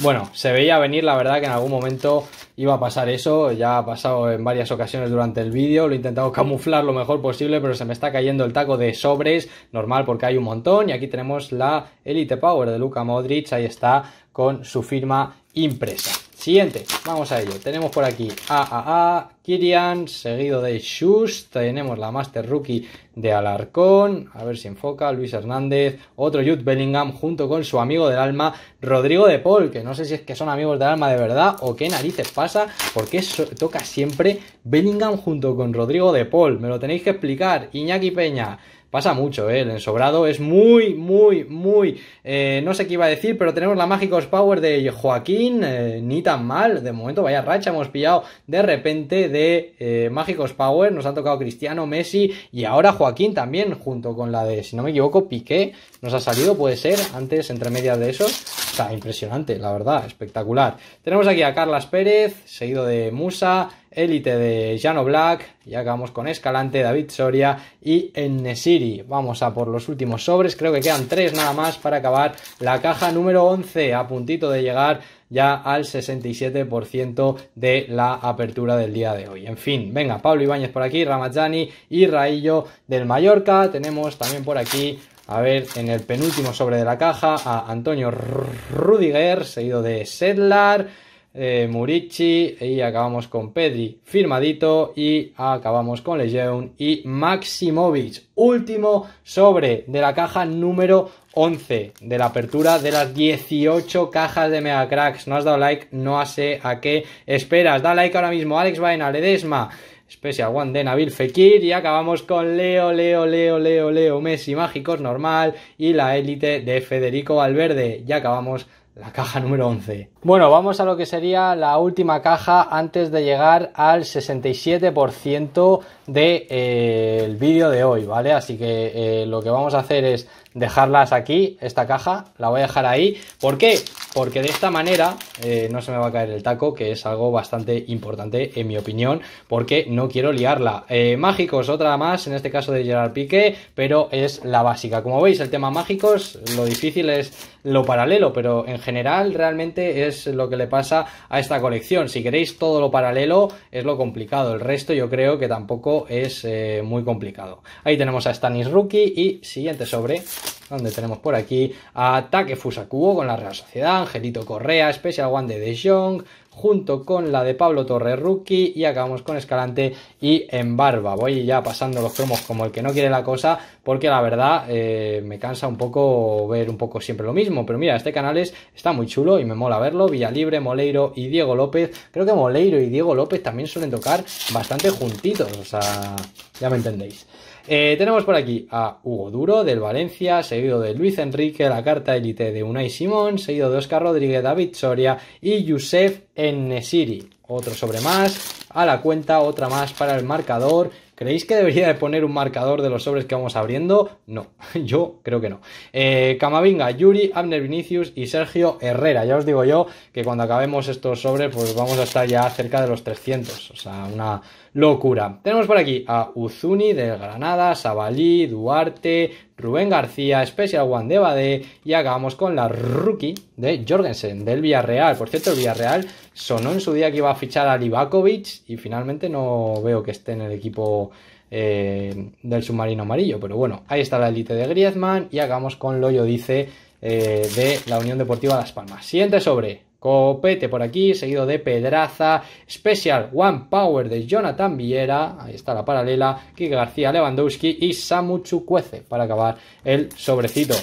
Speaker 1: Bueno, se veía venir la verdad que en algún momento iba a pasar eso, ya ha pasado en varias ocasiones durante el vídeo, lo he intentado camuflar lo mejor posible, pero se me está cayendo el taco de sobres, normal porque hay un montón, y aquí tenemos la Elite Power de Luka Modric, ahí está, con su firma impresa. Siguiente, vamos a ello. Tenemos por aquí a Kirian, seguido de shush Tenemos la Master Rookie de Alarcón. A ver si enfoca. Luis Hernández. Otro Jude Bellingham junto con su amigo del alma, Rodrigo de Paul. Que no sé si es que son amigos del alma de verdad o qué narices pasa. Porque toca siempre Bellingham junto con Rodrigo de Paul. Me lo tenéis que explicar. Iñaki Peña. Pasa mucho, ¿eh? El ensobrado es muy, muy, muy... Eh, no sé qué iba a decir, pero tenemos la Mágicos Power de Joaquín, eh, ni tan mal. De momento, vaya racha, hemos pillado de repente de eh, Mágicos Power. Nos ha tocado Cristiano, Messi y ahora Joaquín también, junto con la de, si no me equivoco, Piqué. Nos ha salido, puede ser, antes, entre medias de eso. Está impresionante, la verdad, espectacular. Tenemos aquí a Carlas Pérez, seguido de Musa, élite de Jano Black, ya acabamos con Escalante, David Soria y Enesiri. Vamos a por los últimos sobres, creo que quedan tres nada más para acabar la caja número 11, a puntito de llegar ya al 67% de la apertura del día de hoy. En fin, venga, Pablo Ibáñez por aquí, Ramazzani y Raillo del Mallorca. Tenemos también por aquí a ver, en el penúltimo sobre de la caja a Antonio Rudiger, seguido de Sedlar eh, Murici y acabamos con Pedri firmadito y acabamos con Lejeune y Maximovic. Último sobre de la caja número 11 de la apertura de las 18 cajas de Mega Cracks. No has dado like, no sé a qué esperas. Da like ahora mismo, Alex Baena, Ledesma. Especial One de Nabil Fekir y acabamos con Leo, Leo, Leo, Leo, Leo, Messi Mágicos Normal y la élite de Federico Valverde. Y acabamos la caja número 11. Bueno, vamos a lo que sería la última caja antes de llegar al 67% del de, eh, el vídeo de hoy, ¿vale? Así que eh, lo que vamos a hacer es dejarlas aquí, esta caja, la voy a dejar ahí. ¿Por qué? porque de esta manera eh, no se me va a caer el taco, que es algo bastante importante en mi opinión, porque no quiero liarla. Eh, mágicos, otra más, en este caso de Gerard Piqué, pero es la básica. Como veis, el tema mágicos, lo difícil es lo paralelo, pero en general realmente es lo que le pasa a esta colección. Si queréis todo lo paralelo, es lo complicado. El resto yo creo que tampoco es eh, muy complicado. Ahí tenemos a Stanis Rookie y siguiente sobre, donde tenemos por aquí a Take Fusakubo con la Real Sociedad. Angelito Correa, Special One de De Jong, junto con la de Pablo Torres Rookie y acabamos con Escalante y en barba. Voy ya pasando los cromos como el que no quiere la cosa porque la verdad eh, me cansa un poco ver un poco siempre lo mismo. Pero mira, este canal es, está muy chulo y me mola verlo. Villalibre, Moleiro y Diego López. Creo que Moleiro y Diego López también suelen tocar bastante juntitos, o sea, ya me entendéis. Eh, tenemos por aquí a Hugo Duro del Valencia, seguido de Luis Enrique, la carta élite de Unai Simón, seguido de Oscar Rodríguez, David Soria y Yusef Enesiri. Otro sobre más, a la cuenta, otra más para el marcador. ¿Creéis que debería de poner un marcador de los sobres que vamos abriendo? No, yo creo que no. Eh, Camavinga, Yuri, Abner Vinicius y Sergio Herrera. Ya os digo yo que cuando acabemos estos sobres pues vamos a estar ya cerca de los 300. O sea, una locura. Tenemos por aquí a Uzuni de Granada, Sabalí, Duarte, Rubén García, Special One de Bade y acabamos con la rookie de Jorgensen del Villarreal. Por cierto, el Villarreal Sonó en su día que iba a fichar a Libakovic y finalmente no veo que esté en el equipo eh, del submarino amarillo. Pero bueno, ahí está la élite de Griezmann y hagamos con lo yo dice eh, de la Unión Deportiva Las Palmas. Siguiente sobre. Copete por aquí, seguido de Pedraza, Special One Power de Jonathan Viera, ahí está la paralela, Kike García Lewandowski y Samu Chukwueze para acabar el sobrecito.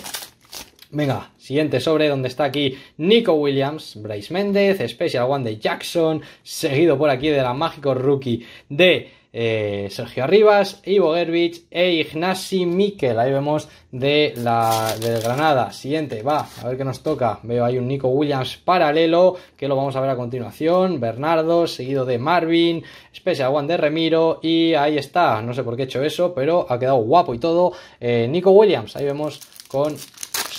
Speaker 1: Venga, Siguiente sobre donde está aquí Nico Williams, Bryce Méndez, Special One de Jackson, seguido por aquí de la mágico rookie de eh, Sergio Arribas, Ivo Gervich e Ignasi Miquel. Ahí vemos de la Granada. Siguiente, va, a ver qué nos toca. Veo ahí un Nico Williams paralelo, que lo vamos a ver a continuación. Bernardo, seguido de Marvin, Special One de Remiro. Y ahí está, no sé por qué he hecho eso, pero ha quedado guapo y todo. Eh, Nico Williams, ahí vemos con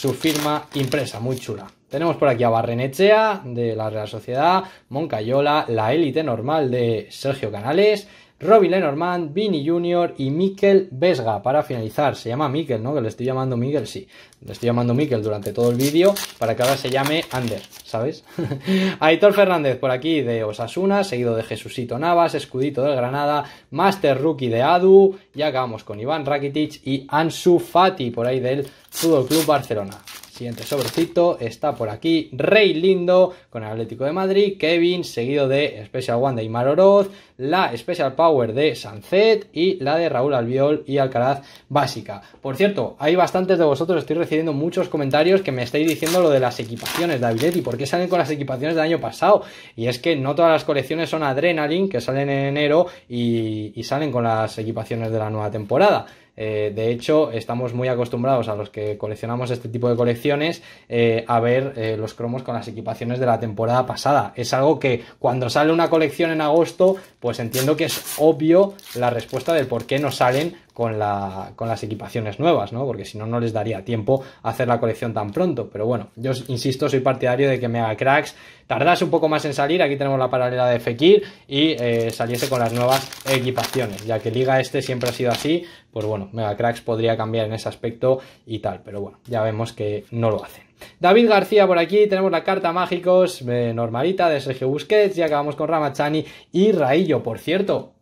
Speaker 1: su firma impresa, muy chula. Tenemos por aquí a Barrenechea de la Real Sociedad, Moncayola, la élite normal de Sergio Canales, Robin Lenormand, Vini Jr. y Mikel Vesga. Para finalizar, se llama Mikel, ¿no? Que le estoy llamando Mikel, sí. Le estoy llamando Mikel durante todo el vídeo para que ahora se llame Ander, ¿sabes? Aitor Fernández por aquí de Osasuna, seguido de Jesucito Navas, Escudito del Granada, Master Rookie de Adu. y acabamos con Iván Rakitic y Ansu Fati por ahí del Fútbol Club Barcelona. Siguiente sobrecito está por aquí Rey Lindo con el Atlético de Madrid, Kevin, seguido de Special One de Imar Oroz, la Special Power de Sancet y la de Raúl Albiol y Alcaraz básica. Por cierto, hay bastantes de vosotros, estoy recibiendo muchos comentarios que me estáis diciendo lo de las equipaciones de Aviletti. y por qué salen con las equipaciones del año pasado. Y es que no todas las colecciones son Adrenaline, que salen en enero y salen con las equipaciones de la nueva temporada. Eh, de hecho, estamos muy acostumbrados a los que coleccionamos este tipo de colecciones eh, a ver eh, los cromos con las equipaciones de la temporada pasada. Es algo que cuando sale una colección en agosto, pues entiendo que es obvio la respuesta del por qué no salen con, las equipaciones nuevas, ¿no? Porque si no, no les daría tiempo a hacer la colección tan pronto. Pero bueno, yo insisto, soy partidario de que Mega Cracks tardase un poco más en salir. Aquí tenemos la paralela de Fekir y saliese con las nuevas equipaciones, ya que Liga este siempre ha sido así pues bueno, Cracks podría cambiar en ese aspecto y tal, pero bueno, ya vemos que no lo hacen. David García por aquí, tenemos la carta mágicos eh, normalita de Sergio Busquets, ya acabamos con Ramachani y Raillo, por cierto.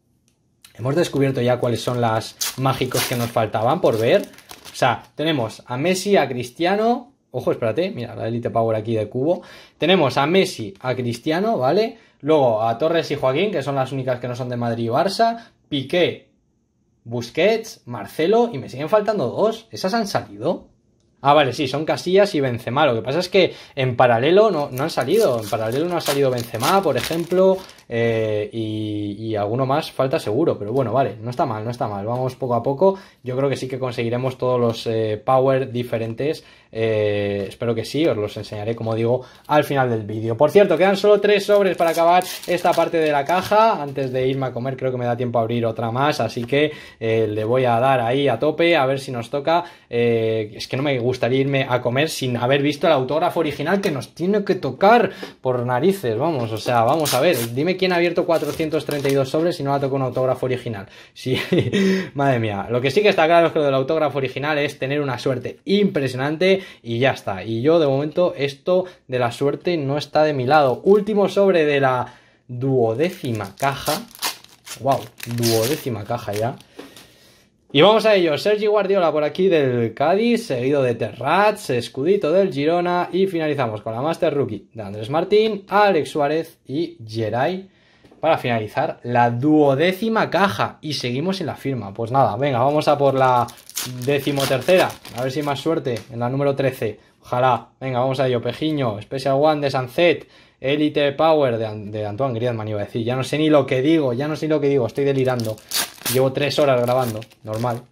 Speaker 1: Hemos descubierto ya cuáles son las mágicos que nos faltaban por ver. O sea, tenemos a Messi, a Cristiano. Ojo, espérate, mira, la Elite Power aquí de cubo. Tenemos a Messi, a Cristiano, ¿vale? Luego a Torres y Joaquín, que son las únicas que no son de Madrid y Barça. Piqué, Busquets, Marcelo y me siguen faltando dos. ¿Esas han salido? Ah, vale, sí, son Casillas y Benzema. Lo que pasa es que en paralelo no, no han salido. En paralelo no ha salido Benzema, por ejemplo. Eh, y, alguno más falta seguro, pero bueno, vale, no está mal, no está mal, vamos poco a poco, yo creo que sí que conseguiremos todos los eh, power diferentes, eh, espero que sí, os los enseñaré como digo al final del vídeo. Por cierto, quedan solo tres sobres para acabar esta parte de la caja, antes de irme a comer creo que me da tiempo a abrir otra más, así que le voy a dar ahí a tope, a ver si nos toca, es que no me gustaría irme a comer sin haber visto el autógrafo original que nos tiene que tocar por narices, vamos, o sea, vamos a ver, dime quién ha abierto 432 sobres y no ha tocado un autógrafo original. Sí, madre mía. Lo que sí que está claro es que lo del autógrafo original es tener una suerte impresionante y ya está. Y yo de momento esto de la suerte no está de mi lado. Último sobre de la duodécima caja. Wow, duodécima caja ya. Y vamos a ello, Sergi Guardiola por aquí del Cádiz, seguido de Terrats, Escudito del Girona y finalizamos con la Master Rookie de Andrés Martín, Alex Suárez y Geray para finalizar la duodécima caja y seguimos en la firma. Pues nada, venga, vamos a por la decimotercera, a ver si más suerte en la número 13. Ojalá, venga, vamos a ello, Pejiño, Special One de Sancet, Elite Power de, Antoine Griezmann iba a decir, ya no sé ni lo que digo, ya no sé ni lo que digo, estoy delirando. Llevo tres horas grabando, normal.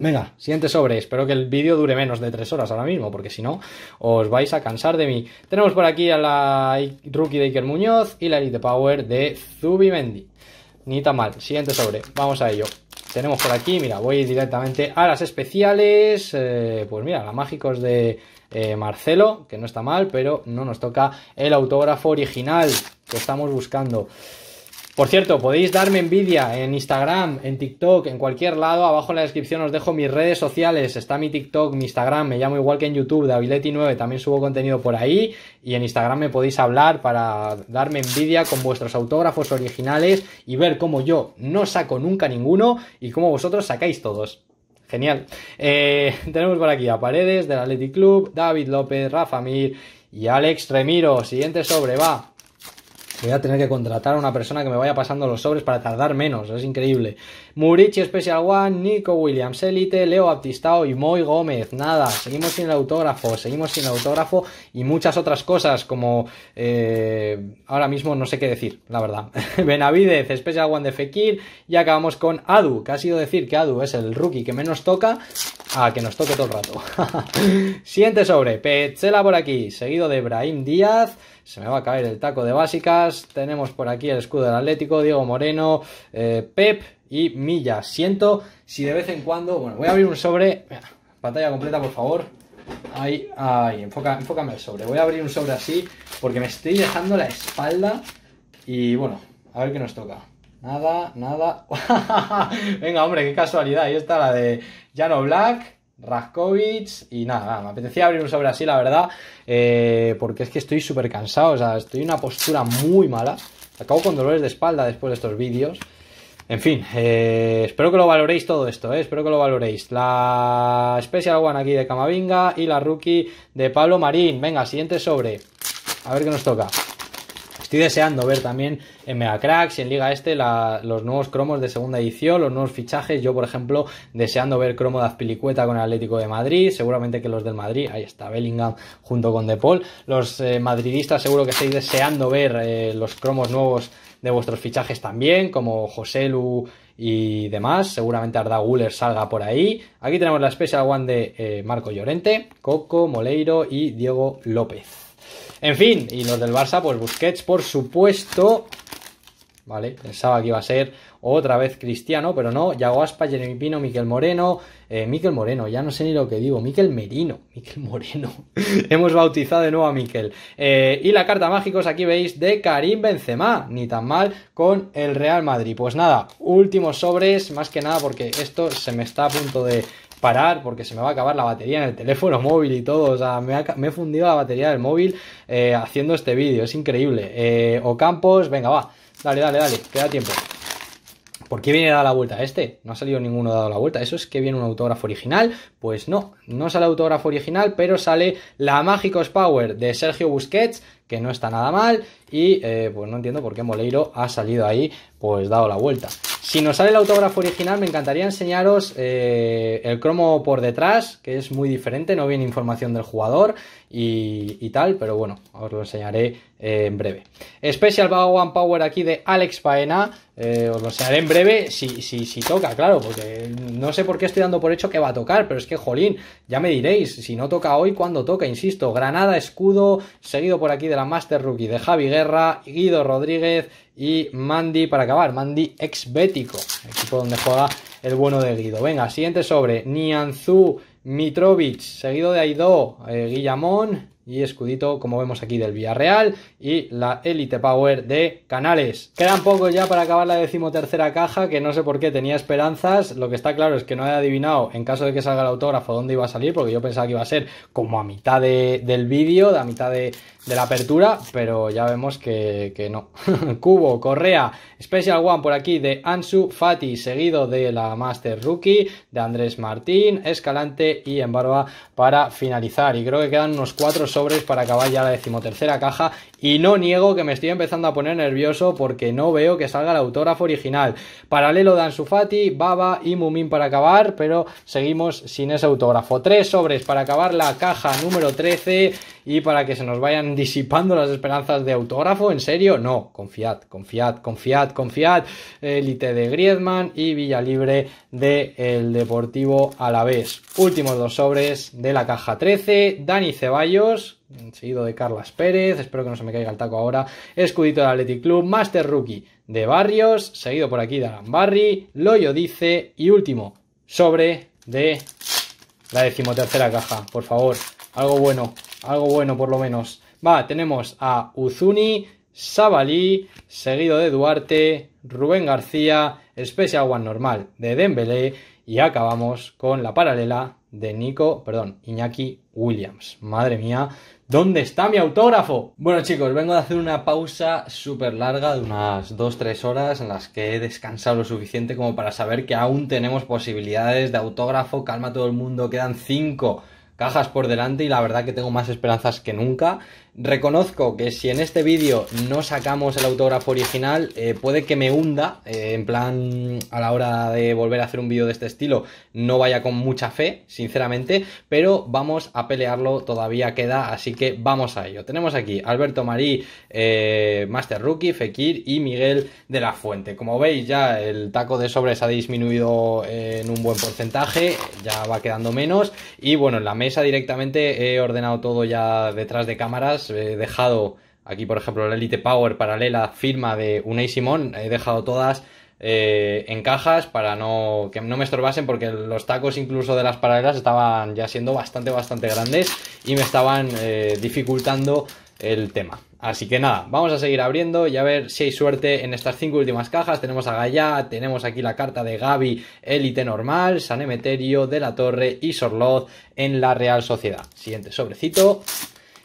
Speaker 1: Venga, siguiente sobre. Espero que el vídeo dure menos de tres horas ahora mismo, porque si no, os vais a cansar de mí. Tenemos por aquí a la rookie de Iker Muñoz y la Elite Power de Zubimendi. Ni tan mal. Siguiente sobre. Vamos a ello. Tenemos por aquí, mira, voy directamente a las especiales. Eh, pues mira, la mágicos de eh, Marcelo, que no está mal, pero no nos toca el autógrafo original que estamos buscando. Por cierto, podéis darme envidia en Instagram, en TikTok, en cualquier lado. Abajo en la descripción os dejo mis redes sociales. Está mi TikTok, mi Instagram, me llamo igual que en YouTube, Davileti9, también subo contenido por ahí. Y en Instagram me podéis hablar para darme envidia con vuestros autógrafos originales y ver cómo yo no saco nunca ninguno y cómo vosotros sacáis todos. Genial. Eh, tenemos por aquí a Paredes del Athletic Club, David López, Rafa Mir y Alex Remiro. Siguiente sobre, va. Voy a tener que contratar a una persona que me vaya pasando los sobres para tardar menos, es increíble. Murichi Special One, Nico Williams Elite, Leo Baptistao y Moy Gómez. Nada, seguimos sin el autógrafo, seguimos sin el autógrafo y muchas otras cosas como... Eh, ahora mismo no sé qué decir, la verdad. Benavidez, Special One de Fekir y acabamos con Adu, que ha sido decir que Adu es el rookie que menos toca a que nos toque todo el rato. Siguiente sobre, Pechela por aquí, seguido de Brahim Díaz se me va a caer el taco de básicas. Tenemos por aquí el escudo del Atlético, Diego Moreno, eh, Pep y Milla. Siento si de vez en cuando... Bueno, voy a abrir un sobre. Pantalla completa, por favor. Ahí, ahí, enfoca, enfócame el sobre. Voy a abrir un sobre así porque me estoy dejando la espalda. Y bueno, a ver qué nos toca. Nada, nada. Venga, hombre, qué casualidad. Ahí está la de Jano Black. Raskovic y nada, me apetecía abrir un sobre así, la verdad, eh, porque es que estoy súper cansado, o sea, estoy en una postura muy mala, acabo con dolores de espalda después de estos vídeos. En fin, eh, espero que lo valoréis todo esto, eh, espero que lo valoréis. La Special One aquí de Camavinga y la Rookie de Pablo Marín. Venga, siguiente sobre. A ver qué nos toca. Estoy deseando ver también en Megacracks y en Liga Este los nuevos cromos de segunda edición, los nuevos fichajes. Yo, por ejemplo, deseando ver cromo de Azpilicueta con el Atlético de Madrid. Seguramente que los del Madrid, ahí está Bellingham junto con De Paul. Los eh, madridistas, seguro que estáis deseando ver eh, los cromos nuevos de vuestros fichajes también, como José Lu y demás. Seguramente Arda Guller salga por ahí. Aquí tenemos la Special One de eh, Marco Llorente, Coco, Moleiro y Diego López. En fin, y los del Barça, pues Busquets, por supuesto. Vale, pensaba que iba a ser otra vez Cristiano, pero no. Yago Aspa, Jeremy Pino, Miquel Moreno. Eh, Miquel Moreno, ya no sé ni lo que digo. Miquel Merino, Miquel Moreno. Hemos bautizado de nuevo a Miquel. Eh, y la carta mágicos aquí veis de Karim Benzema. Ni tan mal con el Real Madrid. Pues nada, últimos sobres, más que nada porque esto se me está a punto de parar porque se me va a acabar la batería en el teléfono móvil y todo. O sea, me, he fundido la batería del móvil eh, haciendo este vídeo, es increíble. Eh, Ocampos, venga, va, dale, dale, dale, queda tiempo. ¿Por qué viene dado la vuelta este? No ha salido ninguno dado la vuelta. ¿Eso es que viene un autógrafo original? Pues no, no sale autógrafo original, pero sale la Mágicos Power de Sergio Busquets, que no está nada mal. Y eh, pues no entiendo por qué Moleiro ha salido ahí, pues dado la vuelta. Si nos sale el autógrafo original, me encantaría enseñaros eh, el cromo por detrás, que es muy diferente, no viene información del jugador y, tal, pero bueno, os lo enseñaré eh, en breve. Special One Power aquí de Alex Paena, eh, os lo enseñaré en breve si, si, toca, claro, porque no sé por qué estoy dando por hecho que va a tocar, pero es que, jolín, ya me diréis, si no toca hoy, ¿cuándo toca? Insisto, Granada, escudo, seguido por aquí de la Master Rookie de Javi Guerra, Guido Rodríguez y Mandy para acabar, Mandy ex Bético, equipo donde juega el bueno de Guido. Venga, siguiente sobre, Nianzú Mitrovic, seguido de Aido eh, Guillamón y Escudito, como vemos aquí del Villarreal y la Elite Power de Canales. Quedan pocos ya para acabar la decimotercera caja, que no sé por qué tenía esperanzas. Lo que está claro es que no he adivinado, en caso de que salga el autógrafo, dónde iba a salir, porque yo pensaba que iba a ser como a mitad del vídeo, a mitad de, la apertura, pero ya vemos que, no. Cubo, Correa, Special One por aquí de Ansu Fati, seguido de la Master Rookie, de Andrés Martín, Escalante y en barba para finalizar. Y creo que quedan unos cuatro sobres para acabar ya la decimotercera caja. Y y no niego que me estoy empezando a poner nervioso porque no veo que salga el autógrafo original. Paralelo Dan Ansufati, Baba y Mumín para acabar, pero seguimos sin ese autógrafo. Tres sobres para acabar la caja número 13 y para que se nos vayan disipando las esperanzas de autógrafo. ¿En serio? No, confiad, confiad, confiad, confiad. Elite de Griezmann y Villa Libre del el Deportivo vez. Últimos dos sobres de la caja 13. Dani Ceballos, Mm, seguido de Carlas Pérez, espero que no se me caiga el taco ahora, escudito de Athletic Club, Master Rookie de Barrios, seguido por aquí de Alan Barry, Loyo dice, y último, sobre de la decimotercera caja, por favor, algo bueno, algo bueno por lo menos. Va, tenemos a Uzuni, Sabalí, seguido de Duarte, Rubén García, Special One normal de Dembélé y acabamos con la paralela de Nico, perdón, Iñaki Williams. Madre mía, ¿Dónde está mi autógrafo? Bueno chicos, vengo de hacer una pausa súper larga de unas 2-3 horas en las que he descansado lo suficiente como para saber que aún tenemos posibilidades de autógrafo. Calma todo el mundo, quedan 5 cajas por delante y la verdad que tengo más esperanzas que nunca. Reconozco que si en este vídeo no sacamos el autógrafo original, eh, puede que me hunda, eh, en plan a la hora de volver a hacer un vídeo de este estilo, no vaya con mucha fe, sinceramente, pero vamos a pelearlo, todavía queda, así que vamos a ello. Tenemos aquí Alberto Marí, eh, Master Rookie, Fekir y Miguel de la Fuente. Como veis ya el taco de sobres ha disminuido en un buen porcentaje, ya va quedando menos y bueno, en la mesa directamente he ordenado todo ya detrás de cámaras he eh, dejado, aquí por ejemplo la Elite Power paralela, firma de Unai Simón, he dejado todas eh, en cajas para no que no me estorbasen porque los tacos incluso de las paralelas estaban ya siendo bastante bastante grandes y me estaban eh, dificultando el tema. Así que nada, vamos a seguir abriendo y a ver si hay suerte en estas cinco últimas cajas. Tenemos a Gaya, tenemos aquí la carta de Gaby, Elite Normal, San Emeterio, De la Torre y Sorloth en la Real Sociedad. Siguiente sobrecito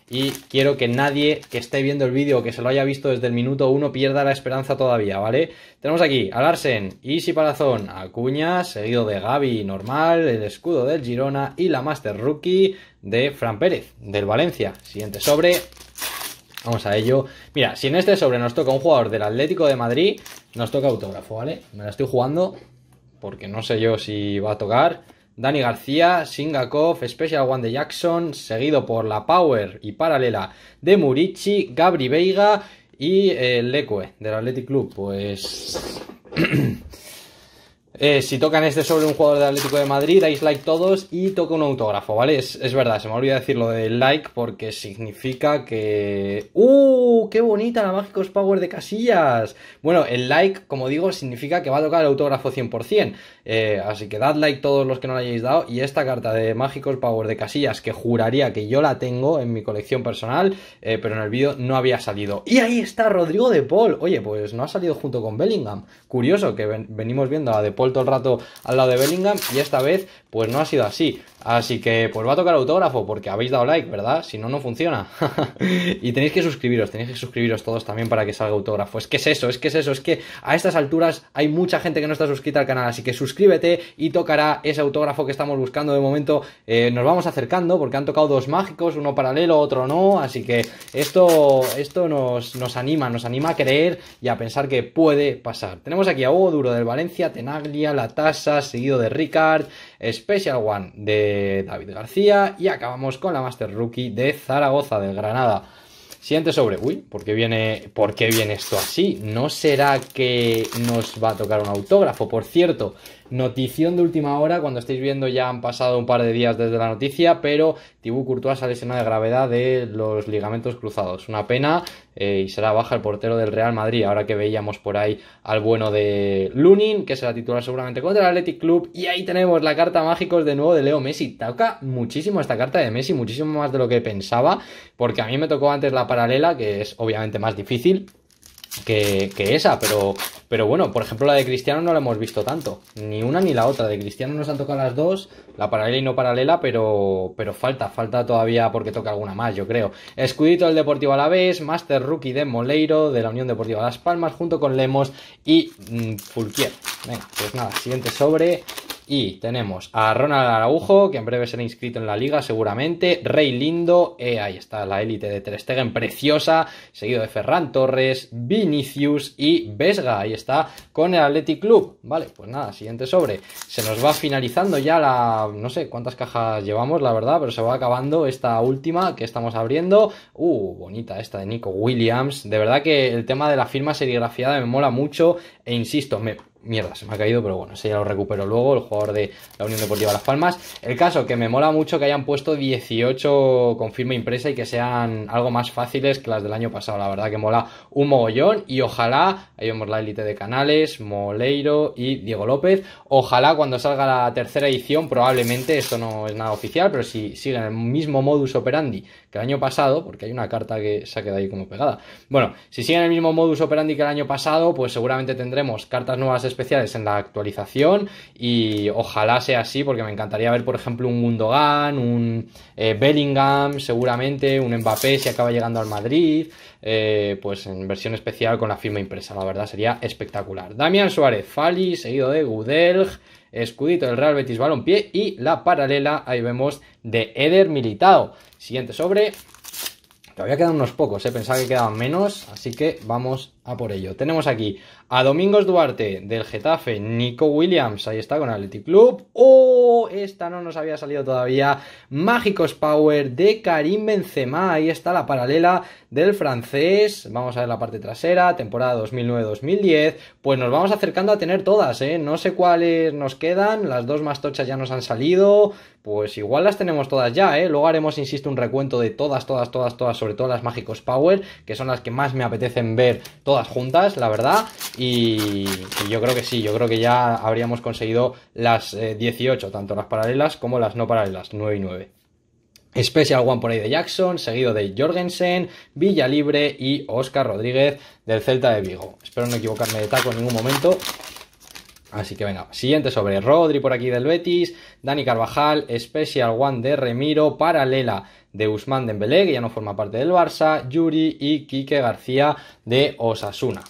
Speaker 1: y quiero que nadie que esté viendo el vídeo o que se lo haya visto desde el minuto 1 pierda la esperanza todavía, ¿vale? Tenemos aquí a Larsen, Easy Palazón, Acuña, seguido de Gaby normal, el escudo del Girona y la Master Rookie de Fran Pérez, del Valencia. Siguiente sobre. Vamos a ello. Mira, si en este sobre nos toca un jugador del Atlético de Madrid, nos toca autógrafo, ¿vale? Me la estoy jugando porque no sé yo si va a tocar. Dani García, Singakov, Special One de Jackson, seguido por la Power y paralela de Murici, Gabri Veiga y el eh, Leque del Athletic Club. Pues. Eh, si tocan este sobre un jugador del Atlético de Madrid, dais like todos y toca un autógrafo, ¿vale? Es, verdad, se me olvida decir lo del like porque significa que. ¡Uh! ¡Qué bonita la Mágicos Power de Casillas! Bueno, el like, como digo, significa que va a tocar el autógrafo 100%. Eh, así que dad like todos los que no la hayáis dado. Y esta carta de Mágicos Power de Casillas, que juraría que yo la tengo en mi colección personal, eh, pero en el vídeo no había salido. Y ahí está Rodrigo de Paul. Oye, pues no ha salido junto con Bellingham. Curioso que venimos viendo a de Paul todo el rato al lado de Bellingham y esta vez pues no ha sido así. Así que pues va a tocar autógrafo porque habéis dado like, ¿verdad? Si no, no funciona. y tenéis que suscribiros, tenéis que suscribiros todos también para que salga autógrafo. Es que es eso, es que es eso, es que a estas alturas hay mucha gente que no está suscrita al canal, así que suscríbete y tocará ese autógrafo que estamos buscando de momento. Eh, nos vamos acercando porque han tocado dos mágicos, uno paralelo, otro no, así que esto, esto nos, nos anima, nos anima a creer y a pensar que puede pasar. Tenemos aquí a Hugo Duro del Valencia, Tenaglia, La Tasa, seguido de Ricard. Special One de David García y acabamos con la Master Rookie de Zaragoza, del Granada. Siguiente sobre. Uy, ¿por qué, viene, ¿por qué viene esto así? ¿No será que nos va a tocar un autógrafo? Por cierto, Notición de última hora, cuando estáis viendo ya han pasado un par de días desde la noticia, pero Tibú Courtois sale lesionado de gravedad de los ligamentos cruzados. Una pena eh, y será baja el portero del Real Madrid, ahora que veíamos por ahí al bueno de Lunin, que será titular seguramente contra el Athletic Club. Y ahí tenemos la carta mágicos de nuevo de Leo Messi. Toca muchísimo esta carta de Messi, muchísimo más de lo que pensaba, porque a mí me tocó antes la paralela, que es obviamente más difícil, que, esa, pero, pero bueno, por ejemplo la de Cristiano no la hemos visto tanto, ni una ni la otra, de Cristiano nos han tocado las dos, la paralela y no paralela, pero, pero falta, falta todavía porque toca alguna más, yo creo. Escudito del Deportivo Alavés, Master Rookie de Moleiro, de la Unión Deportiva Las Palmas, junto con Lemos y mm, Fulquier. Venga, pues nada, siguiente sobre, y tenemos a Ronald Araujo, que en breve será inscrito en la liga seguramente. Rey Lindo, Y eh, ahí está la élite de Ter Stegen, preciosa. Seguido de Ferran Torres, Vinicius y Vesga. Ahí está con el Athletic Club. Vale, pues nada, siguiente sobre. Se nos va finalizando ya la... no sé cuántas cajas llevamos, la verdad, pero se va acabando esta última que estamos abriendo. Uh, bonita esta de Nico Williams. De verdad que el tema de la firma serigrafiada me mola mucho e insisto, me Mierda, se me ha caído, pero bueno, ese ya lo recupero luego, el jugador de la Unión Deportiva Las Palmas. El caso, que me mola mucho que hayan puesto 18 con firma impresa y que sean algo más fáciles que las del año pasado. La verdad que mola un mogollón y ojalá, ahí vemos la élite de Canales, Moleiro y Diego López. Ojalá cuando salga la tercera edición, probablemente, esto no es nada oficial, pero si siguen el mismo modus operandi que el año pasado, porque hay una carta que se ha quedado ahí como pegada. Bueno, si siguen el mismo modus operandi que el año pasado, pues seguramente tendremos cartas nuevas especiales en la actualización y ojalá sea así, porque me encantaría ver, por ejemplo, un Gundogan, un eh, Bellingham, seguramente, un Mbappé si acaba llegando al Madrid, eh, pues en versión especial con la firma impresa, la verdad sería espectacular. Damián Suárez, Fali, seguido de gudelj escudito del Real Betis Balompié y la paralela, ahí vemos, de Eder Militado. Siguiente sobre. Todavía quedan unos pocos, he eh, pensado que quedaban menos, así que vamos a por ello. Tenemos aquí a Domingos Duarte del Getafe, Nico Williams, ahí está con Athletic Club. ¡Oh! Esta no nos había salido todavía. Mágicos Power de Karim Benzema, ahí está la paralela del francés. Vamos a ver la parte trasera, temporada 2009-2010. Pues nos vamos acercando a tener todas, ¿eh? No sé cuáles nos quedan, las dos más tochas ya nos han salido. Pues igual las tenemos todas ya, ¿eh? Luego haremos, insisto, un recuento de todas, todas, todas, todas, sobre todo las Mágicos Power, que son las que más me apetecen ver todas juntas, la verdad. Y, yo creo que sí, yo creo que ya habríamos conseguido las 18, eh, tanto las paralelas como las no paralelas, 9 y 9. Special One por ahí de Jackson, seguido de Jorgensen, Villa libre y Oscar Rodríguez del Celta de Vigo. Espero no equivocarme de taco en ningún momento. Así que venga, siguiente sobre Rodri por aquí del Betis, Dani Carvajal, Special One de Remiro, paralela de Usman Dembélé, que ya no forma parte del Barça, Yuri y Quique García de Osasuna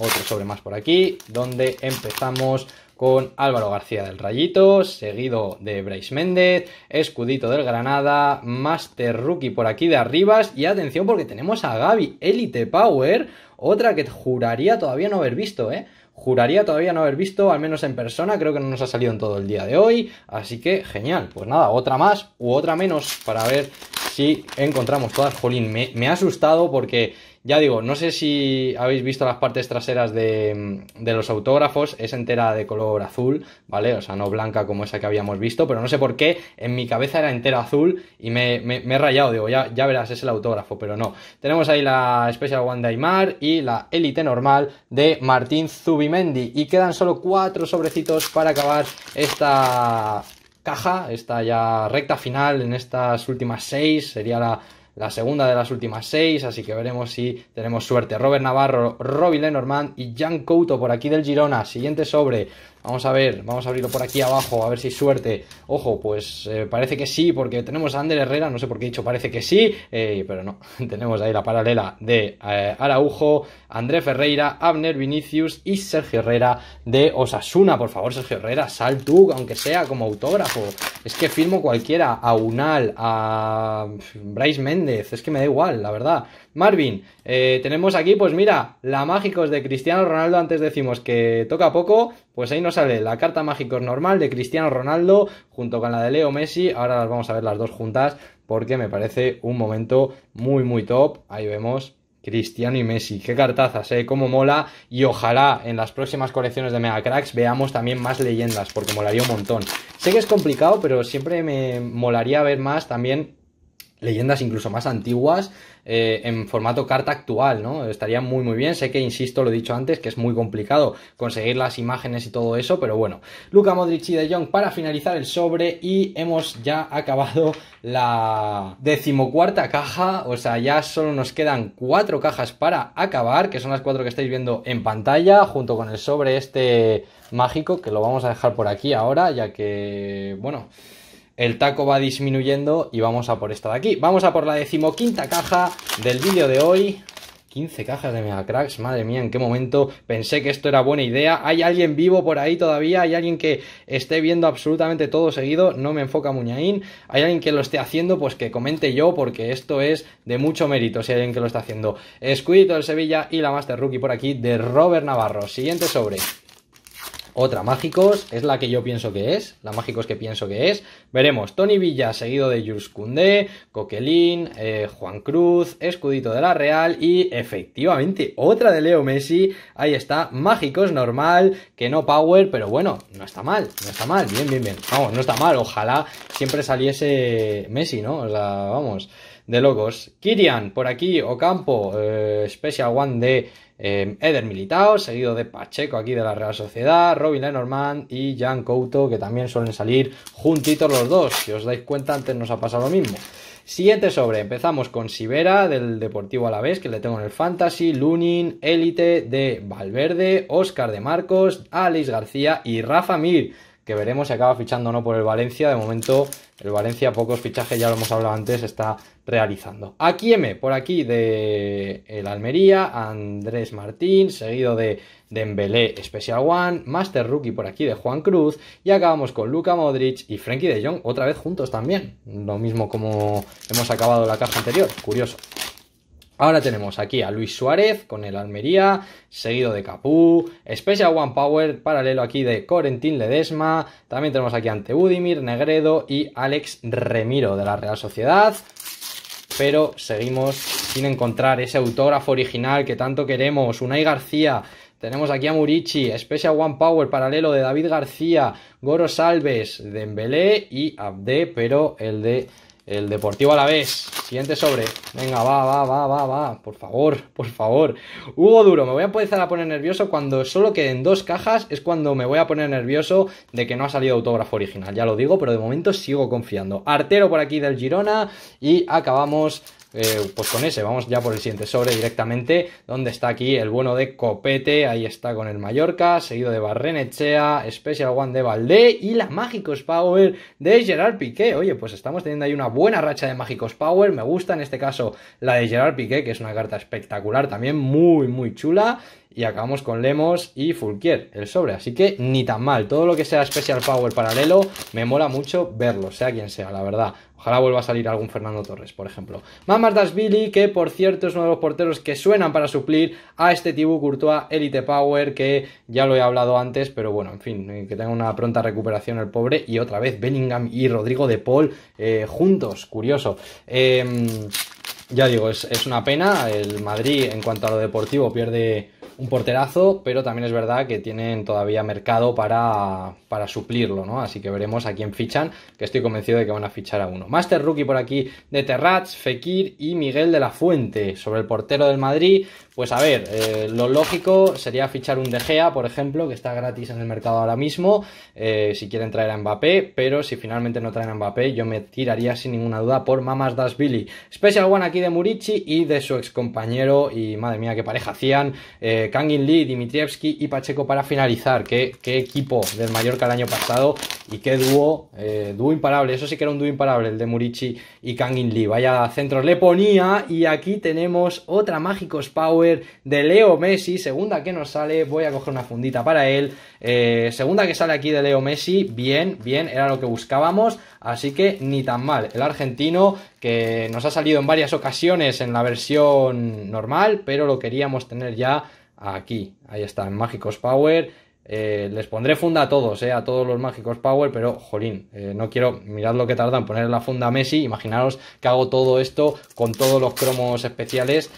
Speaker 1: otro sobre más por aquí, donde empezamos con Álvaro García del Rayito, seguido de Bryce Méndez, Escudito del Granada, Master Rookie por aquí de arribas y atención porque tenemos a Gaby Elite Power, otra que juraría todavía no haber visto, ¿eh? Juraría todavía no haber visto, al menos en persona, creo que no nos ha salido en todo el día de hoy, así que genial, pues nada, otra más u otra menos para ver si encontramos todas. Jolín, me ha asustado porque ya digo, no sé si habéis visto las partes traseras de, los autógrafos, es entera de color azul, ¿vale? O sea, no blanca como esa que habíamos visto, pero no sé por qué, en mi cabeza era entera azul y me, he rayado, digo, ya, ya, verás, es el autógrafo, pero no. Tenemos ahí la Special One Daimar y la élite normal de Martín Zubimendi y quedan solo cuatro sobrecitos para acabar esta caja, esta ya recta final en estas últimas seis, sería la la segunda de las últimas seis, así que veremos si tenemos suerte. Robert Navarro, Robbie Lenormand y Jan Couto por aquí del Girona. Siguiente sobre Vamos a ver, vamos a abrirlo por aquí abajo, a ver si hay suerte. Ojo, pues eh, parece que sí, porque tenemos a Ander Herrera, no sé por qué he dicho parece que sí, eh, pero no. tenemos ahí la paralela de eh, Araujo, André Ferreira, Abner Vinicius y Sergio Herrera de Osasuna. Por favor, Sergio Herrera, sal tú, aunque sea como autógrafo. Es que firmo cualquiera, a Unal, a Bryce Méndez, es que me da igual, la verdad. Marvin, eh, tenemos aquí, pues mira, la Mágicos de Cristiano Ronaldo. Antes decimos que toca poco, pues ahí nos sale la carta Mágicos normal de Cristiano Ronaldo junto con la de Leo Messi. Ahora las vamos a ver las dos juntas porque me parece un momento muy, muy top. Ahí vemos. Cristiano y Messi, qué cartazas, ¿eh? Cómo mola y ojalá en las próximas colecciones de Mega Cracks veamos también más leyendas, porque molaría un montón. Sé que es complicado, pero siempre me molaría ver más también leyendas incluso más antiguas eh, en formato carta actual, ¿no? Estaría muy muy bien. Sé que, insisto, lo he dicho antes, que es muy complicado conseguir las imágenes y todo eso, pero bueno. Luca Modric y De Jong para finalizar el sobre y hemos ya acabado la decimocuarta caja, o sea, ya solo nos quedan cuatro cajas para acabar, que son las cuatro que estáis viendo en pantalla, junto con el sobre este mágico, que lo vamos a dejar por aquí ahora, ya que, bueno el taco va disminuyendo y vamos a por esta de aquí. Vamos a por la decimoquinta caja del vídeo de hoy. 15 cajas de Mega Cracks, madre mía, en qué momento pensé que esto era buena idea. ¿Hay alguien vivo por ahí todavía? ¿Hay alguien que esté viendo absolutamente todo seguido? No me enfoca Muñain. ¿Hay alguien que lo esté haciendo? Pues que comente yo, porque esto es de mucho mérito si hay alguien que lo está haciendo. Escudito del Sevilla y la Master Rookie por aquí de Robert Navarro. Siguiente sobre. Otra Mágicos, es la que yo pienso que es, la Mágicos que pienso que es. Veremos, Tony Villa seguido de Jules Koundé, Coquelin, eh, Juan Cruz, Escudito de la Real y efectivamente otra de Leo Messi. Ahí está, Mágicos normal, que no Power, pero bueno, no está mal, no está mal, bien, bien, bien. Vamos, no está mal, ojalá siempre saliese Messi, ¿no? O sea, vamos de Logos. Kirian, por aquí, Ocampo, eh, Special One de eh, Eder Militao, seguido de Pacheco aquí de la Real Sociedad, Robin Lenormand y Jan Couto, que también suelen salir juntitos los dos. Si os dais cuenta, antes nos ha pasado lo mismo. Siguiente sobre, empezamos con Sibera del Deportivo Alavés, que le tengo en el Fantasy, Lunin, Élite de Valverde, Oscar de Marcos, Alex García y Rafa Mir veremos si acaba fichando o no por el Valencia. De momento, el Valencia, pocos fichajes, ya lo hemos hablado antes, está realizando. Aquí M, por aquí de el Almería, Andrés Martín, seguido de Dembélé Special One, Master Rookie por aquí de Juan Cruz, y acabamos con Luca Modric y Frankie de Jong, otra vez juntos también. Lo mismo como hemos acabado la caja anterior, curioso. Ahora tenemos aquí a Luis Suárez con el Almería, seguido de Capú, Special One Power, paralelo aquí de Corentín Ledesma, también tenemos aquí ante Udimir, Negredo y Alex Remiro de la Real Sociedad, pero seguimos sin encontrar ese autógrafo original que tanto queremos, Unai García, tenemos aquí a Murici, Special One Power paralelo de David García, Goro Salves, Dembélé y Abde, pero el de el Deportivo a la vez. Siguiente sobre. Venga, va, va, va, va, va. Por favor, por favor. Hugo Duro, me voy a empezar a poner nervioso cuando solo queden dos cajas. Es cuando me voy a poner nervioso de que no ha salido autógrafo original. Ya lo digo, pero de momento sigo confiando. Artero por aquí del Girona. Y acabamos eh, pues con ese, vamos ya por el siguiente sobre directamente, donde está aquí el bueno de Copete, ahí está con el Mallorca, seguido de Barrenechea, Special One de Valdé y la Mágicos Power de Gerard Piqué. Oye, pues estamos teniendo ahí una buena racha de Mágicos Power, me gusta en este caso la de Gerard Piqué, que es una carta espectacular también, muy, muy chula y acabamos con Lemos y Fulquier, el sobre. Así que ni tan mal. Todo lo que sea Special Power paralelo me mola mucho verlo, sea quien sea, la verdad. Ojalá vuelva a salir algún Fernando Torres, por ejemplo. Billy, que por cierto es uno de los porteros que suenan para suplir a este Tibú Courtois Elite Power, que ya lo he hablado antes, pero bueno, en fin, eh, que tenga una pronta recuperación el pobre. Y otra vez Bellingham y Rodrigo de Paul eh, juntos, curioso. Em, ya digo, es, es una pena. El Madrid, en cuanto a lo deportivo, pierde un porterazo, pero también es verdad que tienen todavía mercado para, para, suplirlo, ¿no? Así que veremos a quién fichan, que estoy convencido de que van a fichar a uno. Master Rookie por aquí de Terrats, Fekir y Miguel de la Fuente. Sobre el portero del Madrid, pues a ver, eh, lo lógico sería fichar un De Gea, por ejemplo, que está gratis en el mercado ahora mismo, eh, si quieren traer a Mbappé, pero si finalmente no traen a Mbappé, yo me tiraría sin ninguna duda por Mamas Das Billy. Special One aquí de Murici y de su ex compañero y madre mía, qué pareja hacían, eh, Kangin Lee, Dimitrievski y Pacheco para finalizar. Qué, equipo del Mallorca el año pasado y qué dúo, dúo imparable, eso sí que era un dúo imparable, el de Murici y Kangin Lee. Vaya centros le ponía y aquí tenemos otra Mágicos Power de Leo Messi, segunda que nos sale, voy a coger una fundita para él, eh, segunda que sale aquí de Leo Messi, bien, bien, era lo que buscábamos, así que ni tan mal, el argentino que nos ha salido en varias ocasiones en la versión normal, pero lo queríamos tener ya aquí, ahí está, en Mágicos Power, eh, les pondré funda a todos, eh, a todos los mágicos Power, pero jolín, eh, no quiero, mirad lo que tardan en poner la funda a Messi, imaginaros que hago todo esto con todos los cromos especiales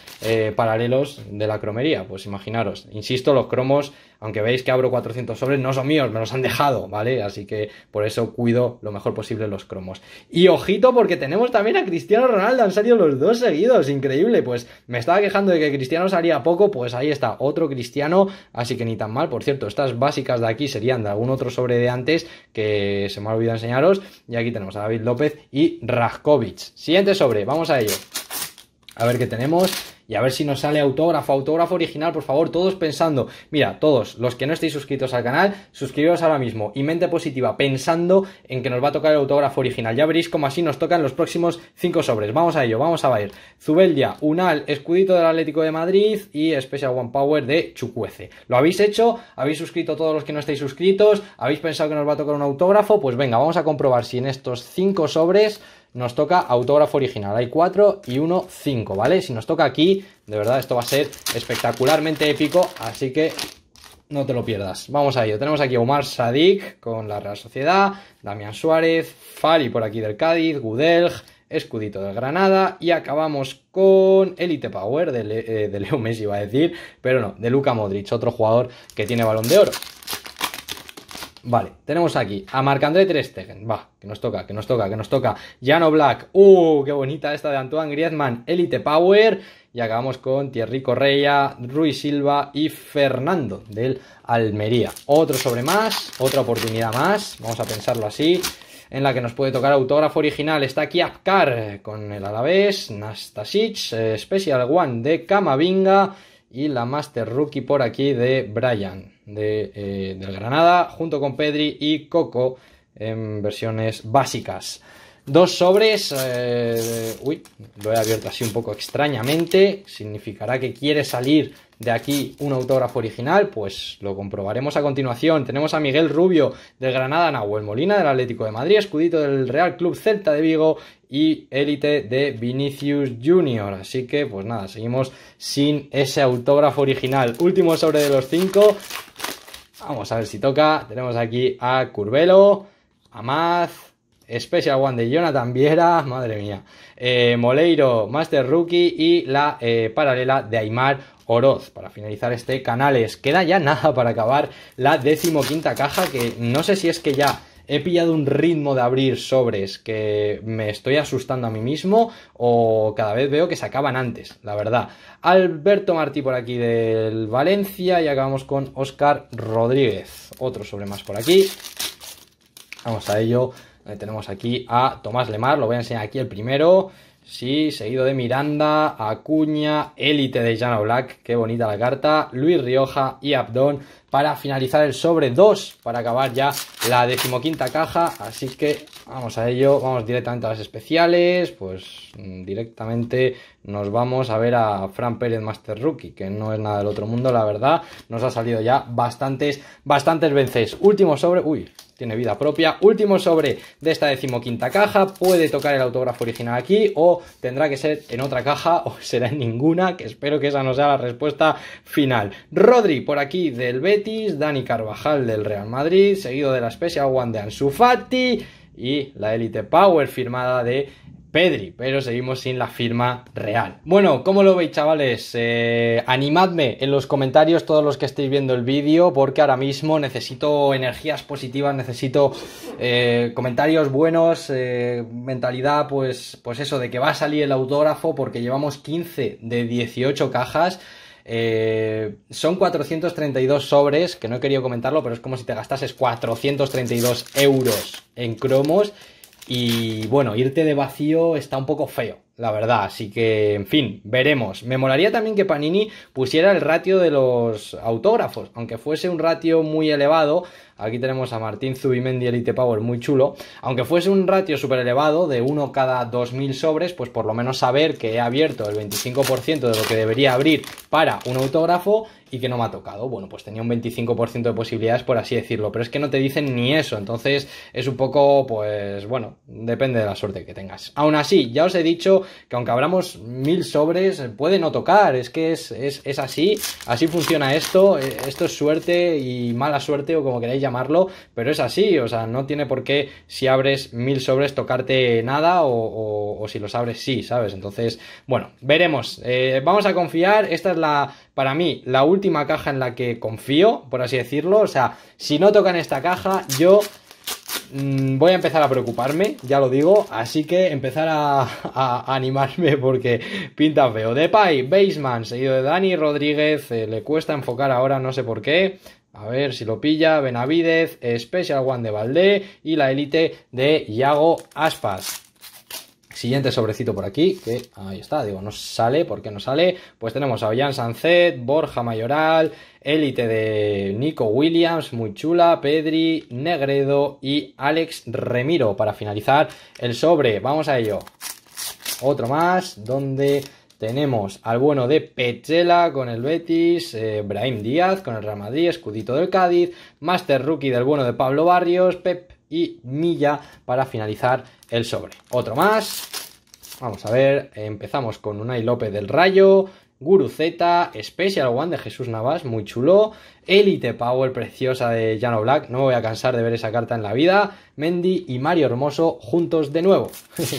Speaker 1: paralelos de la cromería, pues imaginaros, insisto, los cromos aunque veis que abro 400 sobres, no son míos, me los han dejado, ¿vale? Así que por eso cuido lo mejor posible los cromos. Y ojito, porque tenemos también a Cristiano Ronaldo, han salido los dos seguidos, increíble, pues me estaba quejando de que Cristiano salía poco, pues ahí está, otro Cristiano, así que ni tan mal, por cierto, estas básicas de aquí serían de algún otro sobre de antes que se me ha olvidado enseñaros, y aquí tenemos a David López y Rajkovic. Siguiente sobre, vamos a ello. A ver qué tenemos y a ver si nos sale autógrafo, autógrafo original, por favor, todos pensando. Mira, todos los que no estéis suscritos al canal, suscribiros ahora mismo y mente positiva, pensando en que nos va a tocar el autógrafo original. Ya veréis cómo así nos tocan los próximos cinco sobres. Vamos a ello, vamos a ver. Zubeldia, Unal, escudito del Atlético de Madrid y Special One Power de Chucuece. ¿Lo habéis hecho? ¿Habéis suscrito todos los que no estáis suscritos? ¿Habéis pensado que nos va a tocar un autógrafo? Pues venga, vamos a comprobar si en estos cinco sobres nos toca autógrafo original. Hay 4 y 1, 5, ¿vale? Si nos toca aquí, de verdad esto va a ser espectacularmente épico, así que no te lo pierdas. Vamos a ello. Tenemos aquí a Omar Sadik con la Real Sociedad, Damián Suárez, Fali por aquí del Cádiz, Gudelj, Escudito del Granada y acabamos con Elite Power de, eh, de Leo Messi, iba a decir, pero no, de Luca Modric, otro jugador que tiene balón de oro. Vale, tenemos aquí a Marc-André Ter Va, que nos toca, que nos toca, que nos toca. Jano Black. ¡Uh! ¡Qué bonita esta de Antoine Griezmann! Elite Power. Y acabamos con Thierry Correa, Rui Silva y Fernando del Almería. Otro sobre más, otra oportunidad más. Vamos a pensarlo así. En la que nos puede tocar autógrafo original. Está aquí Apcar con el Alavés, Nastasic, eh, Special One de Camavinga y la Master Rookie por aquí de Brian de, eh, del Granada, junto con Pedri y Coco en versiones básicas. Dos sobres, eh, uy, lo he abierto así un poco extrañamente, significará que quiere salir de aquí un autógrafo original, pues lo comprobaremos a continuación. Tenemos a Miguel Rubio del Granada, Nahuel Molina del Atlético de Madrid, escudito del Real Club Celta de Vigo y Élite de Vinicius Jr. Así que, pues nada, seguimos sin ese autógrafo original. Último sobre de los cinco. Vamos a ver si toca. Tenemos aquí a Curvelo, a Maz, Special One de Jonathan Viera, madre mía, eh, Moleiro, Master Rookie y la eh, paralela de Aymar Oroz. Para finalizar este canales, queda ya nada para acabar la decimoquinta caja que no sé si es que ya he pillado un ritmo de abrir sobres que me estoy asustando a mí mismo o cada vez veo que se acaban antes, la verdad. Alberto Martí por aquí del Valencia y acabamos con Oscar Rodríguez. Otro sobre más por aquí. Vamos a ello. Eh, tenemos aquí a Tomás Lemar, lo voy a enseñar aquí el primero. Sí, seguido de Miranda, Acuña, élite de Yana Black, qué bonita la carta, Luis Rioja y Abdón para finalizar el sobre 2, para acabar ya la decimoquinta caja, así que vamos a ello, vamos directamente a las especiales, pues mm, directamente nos vamos a ver a Fran Pérez Master Rookie, que no es nada del otro mundo, la verdad, nos ha salido ya bastantes, bastantes vences. Último sobre, uy, tiene vida propia. Último sobre de esta decimoquinta caja, puede tocar el autógrafo original aquí o tendrá que ser en otra caja o será en ninguna, que espero que esa no sea la respuesta final. Rodri por aquí del Betis, Dani Carvajal del Real Madrid, seguido de la especie, One de Ansu y la élite Power firmada de Pedri, pero seguimos sin la firma real. Bueno, ¿cómo lo veis, chavales? Eh, animadme en los comentarios todos los que estéis viendo el vídeo, porque ahora mismo necesito energías positivas, necesito eh, comentarios buenos, eh, mentalidad, pues, pues eso, de que va a salir el autógrafo, porque llevamos 15 de 18 cajas. son 432 sobres, que no he querido comentarlo, pero es como si te gastases 432 euros en cromos y bueno, irte de vacío está un poco feo la verdad. Así que, en fin, veremos. Me molaría también que Panini pusiera el ratio de los autógrafos, aunque fuese un ratio muy elevado. Aquí tenemos a Martín Zubimendi Elite Power, muy chulo. Aunque fuese un ratio súper elevado, de uno cada dos mil sobres, pues por lo menos saber que he abierto el 25% de lo que debería abrir para un autógrafo y que no me ha tocado. Bueno, pues tenía un 25% de posibilidades, por así decirlo, pero es que no te dicen ni eso, entonces es un poco, pues bueno, depende de la suerte que tengas. Aún así, ya os he dicho que aunque abramos mil sobres, puede no tocar. Es que es, es, es así, así funciona esto. E, esto es suerte y mala suerte, o como queráis llamarlo, pero es así. O sea, no tiene por qué si abres mil sobres tocarte nada o, si los abres sí, ¿sabes? Entonces, bueno, veremos. Eh, vamos a confiar. Esta es la, para mí, la última caja en la que confío, por así decirlo. O sea, si no tocan esta caja, yo Mm, voy a empezar a preocuparme, ya lo digo, así que empezar a, animarme porque pinta feo. Depay, Baseman, seguido de Dani Rodríguez, eh, le cuesta enfocar ahora, no sé por qué. A ver si lo pilla, Benavidez, Special One de Valdé y la élite de Iago Aspas. Siguiente sobrecito por aquí, que ahí está, digo, no sale, ¿por qué no sale? Pues tenemos a Ollán Sancet, Borja Mayoral, Élite de Nico Williams, muy chula, Pedri, Negredo y Alex Remiro. Para finalizar el sobre, vamos a ello. Otro más, donde tenemos al bueno de Pechela con el Betis, eh, Brahim Díaz con el Real Madrid, Escudito del Cádiz, Master Rookie del bueno de Pablo Barrios, Pep y milla para finalizar el sobre. Otro más. Vamos a ver, empezamos con Unai López del Rayo, Guru Z, Special One de Jesús Navas, muy chulo. Elite Power preciosa de Jano Black, no me voy a cansar de ver esa carta en la vida. Mendy y Mario Hermoso juntos de nuevo.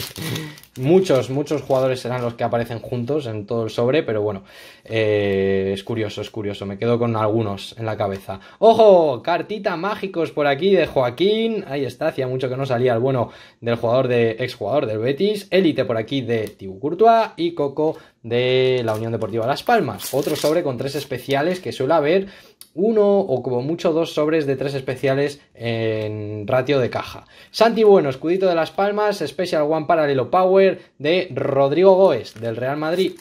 Speaker 1: muchos, muchos jugadores serán los que aparecen juntos en todo el sobre, pero bueno, eh, es curioso, es curioso. Me quedo con algunos en la cabeza. ¡Ojo! Cartita mágicos por aquí de Joaquín. Ahí está, hacía mucho que no salía el bueno del jugador de exjugador del Betis. Élite por aquí de Thibaut Courtois y Coco de la Unión Deportiva Las Palmas. Otro sobre con tres especiales que suele haber uno o como mucho dos sobres de tres especiales en ratio de caja. Santi Bueno, escudito de Las Palmas, Special One Paralelo Power de Rodrigo Goes del Real Madrid.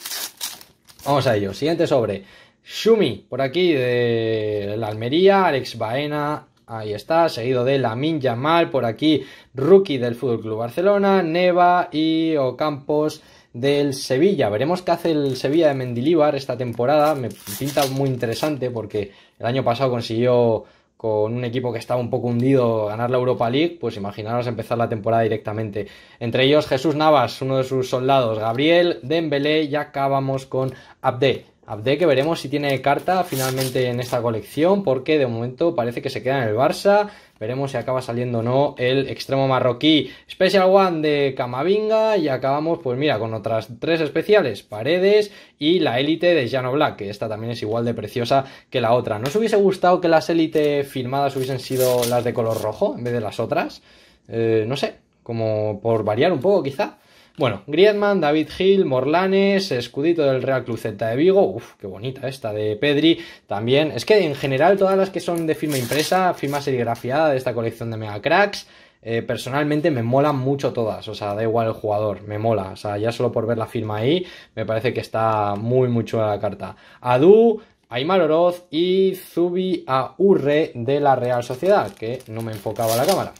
Speaker 1: Vamos a ello, siguiente sobre. Shumi, por aquí de la Almería, Alex Baena, ahí está, seguido de Lamin Yamal, por aquí rookie del FC Barcelona, Neva y Ocampos del Sevilla. Veremos qué hace el Sevilla de Mendilíbar esta temporada, me pinta muy interesante porque el año pasado consiguió con un equipo que estaba un poco hundido ganar la Europa League, pues imaginaros empezar la temporada directamente. Entre ellos Jesús Navas, uno de sus soldados, Gabriel, Dembélé y acabamos con Abde. Abde que veremos si tiene carta finalmente en esta colección porque de momento parece que se queda en el Barça, Veremos si acaba saliendo o no el extremo marroquí. Special One de Camavinga y acabamos, pues mira, con otras tres especiales, Paredes y la élite de Jano Black, que esta también es igual de preciosa que la otra. ¿No os hubiese gustado que las élite filmadas hubiesen sido las de color rojo en vez de las otras? Eh, no sé, como por variar un poco quizá. Bueno, Griezmann, David Gil, Morlanes, escudito del Real Club de Vigo, uff, qué bonita esta de Pedri, también, es que en general todas las que son de firma impresa, firma serigrafiada de esta colección de mega cracks, eh, personalmente me molan mucho todas, o sea, da igual el jugador, me mola, o sea, ya solo por ver la firma ahí, me parece que está muy, muy chula la carta. Adu, Aymar Oroz y Zubi Aurre de la Real Sociedad, que no me enfocaba la cámara.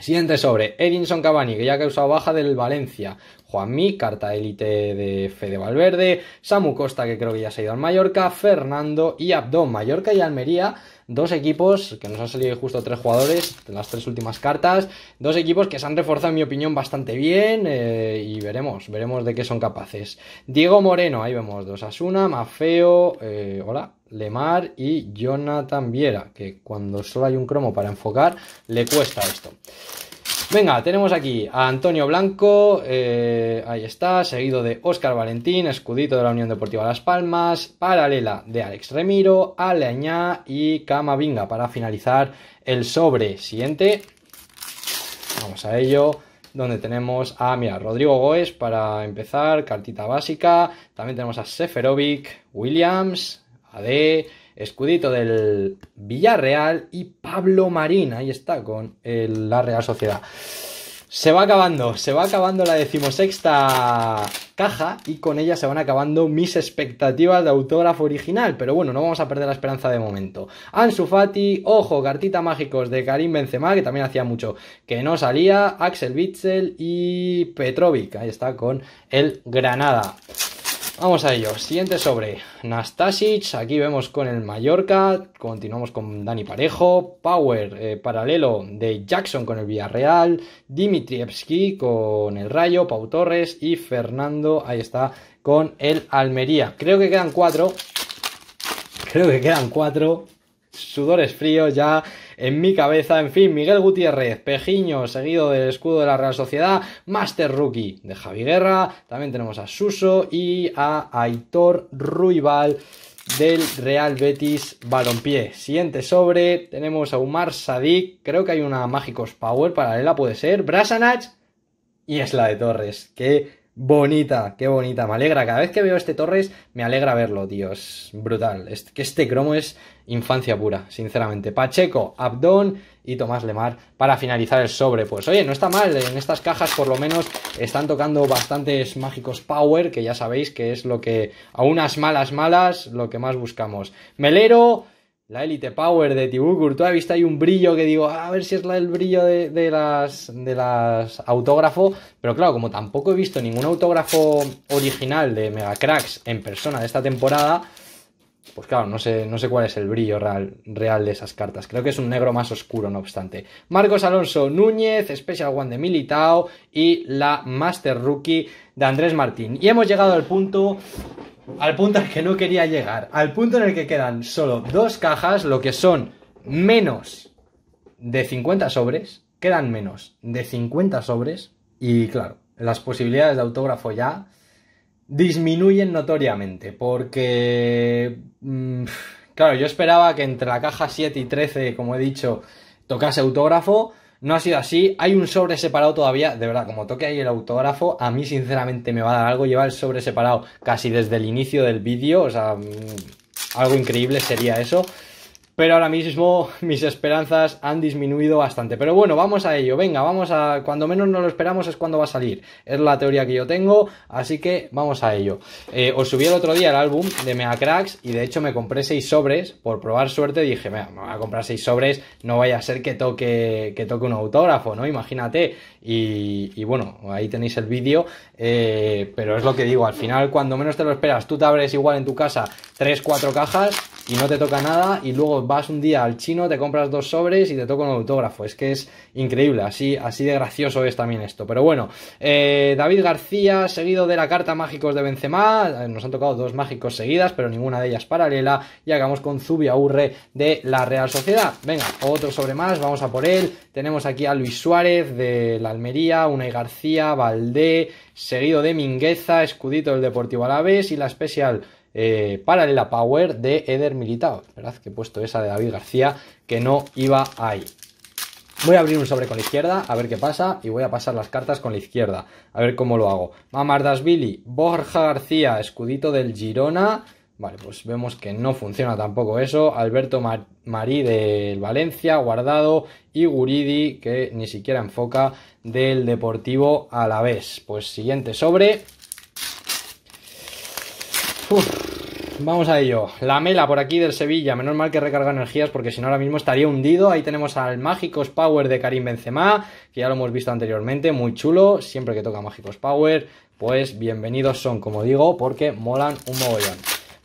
Speaker 1: Siguiente sobre, Edinson Cavani, que ya ha causado baja del Valencia. Juanmi, carta élite de Fede Valverde. Samu Costa, que creo que ya se ha ido al Mallorca. Fernando y Abdón. Mallorca y Almería, dos equipos que nos han salido justo tres jugadores en las tres últimas cartas. Dos equipos que se han reforzado, en mi opinión, bastante bien. Eh, y veremos, veremos de qué son capaces. Diego Moreno, ahí vemos dos. Asuna, Mafeo, eh, hola, Lemar y Jonathan Viera, que cuando solo hay un cromo para enfocar, le cuesta esto. Venga, tenemos aquí a Antonio Blanco, eh, ahí está, seguido de Óscar Valentín, escudito de la Unión Deportiva Las Palmas, paralela de Alex Remiro, Aleañá y Camavinga para finalizar el sobre siguiente. Vamos a ello donde tenemos a, mira, Rodrigo Goes para empezar, cartita básica, también tenemos a Seferovic, Williams, AD, escudito del Villarreal y Pablo Marín, ahí está, con la Real Sociedad. Se va acabando, se va acabando la decimosexta caja y con ella se van acabando mis expectativas de autógrafo original, pero bueno, no vamos a perder la esperanza de momento. Ansu Fati, ojo, cartita mágicos de Karim Benzema, que también hacía mucho que no salía, Axel Witzel y Petrovic, ahí está con el Granada. Vamos a ello. Siguiente sobre. Nastasic. Aquí vemos con el Mallorca. Continuamos con Dani Parejo. Power, eh, paralelo de Jackson con el Villarreal. Dimitrievski con el Rayo. Pau Torres. Y Fernando, ahí está, con el Almería. Creo que quedan cuatro. Creo que quedan cuatro sudores fríos ya en mi cabeza. En fin, Miguel Gutiérrez, Pejiño, seguido del escudo de la Real Sociedad, Master Rookie de Javi Guerra. También tenemos a Suso y a Aitor Ruibal del Real Betis Balompié. Siguiente sobre, tenemos a Umar Sadik, creo que hay una Mágicos Power paralela, puede ser, Brasanach y es la de Torres. Qué bonita, qué bonita, me alegra. Cada vez que veo este Torres, me alegra verlo, tío, es brutal. que este cromo es infancia pura, sinceramente. Pacheco, Abdón y Tomás Lemar para finalizar el sobre. Pues oye, no está mal, en estas cajas por lo menos están tocando bastantes mágicos power, que ya sabéis que es lo que a unas malas malas lo que más buscamos. Melero, la Elite Power de Tú has visto hay un brillo que digo, ah, a ver si es la, el brillo de, las, de las autógrafo, pero claro, como tampoco he visto ningún autógrafo original de Cracks en persona de esta temporada, pues claro, no sé, no sé cuál es el brillo real, real, de esas cartas. Creo que es un negro más oscuro, no obstante. Marcos Alonso Núñez, Special One de Militao y la Master Rookie de Andrés Martín. Y hemos llegado al punto al punto al que no quería llegar, al punto en el que quedan solo dos cajas, lo que son menos de 50 sobres, quedan menos de 50 sobres y claro, las posibilidades de autógrafo ya disminuyen notoriamente, porque, mm, claro, yo esperaba que entre la caja 7 y 13, como he dicho, tocase autógrafo, no ha sido así, hay un sobre separado todavía, de verdad, como toque ahí el autógrafo, a mí sinceramente me va a dar algo, llevar el sobre separado casi desde el inicio del vídeo, o sea, mm, algo increíble sería eso pero ahora mismo mis esperanzas han disminuido bastante. Pero bueno, vamos a ello, venga, vamos a... Cuando menos nos lo esperamos es cuando va a salir. Es la teoría que yo tengo, así que vamos a ello. Eh, os subí el otro día el álbum de Mea Cracks y de hecho me compré seis sobres, por probar suerte dije, me voy a comprar seis sobres, no vaya a ser que toque, que toque un autógrafo, ¿no? Imagínate. Y, bueno, ahí tenéis el vídeo, eh, pero es lo que digo, al final cuando menos te lo esperas, tú te abres igual en tu casa 3, 4 cajas y no te toca nada y luego vas un día al chino, te compras dos sobres y te toca un autógrafo. Es que es increíble, así, así de gracioso es también esto. Pero bueno, eh, David García, seguido de la carta Mágicos de Benzema, eh, nos han tocado dos mágicos seguidas, pero ninguna de ellas paralela. Y acabamos con Urre de la Real Sociedad. Venga, otro sobre más, vamos a por él. Tenemos aquí a Luis Suárez de la Almería, Unai García, Valdé, seguido de Mingueza, Escudito del Deportivo Alavés y la especial... Eh, paralela power de Eder Militao. ¿Verdad? Que he puesto esa de David García que no iba ahí. Voy a abrir un sobre con la izquierda, a ver qué pasa, y voy a pasar las cartas con la izquierda, a ver cómo lo hago. Billy, Borja García, escudito del Girona. Vale, pues vemos que no funciona tampoco eso. Alberto Marí del Valencia, guardado. Y Guridi, que ni siquiera enfoca, del Deportivo a la vez. Pues siguiente sobre. Uff Vamos a ello. La mela por aquí del Sevilla. Menos mal que recarga energías porque si no ahora mismo estaría hundido. Ahí tenemos al Mágicos Power de Karim Benzema, que ya lo hemos visto anteriormente. Muy chulo. Siempre que toca Mágicos Power, pues bienvenidos son, como digo, porque molan un mogollón.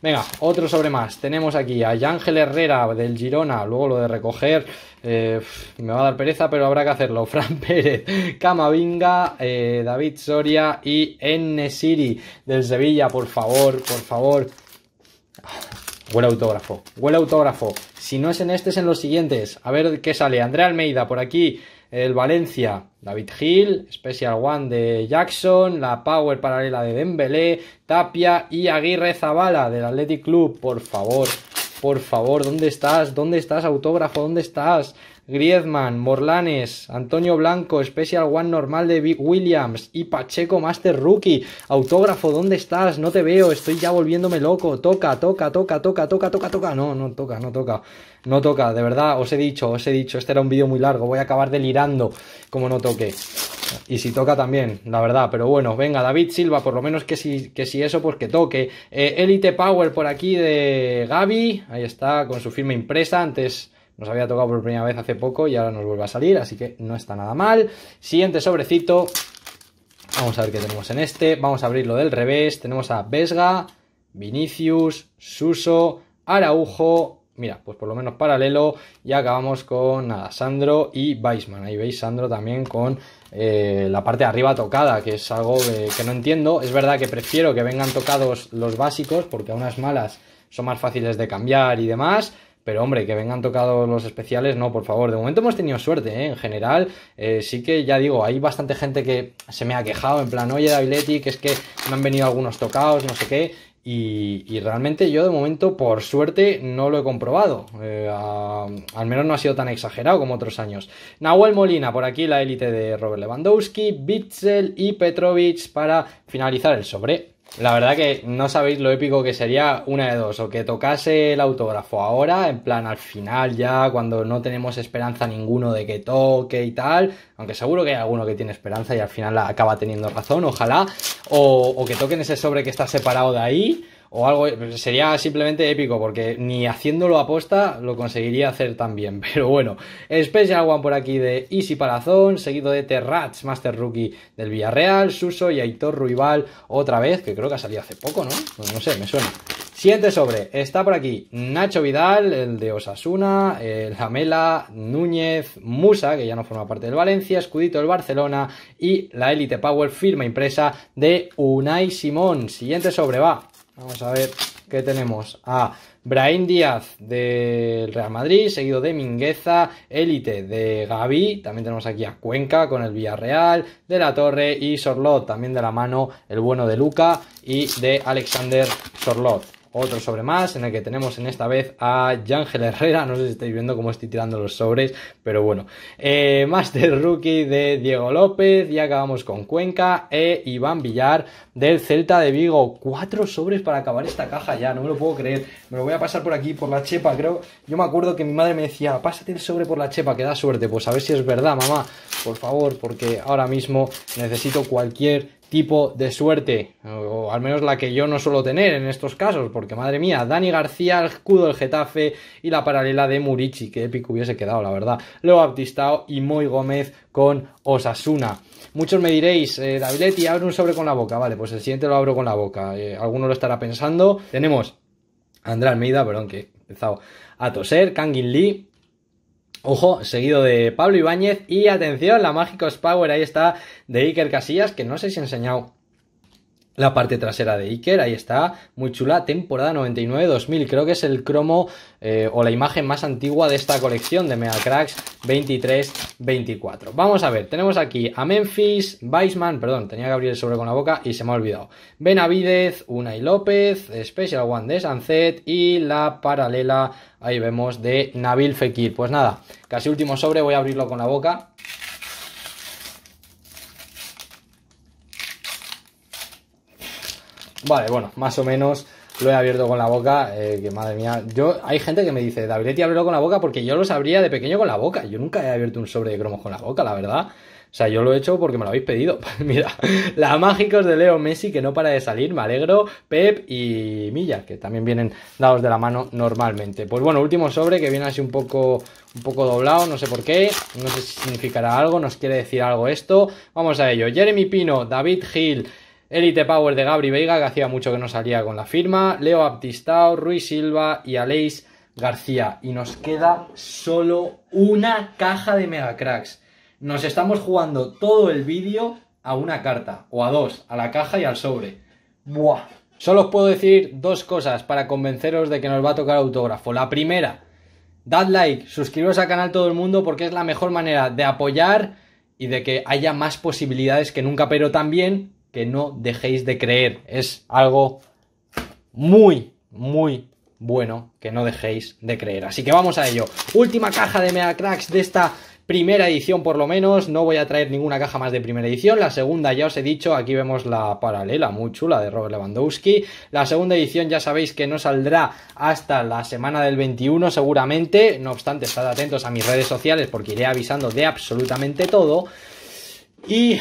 Speaker 1: Venga, otro sobre más. Tenemos aquí a Yángel Herrera del Girona. Luego lo de recoger eh, me va a dar pereza, pero habrá que hacerlo. Fran Pérez, Camavinga, eh, David Soria y Siri, del Sevilla. Por favor, por favor Huele autógrafo, huele autógrafo. Si no es en este, es en los siguientes. A ver qué sale. Andrea Almeida, por aquí. El Valencia, David Hill, Special One de Jackson, la Power paralela de Dembélé, Tapia y Aguirre Zavala del Athletic Club. Por favor, por favor, ¿dónde estás? ¿Dónde estás, autógrafo? ¿Dónde estás? Griezmann, Morlanes, Antonio Blanco, Special One normal de Big Williams y Pacheco Master Rookie. Autógrafo, ¿dónde estás? No te veo, estoy ya volviéndome loco. Toca, toca, toca, toca, toca, toca, toca. No, no toca, no toca. No toca, de verdad, os he dicho, os he dicho, este era un vídeo muy largo, voy a acabar delirando como no toque. Y si toca también, la verdad, pero bueno, venga, David Silva, por lo menos que si, que si eso, pues que toque. Eh, Elite Power por aquí de Gaby, ahí está, con su firma impresa, antes nos había tocado por primera vez hace poco y ahora nos vuelve a salir, así que no está nada mal. Siguiente sobrecito. Vamos a ver qué tenemos en este. Vamos a abrirlo del revés. Tenemos a Vesga, Vinicius, Suso, Araujo, mira, pues por lo menos paralelo, y acabamos con nada, Sandro y Weisman. Ahí veis Sandro también con eh, la parte de arriba tocada, que es algo que no entiendo. Es verdad que prefiero que vengan tocados los básicos, porque a unas malas son más fáciles de cambiar y demás, pero hombre, que vengan tocados los especiales, no, por favor. De momento hemos tenido suerte, ¿eh? en general. Eh, sí que ya digo, hay bastante gente que se me ha quejado, en plan, oye, Leti, que es que me han venido algunos tocados, no sé qué. Y, realmente yo de momento, por suerte, no lo he comprobado. Eh, al menos no ha sido tan exagerado como otros años. Nahuel Molina, por aquí la élite de Robert Lewandowski, Bitzel y Petrovic para finalizar el sobre. La verdad que no sabéis lo épico que sería una de dos, o que tocase el autógrafo ahora, en plan al final ya, cuando no tenemos esperanza ninguno de que toque y tal, aunque seguro que hay alguno que tiene esperanza y al final acaba teniendo razón, ojalá, o que toquen ese sobre que está separado de ahí, o algo, sería simplemente épico, porque ni haciéndolo aposta lo conseguiría hacer tan bien. Pero bueno, Special One por aquí de Easy Palazón, seguido de Terrats, Master Rookie del Villarreal, Suso y Aitor Ruibal otra vez, que creo que ha salido hace poco, ¿no? Pues no, sé, me suena. Siguiente sobre, está por aquí Nacho Vidal, el de Osasuna, el Jamela, Núñez, Musa, que ya no forma parte del Valencia, Escudito del Barcelona y la Elite Power firma impresa de Unai Simón. Siguiente sobre va Vamos a ver qué tenemos. A ah, Díaz del Real Madrid, seguido de Mingueza, Élite de Gaby. También tenemos aquí a Cuenca con el Villarreal, de la Torre y Sorlot. También de la mano el bueno de Luca y de Alexander Sorlot otro sobre más en el que tenemos en esta vez a Yángel Herrera. No sé si estáis viendo cómo estoy tirando los sobres, pero bueno. Eh, Master Rookie de Diego López. Y acabamos con Cuenca e Iván Villar del Celta de Vigo. Cuatro sobres para acabar esta caja ya, no me lo puedo creer. Me lo voy a pasar por aquí, por la chepa, creo. Yo me acuerdo que mi madre me decía, pásate el sobre por la chepa, que da suerte. Pues a ver si es verdad, mamá. Por favor, porque ahora mismo necesito cualquier tipo de suerte, o al menos la que yo no suelo tener en estos casos, porque madre mía, Dani García, el escudo del Getafe y la paralela de Murici, que épico hubiese quedado, la verdad. Leo Baptistao y Moy Gómez con Osasuna. Muchos me diréis, eh, Daviletti, abre un sobre con la boca. Vale, pues el siguiente lo abro con la boca. Eh, alguno lo estará pensando. Tenemos Andrés Almeida, perdón, que he empezado a toser. Kangin Lee, Ojo, seguido de Pablo Ibáñez y atención, la Mágicos Power, ahí está, de Iker Casillas, que no sé si he enseñado la parte trasera de Iker, ahí está, muy chula, temporada 99-2000, creo que es el cromo eh, o la imagen más antigua de esta colección de Mega Cracks 23-24. Vamos a ver, tenemos aquí a Memphis, Weisman, perdón, tenía que abrir el sobre con la boca y se me ha olvidado, Benavidez, y López, Special One de Sunset y la paralela, ahí vemos, de Nabil Fekir. Pues nada, casi último sobre, voy a abrirlo con la boca. Vale, bueno, más o menos lo he abierto con la boca, eh, que madre mía, yo hay gente que me dice, Davidetti ábrelo con la boca porque yo lo sabría de pequeño con la boca, yo nunca he abierto un sobre de cromos con la boca, la verdad. O sea, yo lo he hecho porque me lo habéis pedido. Mira, la Mágicos de Leo Messi que no para de salir, me alegro, Pep y Milla, que también vienen dados de la mano normalmente. Pues bueno, último sobre que viene así un poco, un poco doblado, no sé por qué, no sé si significará algo, nos quiere decir algo esto. Vamos a ello, Jeremy Pino, David Hill, Elite Power de Gabri Veiga, que hacía mucho que no salía con la firma. Leo Baptistao, Ruiz Silva y Aleix García. Y nos queda solo una caja de Mega Cracks. Nos estamos jugando todo el vídeo a una carta, o a dos, a la caja y al sobre. Buah. Solo os puedo decir dos cosas para convenceros de que nos va a tocar autógrafo. La primera, dad like, suscribiros al canal todo el mundo porque es la mejor manera de apoyar y de que haya más posibilidades que nunca, pero también que no dejéis de creer. Es algo muy, muy bueno que no dejéis de creer. Así que vamos a ello. Última caja de Mega Cracks de esta primera edición por lo menos, no voy a traer ninguna caja más de primera edición, la segunda ya os he dicho, aquí vemos la paralela muy chula de Robert Lewandowski, la segunda edición ya sabéis que no saldrá hasta la semana del 21 seguramente, no obstante estad atentos a mis redes sociales porque iré avisando de absolutamente todo y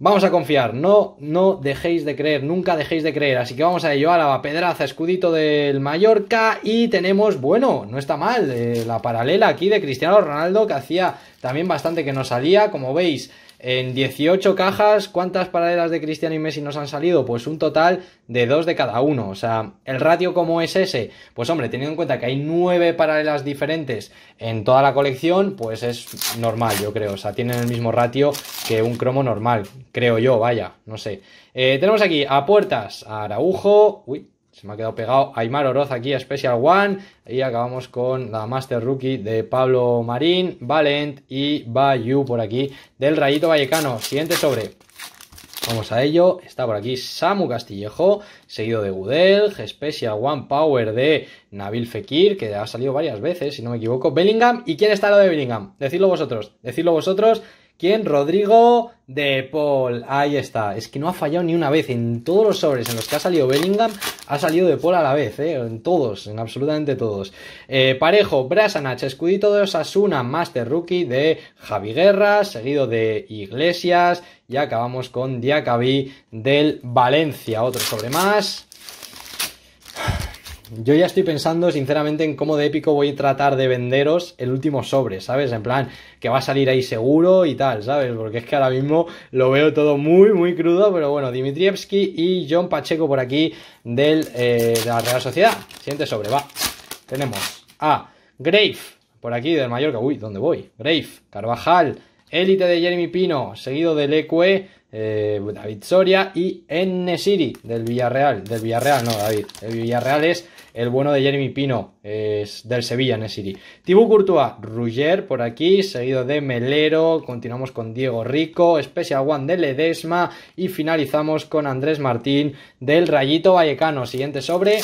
Speaker 1: Vamos a confiar, no, no dejéis de creer, nunca dejéis de creer. Así que vamos a ello. la Pedraza, escudito del Mallorca. Y tenemos, bueno, no está mal, eh, la paralela aquí de Cristiano Ronaldo, que hacía también bastante que no salía. Como veis, en 18 cajas, ¿cuántas paralelas de Cristiano y Messi nos han salido? Pues un total de 2 de cada uno. O sea, ¿el ratio como es ese? Pues hombre, teniendo en cuenta que hay 9 paralelas diferentes en toda la colección, pues es normal, yo creo. O sea, tienen el mismo ratio que un cromo normal, creo yo, vaya, no sé. Eh, tenemos aquí a Puertas, a Araujo, uy, se me ha quedado pegado Aymar Oroz aquí Special One. Y acabamos con la Master Rookie de Pablo Marín, Valent y Bayou por aquí del Rayito Vallecano. Siguiente sobre. Vamos a ello. Está por aquí Samu Castillejo, seguido de Gudel, Special One Power de Nabil Fekir, que ha salido varias veces, si no me equivoco. Bellingham. ¿Y quién está lo de Bellingham? Decidlo vosotros. Decidlo vosotros. ¿Quién? Rodrigo de Paul. Ahí está. Es que no ha fallado ni una vez. En todos los sobres en los que ha salido Bellingham, ha salido de Paul a la vez. ¿eh? En todos, en absolutamente todos. Eh, Parejo, Brasanach, escudito de Osasuna, Master Rookie de Javi Guerra, seguido de Iglesias. Y acabamos con Diacabí del Valencia. Otro sobre más yo ya estoy pensando sinceramente en cómo de épico voy a tratar de venderos el último sobre, ¿sabes? En plan, que va a salir ahí seguro y tal, ¿sabes? Porque es que ahora mismo lo veo todo muy, muy crudo, pero bueno, Dimitrievski y John Pacheco por aquí del, eh, de la Real Sociedad. Siguiente sobre, va. Tenemos a Grave, por aquí del Mallorca. Uy, ¿dónde voy? Grave, Carvajal, Élite de Jeremy Pino, seguido del Ecue. Eh, David Soria y N. del Villarreal. Del Villarreal, no, David. El Villarreal es el bueno de Jeremy Pino, es del Sevilla en el City. Thibaut Courtois, por aquí, seguido de Melero, continuamos con Diego Rico, Special One de Ledesma y finalizamos con Andrés Martín del Rayito Vallecano. Siguiente sobre,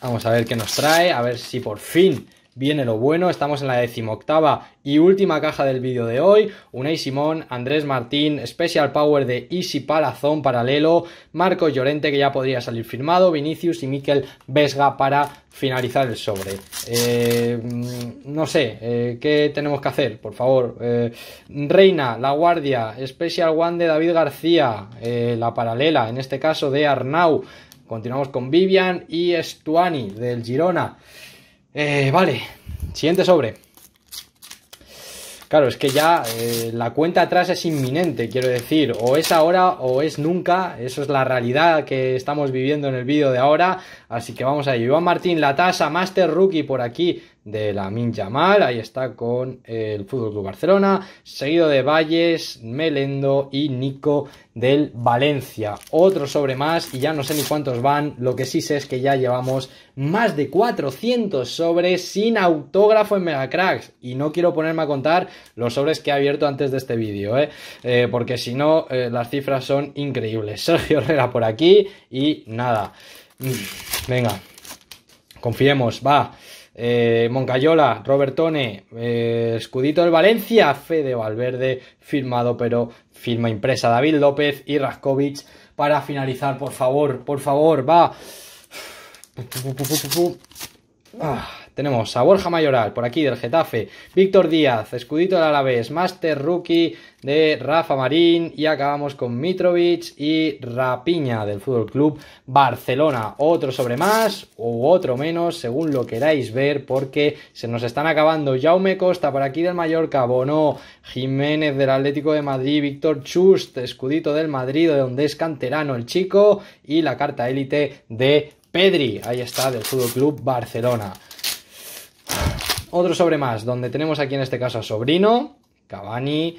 Speaker 1: vamos a ver qué nos trae, a ver si por fin viene lo bueno. Estamos en la decimoctava y última caja del vídeo de hoy. Unai Simón, Andrés Martín, Special Power de Easy Palazón paralelo, Marco Llorente que ya podría salir firmado, Vinicius y Miquel Vesga para finalizar el sobre. Eh, mm, no sé, eh, ¿qué tenemos que hacer? Por favor. Eh, Reina, La Guardia, Special One de David García, la paralela, en este caso de Arnau. Continuamos con Vivian y stuani del Girona. Eh, vale, siguiente sobre. Claro, es que ya eh, la cuenta atrás es inminente, quiero decir, o es ahora o es nunca, eso es la realidad que estamos viviendo en el vídeo de ahora, así que vamos a ello. Iván Martín, la tasa, Master Rookie por aquí, de la Yamal, ahí está con el Fútbol Club Barcelona, seguido de Valles, Melendo y Nico del Valencia. Otro sobre más y ya no sé ni cuántos van, lo que sí sé es que ya llevamos más de 400 sobres sin autógrafo en cracks y no quiero ponerme a contar los sobres que he abierto antes de este vídeo, ¿eh? eh porque si no eh, las cifras son increíbles. Sergio Herrera por aquí y nada. Mm, venga, confiemos, va. Eh, Moncayola, Robertone, eh, Escudito del Valencia, Fede Valverde, firmado pero firma impresa David López y Raskovic. Para finalizar, por favor, por favor, va. Ah. Tenemos a Borja Mayoral, por aquí del Getafe, Víctor Díaz, escudito del Alavés, Master Rookie de Rafa Marín y acabamos con Mitrovic y Rapiña del Fútbol Club Barcelona. Otro sobre más u otro menos, según lo queráis ver, porque se nos están acabando. Jaume Costa, por aquí del Mallorca, Bono, Jiménez del Atlético de Madrid, Víctor Chust, escudito del Madrid, de donde es canterano el chico, y la carta élite de Pedri, ahí está, del Fútbol Club Barcelona. Otro sobre más, donde tenemos aquí en este caso a Sobrino, Cavani,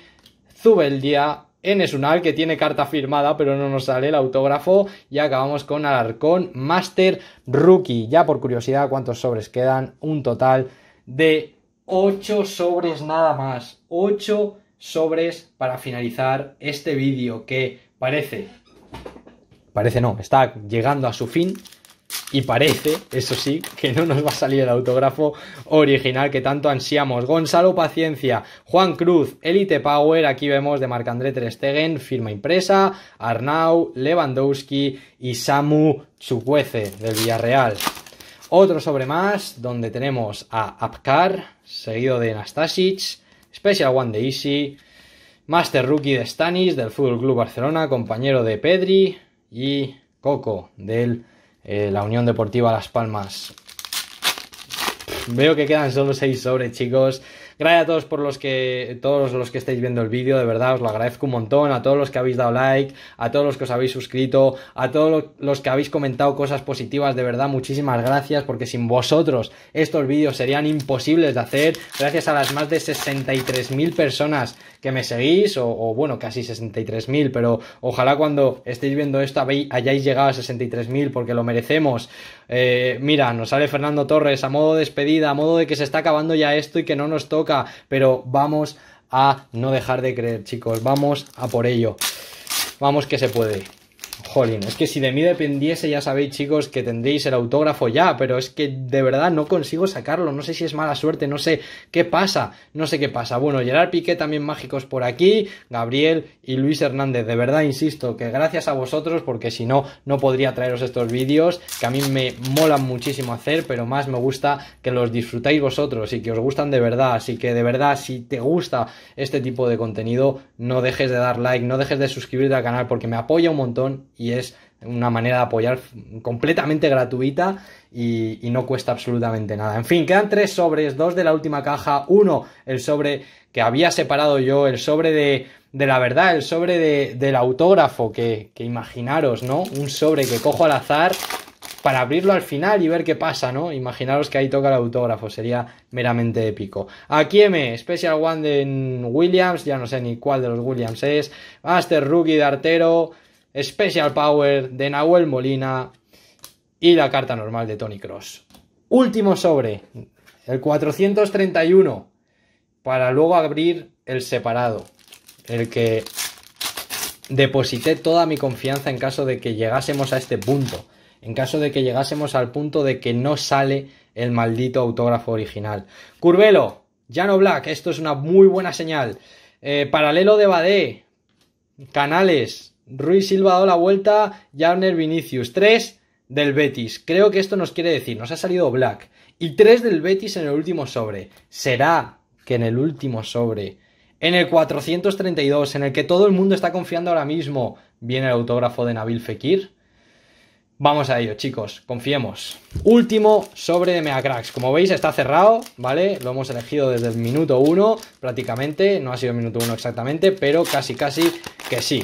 Speaker 1: Zubeldia, Enesunal, que tiene carta firmada, pero no nos sale el autógrafo. Y acabamos con Alarcón, Master, Rookie. Ya por curiosidad, ¿cuántos sobres quedan? Un total de 8 sobres nada más. 8 sobres para finalizar este vídeo que parece... Parece no, está llegando a su fin. Y parece, eso sí, que no nos va a salir el autógrafo original que tanto ansiamos. Gonzalo Paciencia, Juan Cruz, Elite Power, aquí vemos de Marc-André Ter firma impresa, Arnau, Lewandowski y Samu Chukwueze del Villarreal. Otro sobre más, donde tenemos a Apkar, seguido de Nastasic, Special One de Easy, Master Rookie de Stanis del FC Club Barcelona, compañero de Pedri y Coco del eh, la Unión Deportiva Las Palmas. veo que quedan solo 6 sobres, chicos. Gracias a todos por los que todos los que estáis viendo el vídeo, de verdad os lo agradezco un montón, a todos los que habéis dado like, a todos los que os habéis suscrito, a todos los que habéis comentado cosas positivas, de verdad muchísimas gracias porque sin vosotros estos vídeos serían imposibles de hacer. Gracias a las más de 63.000 personas que me seguís, o, bueno, casi 63.000, pero ojalá cuando estéis viendo esto hayáis llegado a 63.000 porque lo merecemos. Eh, mira, nos sale Fernando Torres a modo de despedida, a modo de que se está acabando ya esto y que no nos toca, pero vamos a no dejar de creer, chicos, vamos a por ello. Vamos que se puede. Jolín, es que si de mí dependiese, ya sabéis, chicos, que tendréis el autógrafo ya, pero es que de verdad no consigo sacarlo. No sé si es mala suerte, no sé qué pasa, no sé qué pasa. Bueno, Gerard Piqué también mágicos por aquí, Gabriel y Luis Hernández. De verdad, insisto, que gracias a vosotros, porque si no, no podría traeros estos vídeos, que a mí me molan muchísimo hacer, pero más me gusta que los disfrutéis vosotros y que os gustan de verdad. Así que de verdad, si te gusta este tipo de contenido, no dejes de dar like, no dejes de suscribirte al canal, porque me apoya un montón y es una manera de apoyar completamente gratuita y, no cuesta absolutamente nada. En fin, quedan tres sobres, dos de la última caja, uno, el sobre que había separado yo, el sobre de, la verdad, el sobre del autógrafo, que, que, imaginaros, ¿no? Un sobre que cojo al azar para abrirlo al final y ver qué pasa, ¿no? Imaginaros que ahí toca el autógrafo, sería meramente épico. Aquí M, Special One de Williams, ya no sé ni cuál de los Williams es, Master Rookie de Artero, Special Power de Nahuel Molina y la carta normal de Tony Cross. Último sobre, el 431, para luego abrir el separado, el que deposité toda mi confianza en caso de que llegásemos a este punto, en caso de que llegásemos al punto de que no sale el maldito autógrafo original. Curvelo, Janoblack. Black, esto es una muy buena señal. Eh, paralelo de Badé, Canales, Ruiz Silva ha dado la vuelta, Jarner Vinicius. 3 del Betis. Creo que esto nos quiere decir, nos ha salido Black. Y 3 del Betis en el último sobre. ¿Será que en el último sobre, en el 432, en el que todo el mundo está confiando ahora mismo, viene el autógrafo de Nabil Fekir? Vamos a ello, chicos, confiemos. Último sobre de Meacrax. Como veis, está cerrado, ¿vale? Lo hemos elegido desde el minuto 1, prácticamente. No ha sido el minuto 1 exactamente, pero casi, casi que sí.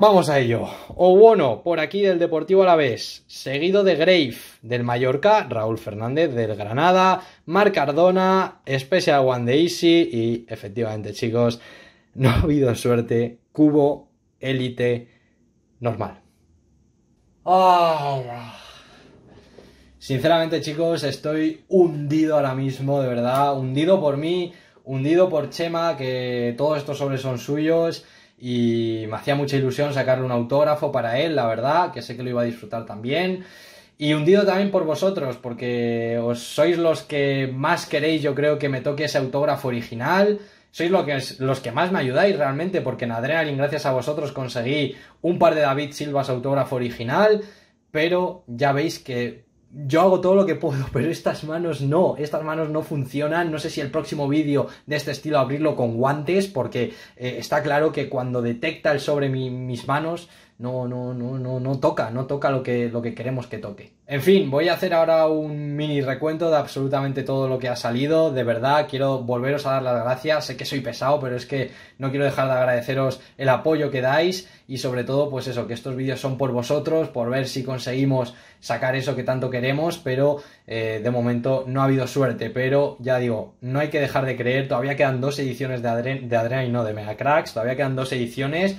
Speaker 1: Vamos a ello. bueno, por aquí del Deportivo Alavés, seguido de Grave del Mallorca, Raúl Fernández del Granada, Marc Cardona, Special One de Easy y efectivamente, chicos, no ha habido suerte. Cubo, élite, normal. Ah. Sinceramente, chicos, estoy hundido ahora mismo, de verdad. Hundido por mí, hundido por Chema, que todos estos sobres son suyos y me hacía mucha ilusión sacarle un autógrafo para él, la verdad, que sé que lo iba a disfrutar también. Y hundido también por vosotros, porque os sois los que más queréis, yo creo, que me toque ese autógrafo original. Sois que, los que más me ayudáis realmente, porque en Adrenaline, gracias a vosotros, conseguí un par de David Silvas autógrafo original. Pero ya veis que yo hago todo lo que puedo, pero estas manos no, estas manos no funcionan. No sé si el próximo vídeo de este estilo abrirlo con guantes, porque eh, está claro que cuando detecta el sobre mis manos, no, no, no, no, no toca, no toca lo que, lo que queremos que toque. En fin, voy a hacer ahora un mini recuento de absolutamente todo lo que ha salido. De verdad, quiero volveros a dar las gracias. Sé que soy pesado, pero es que no quiero dejar de agradeceros el apoyo que dais y sobre todo, pues eso, que estos vídeos son por vosotros, por ver si conseguimos sacar eso que tanto queremos, pero eh, de momento no ha habido suerte. Pero ya digo, no hay que dejar de creer, todavía quedan dos ediciones de Adrián de y no de Mega Cracks, todavía quedan dos ediciones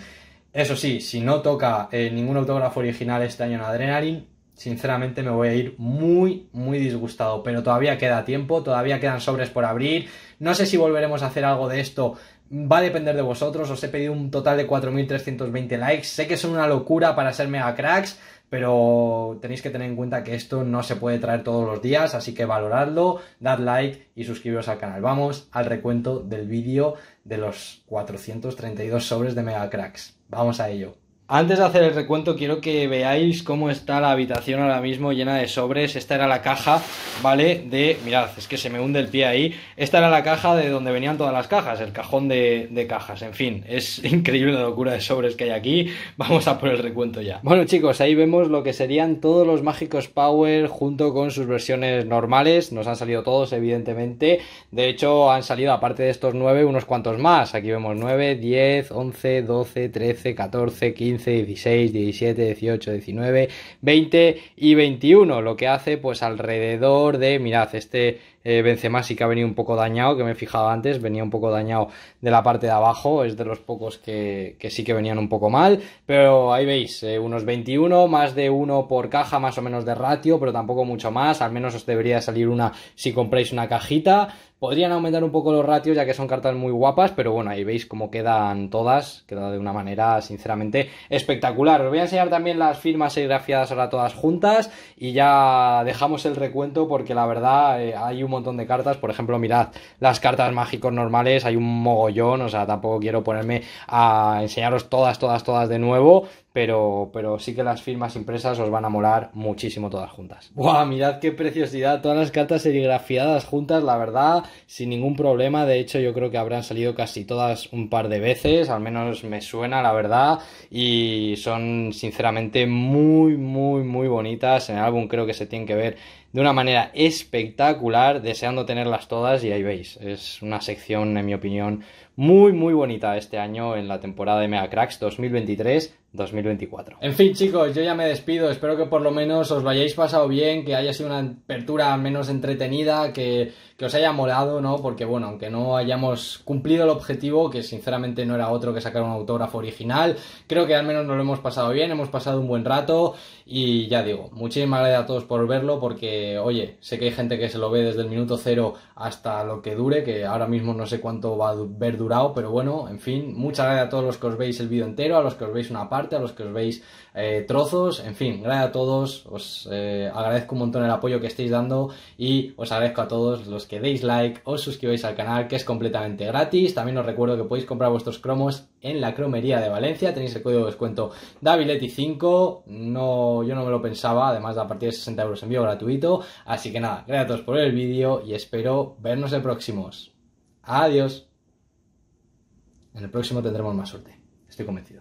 Speaker 1: eso sí, si no toca eh, ningún autógrafo original este año en Adrenaline, sinceramente me voy a ir muy, muy disgustado. Pero todavía queda tiempo, todavía quedan sobres por abrir. No sé si volveremos a hacer algo de esto. Va a depender de vosotros. Os he pedido un total de 4.320 likes. Sé que son una locura para ser mega cracks pero tenéis que tener en cuenta que esto no se puede traer todos los días, así que valoradlo, dad like y suscribiros al canal. Vamos al recuento del vídeo de los 432 sobres de Mega Cracks. Vamos a ello. Antes de hacer el recuento quiero que veáis cómo está la habitación ahora mismo llena de sobres. Esta era la caja, ¿vale? De... Mirad, es que se me hunde el pie ahí. Esta era la caja de donde venían todas las cajas, el cajón de, cajas. En fin, es increíble la locura de sobres que hay aquí. Vamos a por el recuento ya. Bueno chicos, ahí vemos lo que serían todos los mágicos Power junto con sus versiones normales. Nos han salido todos, evidentemente. De hecho, han salido, aparte de estos nueve, unos cuantos más. Aquí vemos nueve, diez, once Doce, trece, catorce, quince 16, 17, 18, 19, 20 y 21, lo que hace pues alrededor de, mirad, este eh, Benzema sí que ha venido un poco dañado, que me he fijado antes, venía un poco dañado de la parte de abajo, es de los pocos que, que sí que venían un poco mal, pero ahí veis, eh, unos 21, más de uno por caja, más o menos de ratio, pero tampoco mucho más, al menos os debería salir una si compráis una cajita, Podrían aumentar un poco los ratios, ya que son cartas muy guapas, pero bueno, ahí veis cómo quedan todas, queda de una manera sinceramente espectacular. Os voy a enseñar también las firmas serigrafiadas ahora todas juntas y ya dejamos el recuento porque la verdad eh, hay un montón de cartas, por ejemplo, mirad las cartas mágicos normales, hay un mogollón, o sea, tampoco quiero ponerme a enseñaros todas, todas, todas de nuevo, pero, pero sí que las firmas impresas os van a molar muchísimo todas juntas. ¡Guau! Mirad qué preciosidad, todas las cartas serigrafiadas juntas, la verdad, sin ningún problema. De hecho, yo creo que habrán salido casi todas un par de veces, al menos me suena, la verdad, y son sinceramente muy, muy, muy bonitas. En el álbum creo que se tienen que ver de una manera espectacular, deseando tenerlas todas y ahí veis, es una sección en mi opinión muy muy bonita este año en la temporada de Mega Cracks 2023 2024. En fin, chicos, yo ya me despido. Espero que por lo menos os vayáis pasado bien, que haya sido una apertura menos entretenida, que que os haya molado, ¿no? Porque bueno, aunque no hayamos cumplido el objetivo, que sinceramente no era otro que sacar un autógrafo original, creo que al menos nos lo hemos pasado bien, hemos pasado un buen rato y ya digo, muchísimas gracias a todos por verlo porque, oye, sé que hay gente que se lo ve desde el minuto cero hasta lo que dure, que ahora mismo no sé cuánto va a haber durado, pero bueno, en fin, muchas gracias a todos los que os veis el vídeo entero, a los que os veis una parte, a los que os veis eh, trozos. En fin, gracias a todos. Os eh, agradezco un montón el apoyo que estáis dando y os agradezco a todos los que deis like, os suscribáis al canal, que es completamente gratis. También os recuerdo que podéis comprar vuestros cromos en la cromería de Valencia. Tenéis el código de descuento Davileti5. No, yo no me lo pensaba. Además, a partir de 60 euros envío gratuito. Así que nada, gracias a todos por el vídeo y espero vernos en próximos. Adiós. En el próximo tendremos más suerte. Estoy convencido.